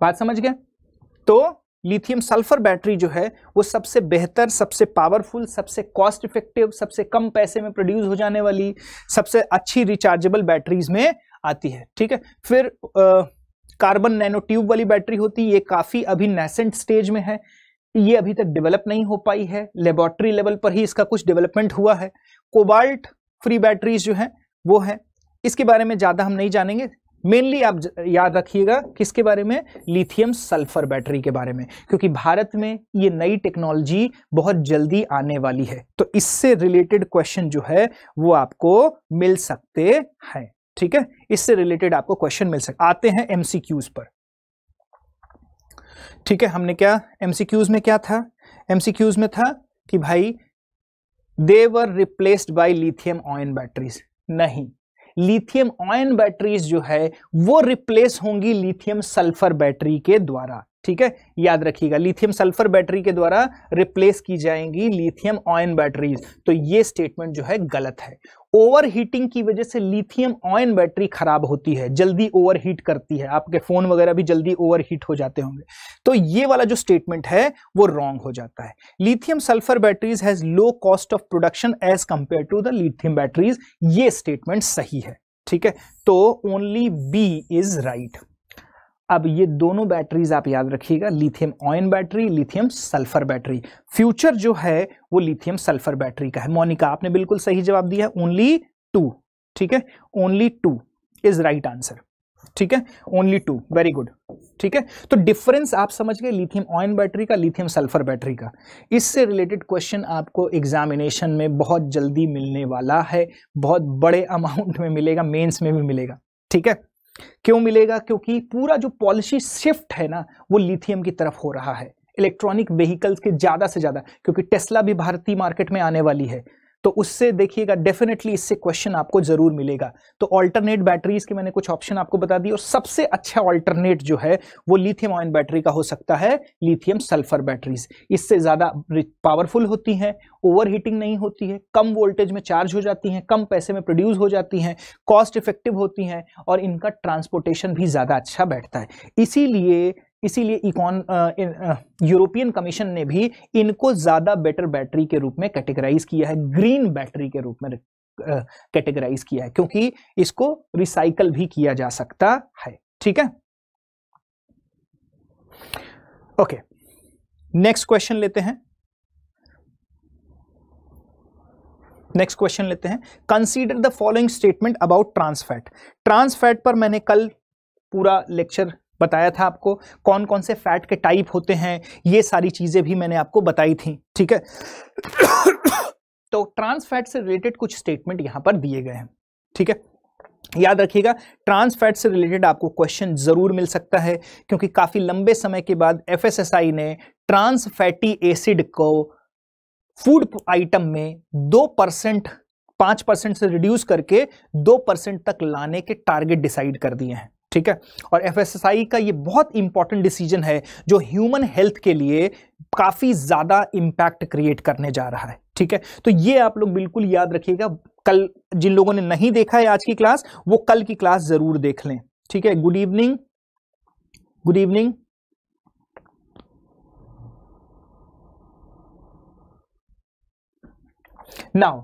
बात समझ गए तो लिथियम सल्फर बैटरी जो है वो सबसे बेहतर सबसे पावरफुल सबसे कॉस्ट इफेक्टिव सबसे कम पैसे में प्रोड्यूस हो जाने वाली सबसे अच्छी रिचार्जेबल बैटरीज में आती है ठीक है फिर कार्बन नैनो ट्यूब वाली बैटरी होती है ये काफ़ी अभी नेसेंट स्टेज में है ये अभी तक डेवलप नहीं हो पाई है लेबॉर्ट्री लेवल पर ही इसका कुछ डेवलपमेंट हुआ है कोबाल्ट फ्री बैटरीज जो हैं वो है इसके बारे में ज़्यादा हम नहीं जानेंगे मेनली आप याद रखिएगा किसके बारे में लिथियम सल्फर बैटरी के बारे में क्योंकि भारत में ये नई टेक्नोलॉजी बहुत जल्दी आने वाली है तो इससे रिलेटेड क्वेश्चन जो है वो आपको मिल सकते हैं ठीक है इससे रिलेटेड आपको क्वेश्चन मिल सकते आते हैं एमसीक्यूज पर ठीक है हमने क्या एमसीक्यूज में क्या था एमसीक्यूज में था कि भाई they were replaced by lithium ion batteries नहीं लिथियम ऑयन बैटरीज जो है वो रिप्लेस होंगी लिथियम सल्फर बैटरी के द्वारा ठीक है याद रखिएगा लिथियम सल्फर बैटरी के द्वारा रिप्लेस की जाएंगी लिथियम ऑयन बैटरीज तो ये स्टेटमेंट जो है गलत है ओवर हीटिंग की वजह से लिथियम ऑयन बैटरी खराब होती है जल्दी ओवर हीट करती है आपके फोन वगैरह भी जल्दी ओवर हीट हो जाते होंगे तो ये वाला जो स्टेटमेंट है वो रॉन्ग हो जाता है lithium sulphur batteries has low cost of production as compare to the lithium batteries ये स्टेटमेंट सही है ठीक है तो ओनली बी इज राइट अब ये दोनों बैटरीज आप याद रखिएगा lithium ion battery lithium sulphur battery future जो है वो लिथियम सल्फर बैटरी का है मोनिका आपने बिल्कुल सही जवाब दिया है ओनली टू ठीक है only two is right answer ठीक है ओनली टू वेरी गुड ठीक है तो डिफरेंस आप समझ गए लिथियम ऑयन बैटरी का लिथियम सल्फर बैटरी का इससे रिलेटेड क्वेश्चन आपको एग्जामिनेशन में बहुत जल्दी मिलने वाला है बहुत बड़े अमाउंट में मिलेगा मेंस में भी मिलेगा ठीक है क्यों मिलेगा क्योंकि पूरा जो पॉलिसी शिफ्ट है ना वो लिथियम की तरफ हो रहा है इलेक्ट्रॉनिक व्हीकल्स के ज़्यादा से ज़्यादा क्योंकि टेस्ला भी भारतीय मार्केट में आने वाली है तो उससे देखिएगा डेफिनेटली इससे क्वेश्चन आपको जरूर मिलेगा तो ऑल्टरनेट बैटरीज के मैंने कुछ ऑप्शन आपको बता दिए और सबसे अच्छा ऑल्टरनेट जो है वो लिथियम ऑयन बैटरी का हो सकता है लिथियम सल्फर बैटरीज इससे ज़्यादा पावरफुल होती हैं ओवर हीटिंग नहीं होती है कम वोल्टेज में चार्ज हो जाती हैं कम पैसे में प्रोड्यूस हो जाती हैं कॉस्ट इफेक्टिव होती हैं और इनका ट्रांसपोर्टेशन भी ज़्यादा अच्छा बैठता है इसीलिए इसीलिए इकॉन यूरोपियन कमीशन ने भी इनको ज़्यादा बेटर बैटरी के रूप में कैटेगराइज किया है ग्रीन बैटरी के रूप में कैटेगराइज किया है क्योंकि इसको रिसाइकल भी किया जा सकता है ठीक है ओके नेक्स्ट क्वेश्चन लेते हैं नेक्स्ट क्वेश्चन लेते हैं consider the following statement about trans fat trans fat पर मैंने कल पूरा लेक्चर बताया था आपको कौन कौन से फैट के टाइप होते हैं ये सारी चीज़ें भी मैंने आपको बताई थी ठीक है तो ट्रांस फैट से रिलेटेड कुछ स्टेटमेंट यहां पर दिए गए हैं ठीक है याद रखिएगा ट्रांस फैट से रिलेटेड आपको क्वेश्चन ज़रूर मिल सकता है क्योंकि काफ़ी लंबे समय के बाद एफएसएसआई ने ट्रांस फैटी एसिड को फूड आइटम में दो परसेंट पांच परसेंट से रिड्यूस करके दो परसेंट तक लाने के टारगेट डिसाइड कर दिए हैं ठीक है और एफएसएसआई का ये बहुत इंपॉर्टेंट डिसीजन है जो ह्यूमन हेल्थ के लिए काफ़ी ज़्यादा इंपैक्ट क्रिएट करने जा रहा है ठीक है तो ये आप लोग बिल्कुल याद रखिएगा कल जिन लोगों ने नहीं देखा है आज की क्लास वो कल की क्लास ज़रूर देख लें ठीक है good evening good evening now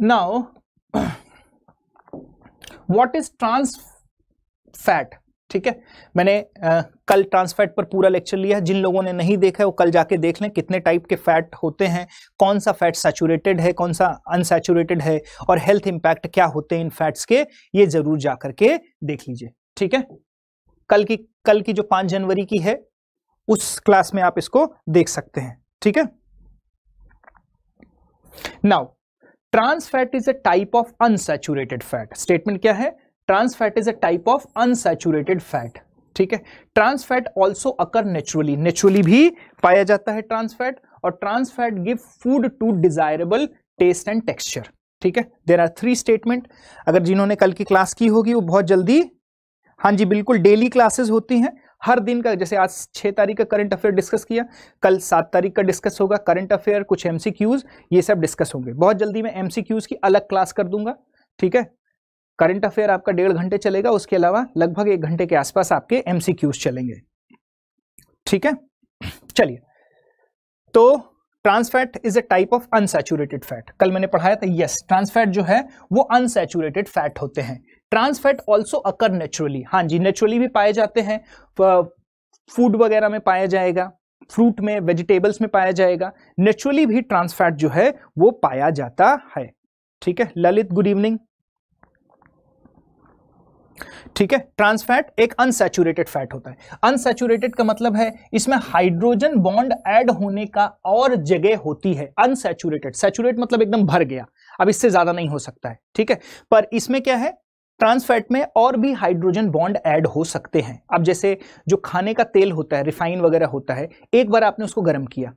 now what is trans fat ठीक है मैंने आ, कल ट्रांसफैट पर पूरा लेक्चर लिया है जिन लोगों ने नहीं देखा है वो कल जाके देख लें कितने टाइप के फैट होते हैं कौन सा फैट सैचुरेटेड है कौन सा अनसेचुरेटेड है और हेल्थ इंपैक्ट क्या होते हैं इन फैट्स के ये जरूर जा करके देख लीजिए ठीक है कल की कल की जो पाँच जनवरी की है उस क्लास में आप इसको देख सकते हैं ठीक है now trans fat is a type of unsaturated fat statement क्या है trans fat is a type of unsaturated fat ठीक है trans fat also occur naturally naturally भी पाया जाता है ट्रांस फैट और trans fat give food to desirable taste and texture ठीक है देर आर थ्री स्टेटमेंट अगर जिन्होंने कल की क्लास की होगी वो बहुत जल्दी हाँ जी बिल्कुल डेली क्लासेस होती हैं हर दिन का जैसे आज छः तारीख का करंट अफेयर डिस्कस किया कल सात तारीख का डिस्कस होगा करंट अफेयर कुछ एमसीक्यूज ये सब डिस्कस होंगे बहुत जल्दी मैं एमसीक्यूज की अलग क्लास कर दूंगा ठीक है करंट अफेयर आपका डेढ़ घंटे चलेगा उसके अलावा लगभग एक घंटे के आसपास आपके एमसीक्यूज चलेंगे ठीक है चलिए तो trans fat is a type of unsaturated fat कल मैंने पढ़ाया था यस ट्रांसफैट जो है वो अनसेचुरेटेड फैट होते हैं ट्रांसफैट ऑल्सो अकर नेचुरली हाँ जी नेचुरली भी पाए जाते हैं फूड वगैरह में पाया जाएगा फ्रूट में वेजिटेबल्स में पाया जाएगा नेचुरली भी ट्रांसफैट जो है वो पाया जाता है ठीक है ललित गुड इवनिंग ठीक है ट्रांस फैट एक अनसेचुरेटेड फैट होता है अनसेचुरेटेड का मतलब है इसमें हाइड्रोजन बॉन्ड ऐड होने का और जगह होती है अनसेचुरेटेड सेचुरेट मतलब एकदम भर गया अब इससे ज्यादा नहीं हो सकता है ठीक है पर इसमें क्या है फैट में और भी हाइड्रोजन बॉन्ड ऐड हो सकते हैं अब जैसे जो खाने का तेल होता है रिफाइन वगैरह होता है एक बार आपने उसको गर्म किया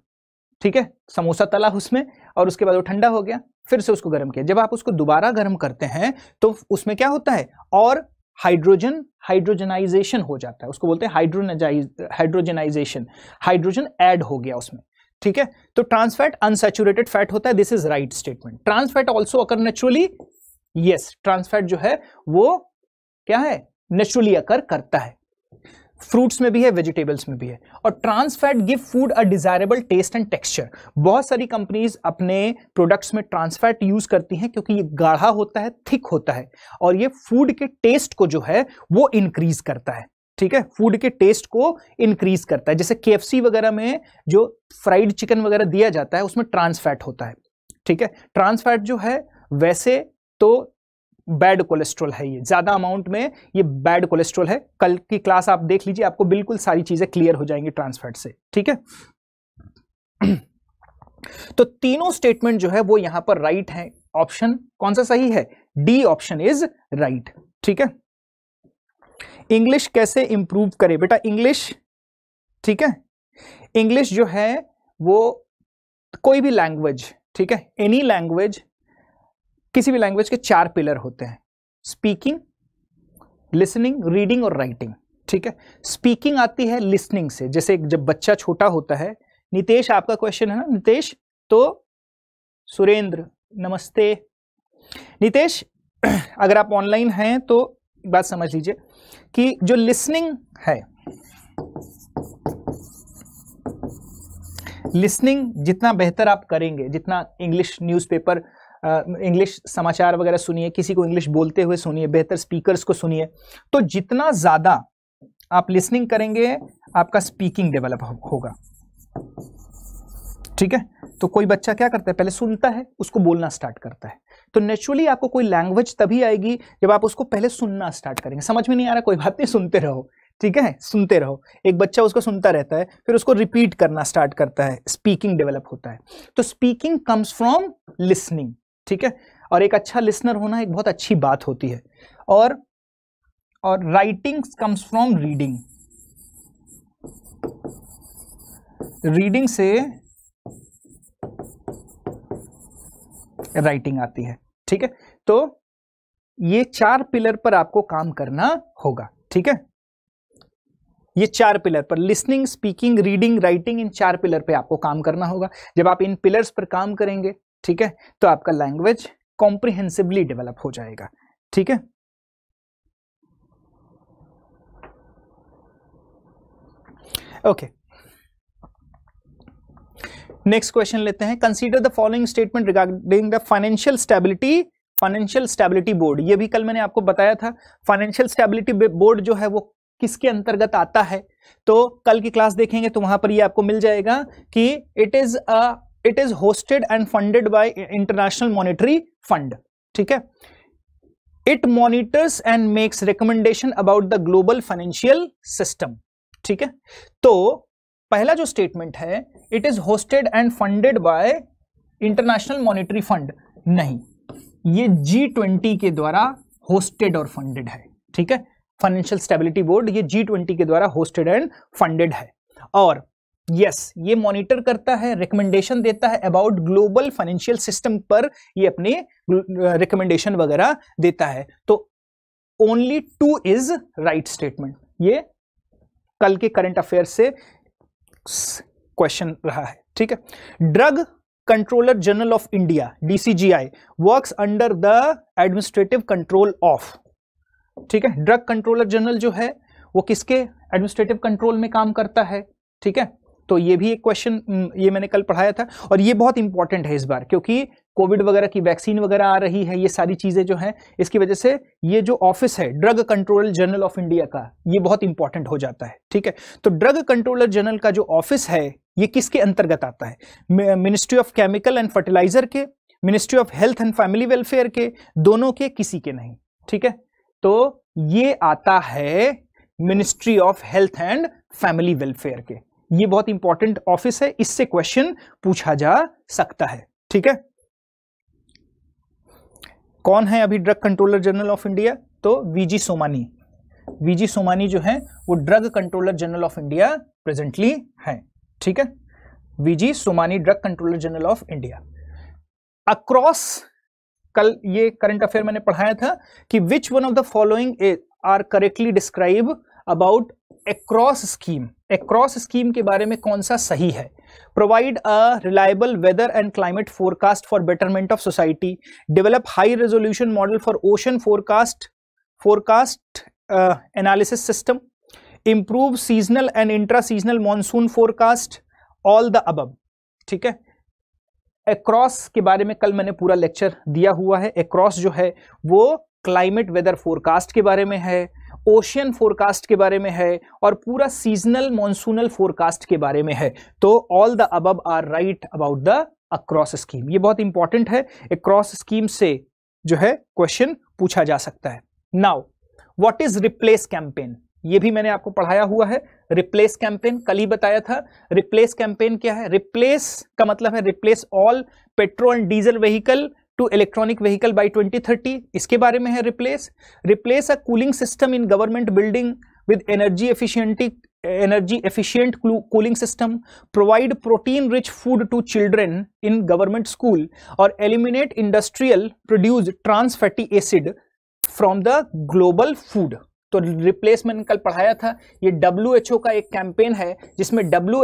ठीक है समोसा तला उसमें और उसके बाद वो ठंडा हो गया फिर से उसको गर्म किया जब आप उसको दोबारा गर्म करते हैं तो उसमें क्या होता है और हाइड्रोजन हाइड्रोजनाइजेशन हो जाता है उसको बोलते हैं हाइड्रोनजाइज हाइड्रोजनाइजेशन हाइड्रोजन ऐड हो गया उसमें ठीक है तो ट्रांसफैट अनसेचुरेटेड फैट होता है this is right statement trans fat also occur naturally yes trans fat जो है वो क्या है नेचुरली अकर करता है फ्रूट्स में भी है वेजिटेबल्स में भी है और trans fat give food a desirable taste and texture बहुत सारी कंपनीज अपने प्रोडक्ट्स में ट्रांस फैट यूज करती हैं क्योंकि ये गाढ़ा होता है थिक होता है और ये फूड के टेस्ट को जो है वो इंक्रीज करता है ठीक है फूड के टेस्ट को इंक्रीज करता है जैसे के वगैरह में जो फ्राइड चिकन वगैरह दिया जाता है उसमें ट्रांसफैट होता है ठीक है ट्रांसफैट जो है वैसे तो बैड कोलेस्ट्रॉल है ये ज़्यादा अमाउंट में ये बैड कोलेस्ट्रॉल है कल की क्लास आप देख लीजिए आपको बिल्कुल सारी चीज़ें क्लियर हो जाएंगी ट्रांसफैट से ठीक है तो तीनों स्टेटमेंट जो है वो यहां पर राइट right है ऑप्शन कौन सा सही है डी ऑप्शन इज राइट ठीक है इंग्लिश कैसे इंप्रूव करे बेटा इंग्लिश ठीक है इंग्लिश जो है वो कोई भी लैंग्वेज ठीक है एनी लैंग्वेज किसी भी लैंग्वेज के चार पिलर होते हैं स्पीकिंग लिसनिंग रीडिंग और राइटिंग ठीक है स्पीकिंग आती है लिसनिंग से जैसे जब बच्चा छोटा होता है नितेश आपका क्वेश्चन है ना नितेश तो सुरेंद्र नमस्ते नितेश अगर आप ऑनलाइन हैं तो बात समझ लीजिए कि जो लिसनिंग है लिसनिंग जितना बेहतर आप करेंगे जितना इंग्लिश न्यूज़पेपर इंग्लिश समाचार वगैरह सुनिए किसी को इंग्लिश बोलते हुए सुनिए बेहतर स्पीकर्स को सुनिए तो जितना ज़्यादा आप लिसनिंग करेंगे आपका स्पीकिंग डेवलप होगा ठीक है तो कोई बच्चा क्या करता है पहले सुनता है उसको बोलना स्टार्ट करता है तो नेचुरली आपको कोई लैंग्वेज तभी आएगी जब आप उसको पहले सुनना स्टार्ट करेंगे समझ में नहीं आ रहा कोई बात नहीं सुनते रहो ठीक है सुनते रहो एक बच्चा उसको सुनता रहता है फिर उसको रिपीट करना स्टार्ट करता है स्पीकिंग डेवलप होता है तो स्पीकिंग कम्स फ्रॉम लिसनिंग ठीक है और एक अच्छा लिसनर होना एक बहुत अच्छी बात होती है और और writing comes from reading reading से राइटिंग आती है ठीक है तो ये चार पिलर पर आपको काम करना होगा ठीक है ये चार पिलर पर लिसनिंग स्पीकिंग रीडिंग राइटिंग इन चार पिलर पे आपको काम करना होगा जब आप इन पिलर्स पर काम करेंगे ठीक है तो आपका लैंग्वेज कॉम्प्रिहेंसिवली डेवलप हो जाएगा ठीक है ओके नेक्स्ट क्वेश्चन लेते हैं consider the following statement regarding the financial stability financial stability board ये भी कल मैंने आपको बताया था फाइनेंशियल स्टेबिलिटी बोर्ड जो है वो किसके अंतर्गत आता है तो कल की क्लास देखेंगे तो वहां पर ये आपको मिल जाएगा कि it is a it is hosted and funded by International Monetary Fund ठीक है it monitors and makes recommendation about the global financial system ठीक है तो पहला जो स्टेटमेंट है it is hosted and funded by International Monetary Fund नहीं ये जी ट्वेंटी के द्वारा होस्टेड और फंडेड है ठीक है फाइनेंशियल स्टेबिलिटी बोर्ड ये जी ट्वेंटी के द्वारा होस्टेड एंड फंडेड है और यस yes, ये मॉनिटर करता है रिकमेंडेशन देता है अबाउट ग्लोबल फाइनेंशियल सिस्टम पर ये अपने रिकमेंडेशन वगैरह देता है तो only two is right statement ये कल के करंट अफेयर से क्वेश्चन रहा है ठीक है Drug Controller General of India DCGI works under the administrative control of ठीक है ड्रग कंट्रोलर जनरल जो है वो किसके एडमिनिस्ट्रेटिव कंट्रोल में काम करता है ठीक है तो ये भी एक क्वेश्चन हम्म, ये मैंने कल पढ़ाया था और ये बहुत इंपॉर्टेंट है इस बार क्योंकि कोविड वगैरह की वैक्सीन वगैरह आ रही है ये सारी चीज़ें जो हैं इसकी वजह से ये जो ऑफिस है Drug Controller General of India का ये बहुत इंपॉर्टेंट हो जाता है ठीक है तो ड्रग कंट्रोलर जनरल का जो ऑफिस है ये किसके अंतर्गत आता है ministry of Chemical and Fertiliser के Ministry of Health and Family Welfare के दोनों के किसी के नहीं ठीक है तो ये आता है ministry of Health and Family Welfare के ये बहुत इंपॉर्टेंट ऑफिस है इससे क्वेश्चन पूछा जा सकता है ठीक है कौन है अभी Drug Controller General of India तो वीजी सोमानी वीजी सोमानी जो है वो Drug Controller General of India presently है ठीक है VG Somani Drug Controller General of India across कल ये करंट अफेयर मैंने पढ़ाया था कि which one of the following are correctly describe about across scheme across scheme के बारे में कौन सा सही है provide a reliable weather and climate forecast for betterment of society develop high resolution model for ocean forecast forecast analysis system improve seasonal and intra seasonal monsoon forecast all the अब ठीक है एक्रॉस के बारे में कल मैंने पूरा lecture दिया हुआ है एक्रॉस जो है वो क्लाइमेट वेदर फोरकास्ट के बारे में है ओशियन फोरकास्ट के बारे में है और पूरा सीजनल मॉनसूनल फोरकास्ट के बारे में है तो all the above are right about the across scheme ये बहुत इंपॉर्टेंट है अक्रॉस स्कीम से जो है क्वेश्चन पूछा जा सकता है now what is replace campaign ये भी मैंने आपको पढ़ाया हुआ है रिप्लेस कैंपेन कल ही बताया था रिप्लेस कैंपेन क्या है रिप्लेस का मतलब है replace all petrol and diesel vehicle to electronic vehicle twenty 2030 इसके बारे में है replace replace a cooling system in government building with energy efficiency energy efficient cooling system provide protein rich food to children in government school और eliminate industrial produce trans fatty acid from the global food तो replacement कल पढ़ाया था ये W का एक campaign है जिसमें डब्ल्यू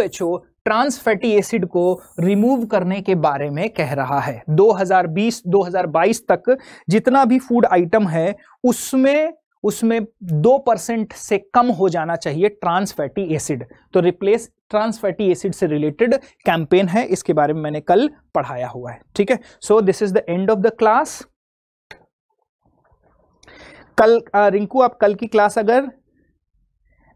ट्रांस फैटी एसिड को रिमूव करने के बारे में कह रहा है 2020-2022 तक जितना भी फूड आइटम है उसमें उसमें दो परसेंट से कम हो जाना चाहिए ट्रांस फैटी एसिड तो रिप्लेस ट्रांस फैटी एसिड से रिलेटेड कैंपेन है इसके बारे में मैंने कल पढ़ाया हुआ है ठीक है so this is the end of the class कल रिंकू आप कल की क्लास अगर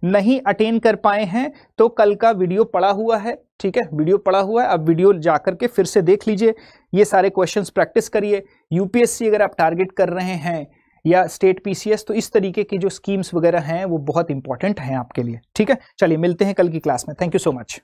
नहीं अटेन कर पाए हैं तो कल का वीडियो पड़ा हुआ है ठीक है वीडियो पड़ा हुआ है अब वीडियो जा के फिर से देख लीजिए ये सारे क्वेश्चंस प्रैक्टिस करिए यूपीएससी अगर आप टारगेट कर रहे हैं या स्टेट पीसीएस तो इस तरीके की जो स्कीम्स वगैरह हैं वो बहुत इंपॉर्टेंट हैं आपके लिए ठीक है चलिए मिलते हैं कल की क्लास में थैंक यू सो मच